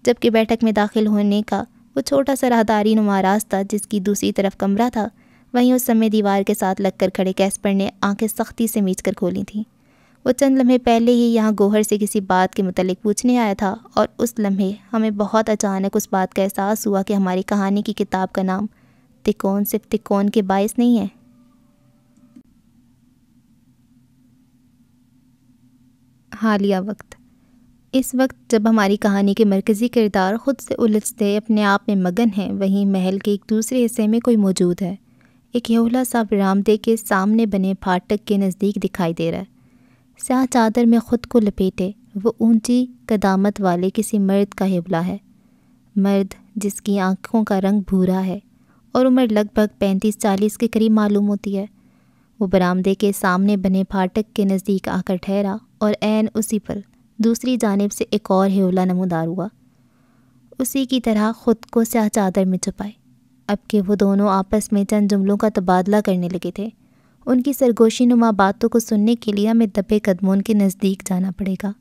जबकि बैठक में दाखिल होने का वो छोटा सा राहदारी नुमा रास्ता जिसकी दूसरी तरफ कमरा था वहीं उस समय दीवार के साथ लगकर खड़े कैस्पर ने आंखें सख्ती से मीच कर खोली थीं वो चंद लम्हे पहले ही यहाँ गोहर से किसी बात के मतलब पूछने आया था और उस लम्हे हमें बहुत अचानक उस बात का एहसास हुआ कि हमारी कहानी की किताब का नाम तिकोन सिर्फ तिकोन के बायस नहीं है हालिया वक्त इस वक्त जब हमारी कहानी के मरकज़ी किरदार ख़ुद से उलझते अपने आप में मगन हैं वहीं महल के एक दूसरे हिस्से में कोई मौजूद है एक यहला साहब बरामदे के सामने बने फाटक के नज़दीक दिखाई दे रहा है स्याह चादर में ख़ुद को लपेटे वो ऊंची कदामत वाले किसी मर्द का हिबला है मर्द जिसकी आंखों का रंग भूरा है और उम्र लगभग पैंतीस चालीस के करीब मालूम होती है वो बरामदे के सामने बने फाटक के नज़दीक आकर ठहरा और एन उसी पर दूसरी जानब से एक और हेवला नमोदार हुआ उसी की तरह ख़ुद को स्याह चादर में छुपाए अब के वो दोनों आपस में चंद जुमलों का तबादला करने लगे थे उनकी सरगोशी नुमा बातों को सुनने के लिए हमें दबे कदमों के नज़दीक जाना पड़ेगा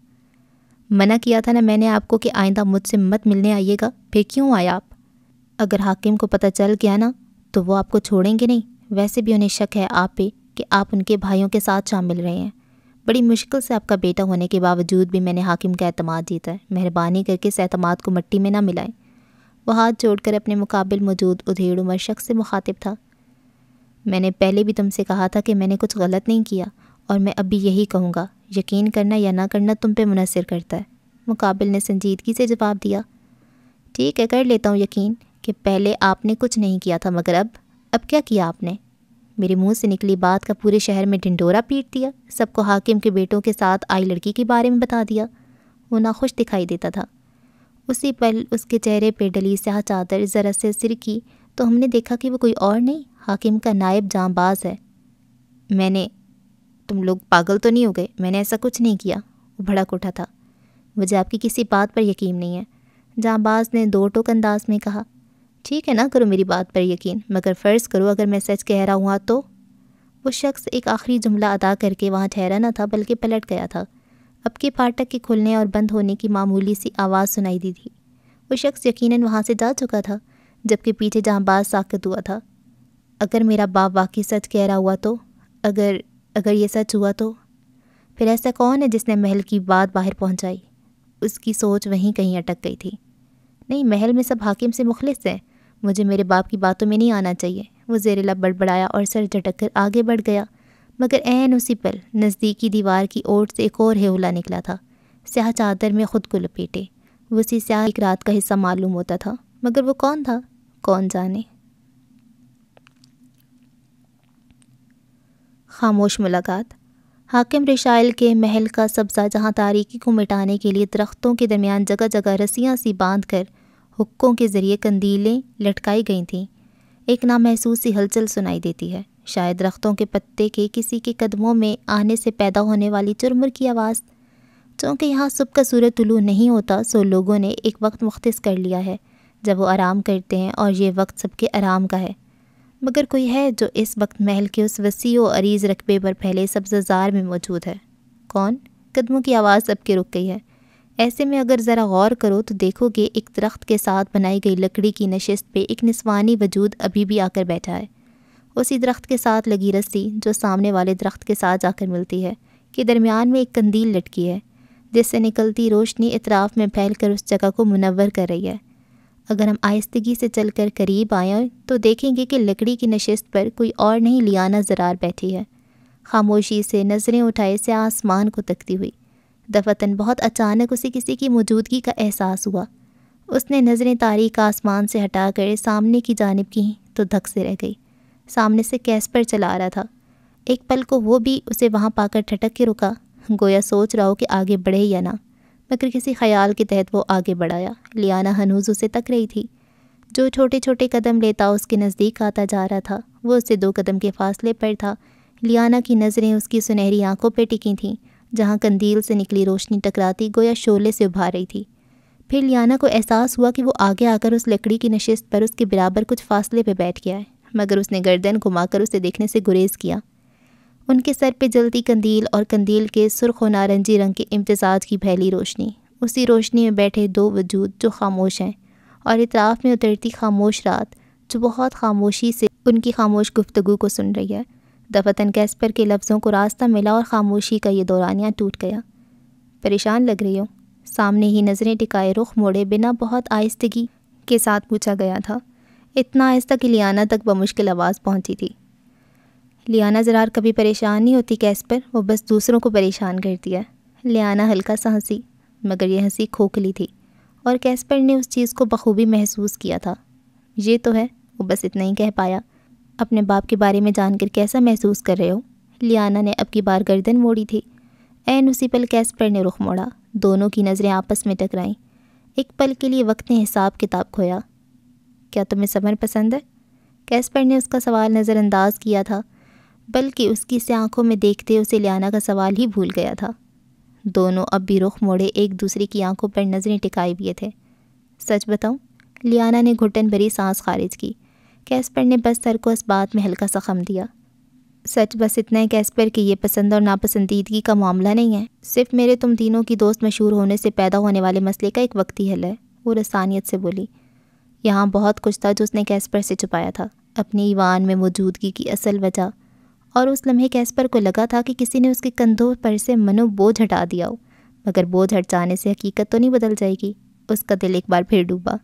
मना किया था ना मैंने आपको कि आइंदा मुझसे मत मिलने आइएगा फिर क्यों आए आप अगर हाकिम को पता चल गया ना तो वो आपको छोड़ेंगे नहीं वैसे भी उन्हें शक है आप पे कि आप उनके भाइयों के साथ शामिल रहे हैं बड़ी मुश्किल से आपका बेटा होने के बावजूद भी मैंने हाकिम का अहतमाद जीता है मेहरबानी करके इस अतमाद को मट्टी में ना मिलाएं वह हाथ जोड़कर अपने मुकाबल मौजूद उधेड़ उमर शख्स से मुखातिब था मैंने पहले भी तुमसे कहा था कि मैंने कुछ गलत नहीं किया और मैं अब भी यही कहूँगा यकीन करना या ना करना तुम पे मुनसर करता है मुकाबिल ने संजीदगी से जवाब दिया ठीक है कर लेता हूँ यकीन कि पहले आपने कुछ नहीं किया था मगर अब अब क्या किया आपने मेरे मुंह से निकली बात का पूरे शहर में ढिंडोरा पीट दिया सबको हाकिम के बेटों के साथ आई लड़की के बारे में बता दिया वो नाखुश दिखाई देता था उसी पल उसके चेहरे पर डली स्याह चादर ज़रा से सिर की तो हमने देखा कि वो कोई और नहीं हाकिम का नायब जांबाज है मैंने तुम लोग पागल तो नहीं हो गए मैंने ऐसा कुछ नहीं किया वो भड़क उठा था मुझे आपकी किसी बात पर यकीन नहीं है जांबाज ने दो टोक अंदाज में कहा ठीक है ना करो मेरी बात पर यकीन मगर फ़र्ज़ करो अगर मैं सच कह रहा हुआ तो वो शख्स एक आखिरी जुमला अदा करके वहाँ ठहरा ना था बल्कि पलट गया था अब के फाटक के खुलने और बंद होने की मामूली सी आवाज़ सुनाई दी थी वो शख्स यकीनन वहाँ से जा चुका था जबकि पीछे जहाँ बाज़ साकत हुआ था अगर मेरा बाप वाकई सच कह रहा हुआ तो अगर अगर ये सच हुआ तो फिर ऐसा कौन है जिसने महल की बात बाहर पहुंचाई उसकी सोच वहीं कहीं अटक गई थी नहीं महल में सब हाकिम से मुखलिस हैं मुझे मेरे बाप की बातों में नहीं आना चाहिए वो जेरेला बड़बड़ाया और सर झटक कर आगे बढ़ गया मगर एन उसी पल नज़दीकी दीवार की ओर से एक और हेउला निकला था स्याह चादर में ख़ुद को लपेटे वो उसी स्याह एक रात का हिस्सा मालूम होता था मगर वो कौन था कौन जाने खामोश मुलाकात हाकिम रिशाइल के महल का सब्ज़ा जहाँ तारीकी को मिटाने के लिए दरख्तों के दरमियान जगह जगह रस्सियाँ सी बांध कर हुक्कों के ज़रिए कंदीलें लटकाई गई थीं एक नामहसूस सी हलचल सुनाई देती है शायद दरख्तों के पत्ते के किसी के कदमों में आने से पैदा होने वाली चुरमुर की आवाज़ चूँकि यहाँ सुबह का सूरज तुलू नहीं होता सो लोगों ने एक वक्त मुख्त कर लिया है जब वो आराम करते हैं और ये वक्त सबके आराम का है मगर कोई है जो इस वक्त महल के उस वसी व अरीज़ रकबे पर फैले सब्ज़ार में मौजूद है कौन कदमों की आवाज़ सबके रुक गई है ऐसे में अगर ज़रा गौर करो तो देखोगे एक दरख्त के साथ बनाई गई लकड़ी की नशस्त पे एक निस्वानी वजूद अभी भी आकर बैठा है उसी दरख्त के साथ लगी रस्सी जो सामने वाले दरख्त के साथ जाकर मिलती है के दरमियान में एक कंदील लटकी है जिससे निकलती रोशनी इतराफ़ में फैल कर उस जगह को मुनवर कर रही है अगर हम आयस्तगी से चलकर करीब आए तो देखेंगे कि लकड़ी की नशस्त पर कोई और नहीं लियाना ज़रार बैठी है खामोशी से नज़रें उठाए से आसमान को तकती हुई दफतन बहुत अचानक उसे किसी की मौजूदगी का एहसास हुआ उसने नज़रें तारीख आसमान से हटा कर सामने की जानब की तो धक से रह गई सामने से कैस्पर चला रहा था एक पल को वो भी उसे वहाँ पाकर ठटक के रुका गोया सोच रहा हो कि आगे बढ़े या ना मगर किसी ख्याल के तहत वो आगे बढ़ाया लियाना हनूज उसे तक रही थी जो छोटे छोटे कदम लेता उसके नज़दीक आता जा रहा था वो उससे दो कदम के फासले पर था लियाना की नज़रें उसकी सुनहरी आंखों पर टिकी थीं जहाँ कंदील से निकली रोशनी टकराती गोया शोले से उभार रही थी फिर लियाना को एहसास हुआ कि वो आगे आकर उस लकड़ी की नशस्त पर उसके बराबर कुछ फासले पर बैठ गया है मगर उसने गर्दन घुमाकर उसे देखने से गुरेज किया उनके सर पे जलती कंदील और कंदील के सुर्ख और नारंगी रंग के इम्तजाज की फैली रोशनी उसी रोशनी में बैठे दो वजूद जो खामोश हैं और इतराफ़ में उतरती खामोश रात जो बहुत खामोशी से उनकी खामोश गुफ्तगु को सुन रही है दफतन कैस्पर के लफ्ज़ों को रास्ता मिला और ख़ामोशी का ये दौरानिया टूट गया परेशान लग रही हो सामने ही नज़रें टिकाए रुख मोड़े बिना बहुत आहिस्तगी के साथ पूछा गया था इतना आहिस्ता कि लियाना तक बमुश्किल आवाज़ पहुंची थी लियाना ज़रार कभी परेशान नहीं होती कैस पर वो बस दूसरों को परेशान करती है लियाना हल्का सा हंसी मगर यह हंसी खोखली थी और कैस्पर ने उस चीज़ को बखूबी महसूस किया था ये तो है वो बस इतना ही कह पाया अपने बाप के बारे में जानकर कैसा महसूस कर रहे हो लियाना ने अब की बार गर्दन मोड़ी थी एन उसी पल कैस्पर ने रुख मोड़ा दोनों की नज़रें आपस में टकराईं एक पल के लिए वक्त ने हिसाब किताब खोया क्या तुम्हें समर पसंद है कैस्पर ने उसका सवाल नज़रअंदाज किया था बल्कि उसकी से आंखों में देखते उसे लियाना का सवाल ही भूल गया था दोनों अब भी रुख मोड़े एक दूसरे की आंखों पर नज़रें टिकाए हुए थे सच बताऊं लियाना ने घुटन भरी सांस खारिज की कैस्पर ने बस सर को इस बात में हल्का सखम दिया सच बस इतना है कैस्पर कि ये पसंद और नापसंदीदगी का मामला नहीं है सिर्फ मेरे तुम तीनों की दोस्त मशहूर होने से पैदा होने वाले मसले का एक वक्ती हल है वो रसानियत से बोली यहाँ बहुत कुछ था जो उसने कैस्पर से छुपाया था अपनी ईवान में मौजूदगी की असल वजह और उस लम्हे कैस्पर को लगा था कि किसी ने उसके कंधों पर से मनोबोझ हटा दिया हो मगर बोझ हट जाने से हकीकत तो नहीं बदल जाएगी उसका दिल एक बार फिर डूबा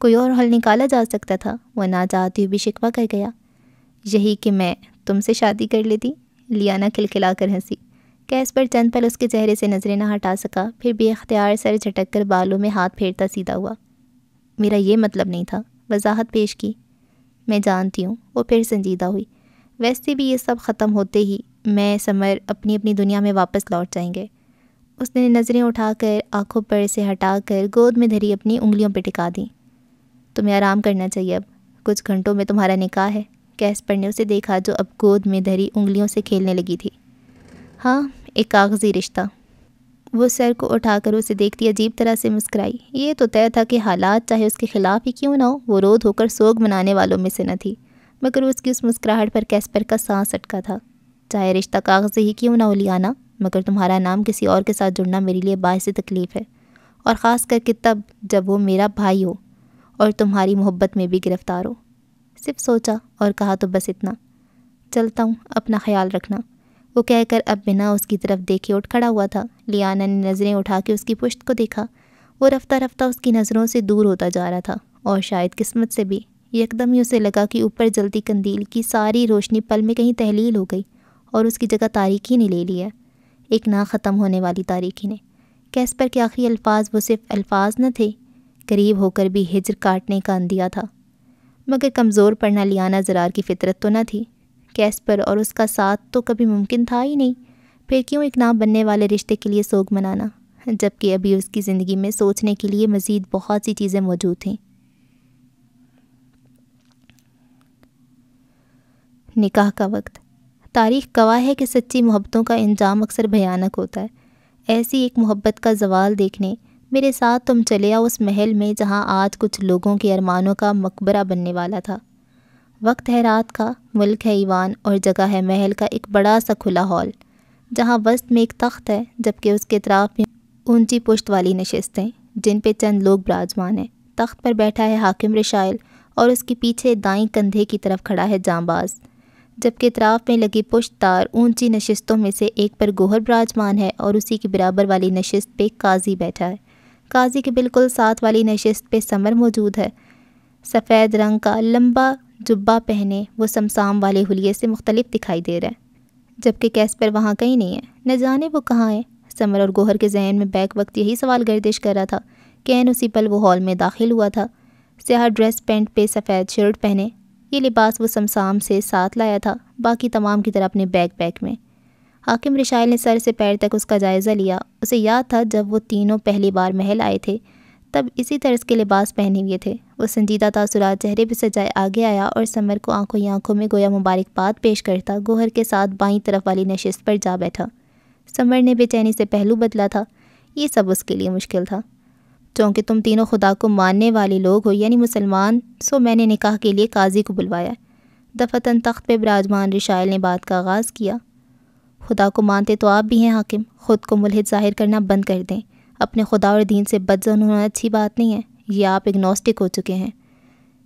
कोई और हल निकाला जा सकता था वह ना चाहती हुई भी शिकवा कर गया यही कि मैं तुमसे शादी कर लेती लियाना खिलखिला कर हंसी कैस पर चंद पल उसके चेहरे से नज़रें ना हटा सका फिर अख्तियार सर झटक कर बालों में हाथ फेरता सीधा हुआ मेरा ये मतलब नहीं था वजाहत पेश की मैं जानती हूँ वो फिर संजीदा हुई वैसे भी ये सब ख़त्म होते ही मैं समर अपनी अपनी दुनिया में वापस लौट जाएंगे उसने नज़रें उठाकर आंखों पर से हटाकर गोद में धरी अपनी उंगलियों पर टिका दी तुम्हें आराम करना चाहिए अब कुछ घंटों में तुम्हारा निकाह है कैस्पर ने उसे देखा जो अब गोद में धरी उंगलियों से खेलने लगी थी हाँ एक कागज़ी रिश्ता वो सर को उठाकर उसे देखती अजीब तरह से मुस्कराई ये तो तय था कि हालात चाहे उसके ख़िलाफ़ ही क्यों ना हो वो रोध होकर सोग मनाने वालों में से न थी मगर उसकी उस मुस्कुराहट पर कैस्पर का सांस अटका था चाहे रिश्ता कागज़ ही क्यों ना उलियाना मगर तुम्हारा नाम किसी और के साथ जुड़ना मेरे लिए बायस तकलीफ़ है और ख़ास करके तब जब वो मेरा भाई हो और तुम्हारी मोहब्बत में भी गिरफ़्तार हो सिर्फ सोचा और कहा तो बस इतना चलता हूँ अपना ख्याल रखना वो कहकर अब बिना उसकी तरफ देखे उठ खड़ा हुआ था लियाना ने नज़रें उठा के उसकी पुश्त को देखा वो रफ्ता रफ्ता उसकी नज़रों से दूर होता जा रहा था और शायद किस्मत से भी यकदम ही उसे लगा कि ऊपर जलती कंदील की सारी रोशनी पल में कहीं तहलील हो गई और उसकी जगह तारीखी ने ले लिया एक ना ख़त्म होने वाली तारीखी ने कैसपर के आखिरी अल्फाज वो सिर्फ अल्फाज न थे करीब होकर भी हिजर काटने का अंदिया था मगर कमज़ोर पड़ना लियाना जरार की फितरत तो न थी कैसपर और उसका साथ तो कभी मुमकिन था ही नहीं फिर क्यों एक ना बनने वाले रिश्ते के लिए सोग मनाना जबकि अभी उसकी ज़िंदगी में सोचने के लिए मज़ीद बहुत सी चीज़ें मौजूद थीं निकाह का वक्त तारीख गवाह है कि सच्ची मोहब्बतों का इंजाम अक्सर भयानक होता है ऐसी एक मोहब्बत का जवाल देखने मेरे साथ तुम चले आओ उस महल में जहाँ आज कुछ लोगों के अरमानों का मकबरा बनने वाला था वक्त है रात का मुल्क है ईवान और जगह है महल का एक बड़ा सा खुला हॉल जहाँ वस्त में एक तख्त है जबकि उसके तराफ में ऊंची पुश्त वाली नशस्तें जिन पे चंद लोग बराजमान हैं तख्त पर बैठा है हाकिम रिशाइल और उसके पीछे दाई कंधे की तरफ खड़ा है जाँबाज़ जबकि इतराफ में लगी तार ऊंची नशस्तों में से एक पर गोहर बराजमान है और उसी के बराबर वाली नशस्त पे काजी बैठा है काजी के बिल्कुल साथ वाली नशस्त पे समर मौजूद है सफ़ेद रंग का लंबा जुब्बा पहने वो समसाम वाले हुलिये से मुख्तलिफ दिखाई दे रहा है जबकि कैसपर वहाँ कहीं नहीं है न जाने वो कहाँ है समर और गोहर के जहन में बैक वक्त यही सवाल गर्दिश कर रहा था कैन उसी पल वो हॉल में दाखिल हुआ था स्याह ड्रेस पेंट पे सफ़ेद शर्ट पहने ये लिबास वो समसाम से साथ लाया था बाकी तमाम की तरह अपने बैग पैक में हाकिम रिशाइल ने सर से पैर तक उसका जायज़ा लिया उसे याद था जब वो तीनों पहली बार महल आए थे तब इसी तरह के लिबास पहने हुए थे वो संजीदा तासुरात चेहरे पर सजाए आगे आया और समर को आंखों ही आंखों में गोया मुबारकबाद पेश करता गोहर के साथ बाई तरफ वाली नशिस्त पर जा बैठा समर ने बेचैनी से पहलू बदला था ये सब उसके लिए मुश्किल था चूँकि तुम तीनों खुदा को मानने वाले लोग हो यानी मुसलमान सो मैंने निकाह के लिए काजी को बुलवाया दफतन तख्त पे बराजमान रिशाइल ने बात का आगाज़ किया खुदा को मानते तो आप भी हैं हाकिम ख़ुद को मुलहद ज़ाहिर करना बंद कर दें अपने खुदा और दीन से बदजन होना अच्छी बात नहीं है ये आप इग्नोस्टिक हो चुके हैं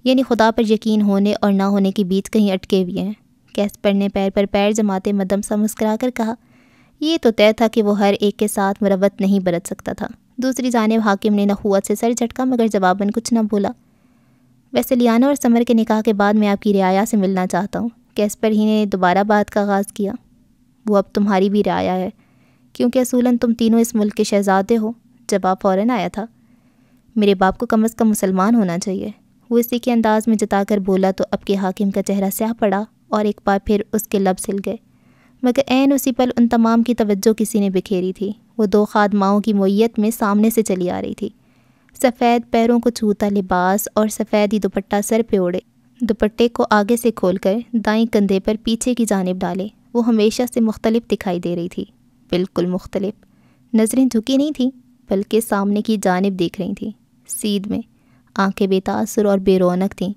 यानी खुदा पर यकीन होने और ना होने के बीच कहीं अटके हुए हैं कैसपर ने पैर पर पैर जमाते मदम सा मुस्करा कर कहा यह तो तय था कि वो हर एक के साथ मरवत नहीं बरत सकता था दूसरी जानब हाकिम ने नखुआत से सर झटका मगर जवाबन कुछ ना बोला वैसे लियाना और समर के निकाह के बाद मैं आपकी रियाया से मिलना चाहता हूँ कैसपर ही ने दोबारा बात का आगाज़ किया वो अब तुम्हारी भी रियाया है क्योंकि असूलन तुम तीनों इस मुल्क के शहजादे हो जवाब फ़ौर आया था मेरे बाप को कम अज़ कम मुसलमान होना चाहिए वो इसी के अंदाज़ में जताकर बोला तो अब के हाकिम का चेहरा स्याह पड़ा और एक बार फिर उसके लब सिल गए मगर एन उसी पल उन तमाम की तवज्जो किसी ने बिखेरी थी वो दो खादमाओं की मोयत में सामने से चली आ रही थी सफ़ेद पैरों को छूता लिबास और सफ़ेद ही दुपट्टा सर पे ओढ़े दुपट्टे को आगे से खोलकर दाई कंधे पर पीछे की जानब डाले वो हमेशा से मुख्तलिफ दिखाई दे रही थी बिल्कुल मुख्तलिफ नज़रें झुकी नहीं थी बल्कि सामने की जानब देख रही थी सीध में आंखें बेतासुर और बेरोनक थीं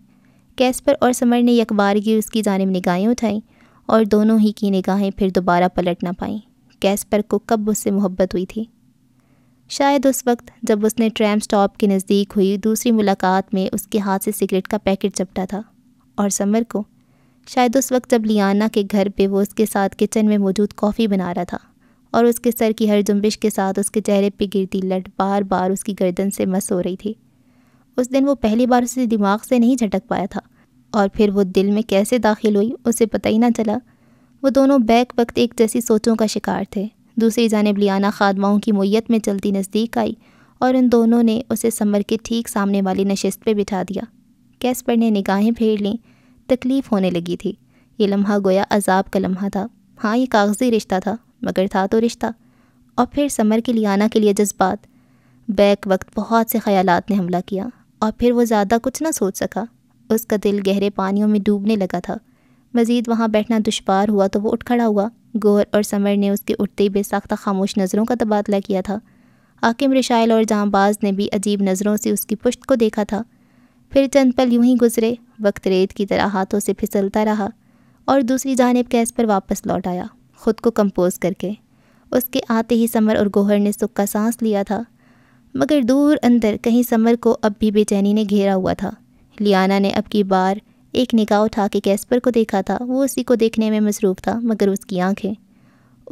कैसपर और समर ने यकबार की उसकी जानब निगाहें उठाईं और दोनों ही की निगाहें फिर दोबारा पलट ना पाईं कैस्पर को कब उससे मोहब्बत हुई थी शायद उस वक्त जब उसने ट्रैम स्टॉप के नज़दीक हुई दूसरी मुलाकात में उसके हाथ से सिगरेट का पैकेट चपटा था और समर को शायद उस वक्त जब लियाना के घर पे वो उसके साथ किचन में मौजूद कॉफ़ी बना रहा था और उसके सर की हर जुम्बिश के साथ उसके चेहरे पे गिरती लट बार बार उसकी गर्दन से मस हो रही थी उस दिन वो पहली बार उसे दिमाग से नहीं झटक पाया था और फिर वो दिल में कैसे दाखिल हुई उसे पता ही ना चला वो दोनों बैक वक्त एक जैसी सोचों का शिकार थे दूसरी जानब लियाना खादमाओं की मोयत में चलती नज़दीक आई और उन दोनों ने उसे समर के ठीक सामने वाली नशस्त पर बिठा दिया कैसपर ने निगाहें फेर लीं तकलीफ़ होने लगी थी ये लम्हा गोया अजाब का लम्हा था हाँ ये कागज़ी रिश्ता था मगर था तो रिश्ता और फिर समर के लियाना के लिए जज्बात बैक वक्त बहुत से ख्यालात ने हमला किया और फिर वो ज़्यादा कुछ ना सोच सका उसका दिल गहरे पानियों में डूबने लगा था मज़ीद वहाँ बैठना दुशवार हुआ तो वो उठ खड़ा हुआ गोहर और समर ने उसके उठते बेसाख्ता खामोश नज़रों का तबादला किया था आकिम रिशाइल और जहाँबाज ने भी अजीब नज़रों से उसकी पुश्त को देखा था फिर चंद पल यूं ही गुजरे वक्त रेत की तरह हाथों से फिसलता रहा और दूसरी जानब कैस पर वापस लौट आया ख़ुद को कंपोज करके उसके आते ही समर और गोहर ने सुख का सांस लिया था मगर दूर अंदर कहीं समर को अब भी बेचैनी ने घेरा हुआ था लियाना ने अब की बार एक निगाह उठा के कैस्पर को देखा था वो उसी को देखने में मसरूफ़ था मगर उसकी आंखें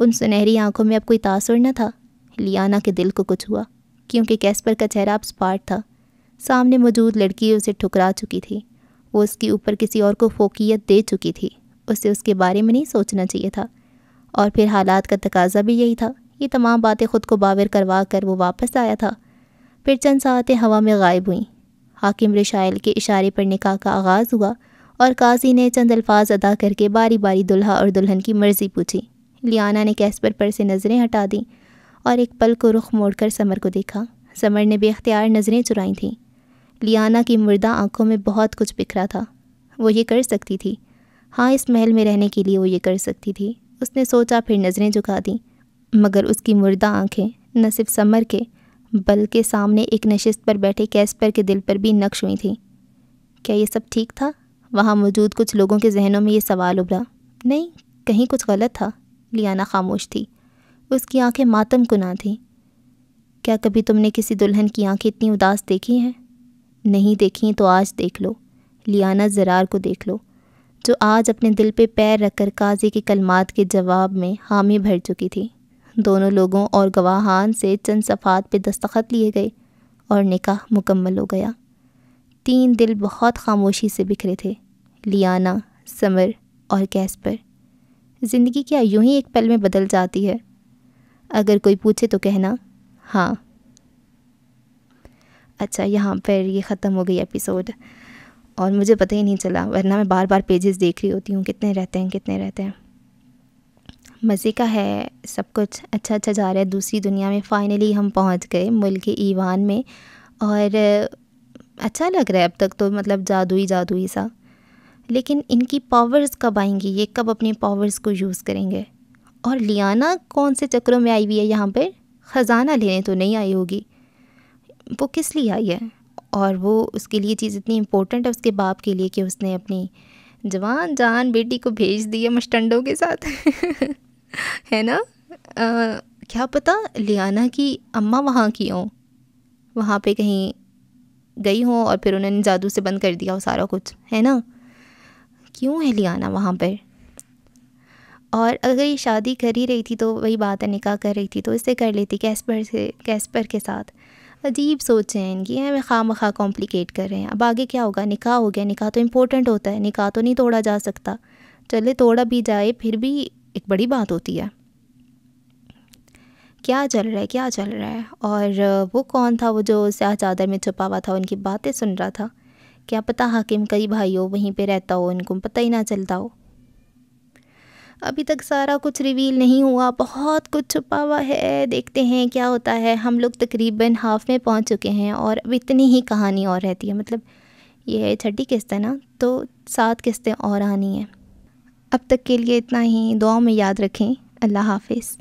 उन सुनहरी आंखों में अब कोई तासुर न था लियाना के दिल को कुछ हुआ क्योंकि कैस्पर का चेहरा अब स्पाट था सामने मौजूद लड़की उसे ठुकरा चुकी थी वो उसके ऊपर किसी और को फोकियत दे चुकी थी उसे उसके बारे में नहीं सोचना चाहिए था और फिर हालात का तकाजा भी यही था ये तमाम बातें खुद को बावर करवा कर वो वापस आया था फिर चंद सातें हवा में गायब हुई हाकिम रिशाइल के इशारे पर निकाह का आगाज़ हुआ और काजी ने चंद अल्फाज अदा करके बारी बारी दुल्हा और दुल्हन की मर्ज़ी पूछी लियाना ने कैसपर पर से नज़रें हटा दी और एक पल को रुख मोड़कर समर को देखा समर ने बेख्तियार नज़रें चुराई थीं लियाना की मुर्दा आंखों में बहुत कुछ बिखरा था वो ये कर सकती थी हाँ इस महल में रहने के लिए वो ये कर सकती थी उसने सोचा फिर नज़रें झुका दी मगर उसकी मुर्दा आँखें न सिर्फ समर के बल के सामने एक नशिस्त पर बैठे कैस्पर के दिल पर भी नक्श हुई थी क्या ये सब ठीक था वहाँ मौजूद कुछ लोगों के जहनों में ये सवाल उभरा नहीं कहीं कुछ गलत था लियाना खामोश थी उसकी आंखें मातम कुना थीं क्या कभी तुमने किसी दुल्हन की आंखें इतनी उदास देखी हैं नहीं देखी तो आज देख लो लियाना जरार को देख लो जो आज अपने दिल पे पैर रखकर काजी के कलमात के जवाब में हामी भर चुकी थी दोनों लोगों और गवाहान से चंद सफ़ात पर दस्तखत लिए गए और निकाह मुकम्मल हो गया तीन दिल बहुत खामोशी से बिखरे थे लियाना समर और कैस्पर ज़िंदगी क्या यूं ही एक पल में बदल जाती है अगर कोई पूछे तो कहना हाँ अच्छा यहाँ पर ये ख़त्म हो गई एपिसोड और मुझे पता ही नहीं चला वरना मैं बार बार पेजेस देख रही होती हूँ कितने रहते हैं कितने रहते हैं मज़े का है सब कुछ अच्छा अच्छा जा रहा है दूसरी दुनिया में फ़ाइनली हम पहुंच गए मुल्क ईवान में और अच्छा लग रहा है अब तक तो मतलब जादुई जादुई सा लेकिन इनकी पावर्स कब आएंगी ये कब अपनी पावर्स को यूज़ करेंगे और लियाना कौन से चक्रों में आई हुई है यहाँ पर ख़जाना लेने तो नहीं आई होगी वो किस लिए आई है और वो उसके लिए चीज़ इतनी इम्पोर्टेंट है उसके बाप के लिए कि उसने अपनी जवान जान बेटी को भेज दिया मस्टंडों के साथ है ना आ, क्या पता लियाना की अम्मा वहाँ की हों वहाँ पे कहीं गई हों और फिर उन्होंने जादू से बंद कर दिया हो सारा कुछ है ना क्यों है लियाना वहाँ पर और अगर ये शादी कर ही रही थी तो वही बात है निकाह कर रही थी तो इससे कर लेती कैस्पर से कैस्पर के साथ अजीब सोचे हैं इनकी हमें खाम खा कॉम्प्लिकेट कर रहे हैं अब आगे क्या होगा निकाह हो गया निकाह तो इम्पोर्टेंट होता है निकाह तो नहीं तोड़ा जा सकता चले तोड़ा भी जाए फिर भी एक बड़ी बात होती है क्या चल रहा है क्या चल रहा है और वो कौन था वो जो स्याह चादर में छुपा हुआ था उनकी बातें सुन रहा था क्या पता हाकिम कई भाई हो वहीं पे रहता हो उनको पता ही ना चलता हो अभी तक सारा कुछ रिवील नहीं हुआ बहुत कुछ छुपा हुआ है देखते हैं क्या होता है हम लोग तकरीबन हाफ में पहुंच चुके हैं और अब इतनी ही कहानी और रहती है मतलब ये है छठी किस्त है ना तो सात किस्तें और आनी है अब तक के लिए इतना ही दुआ में याद रखें अल्लाह हाफिज़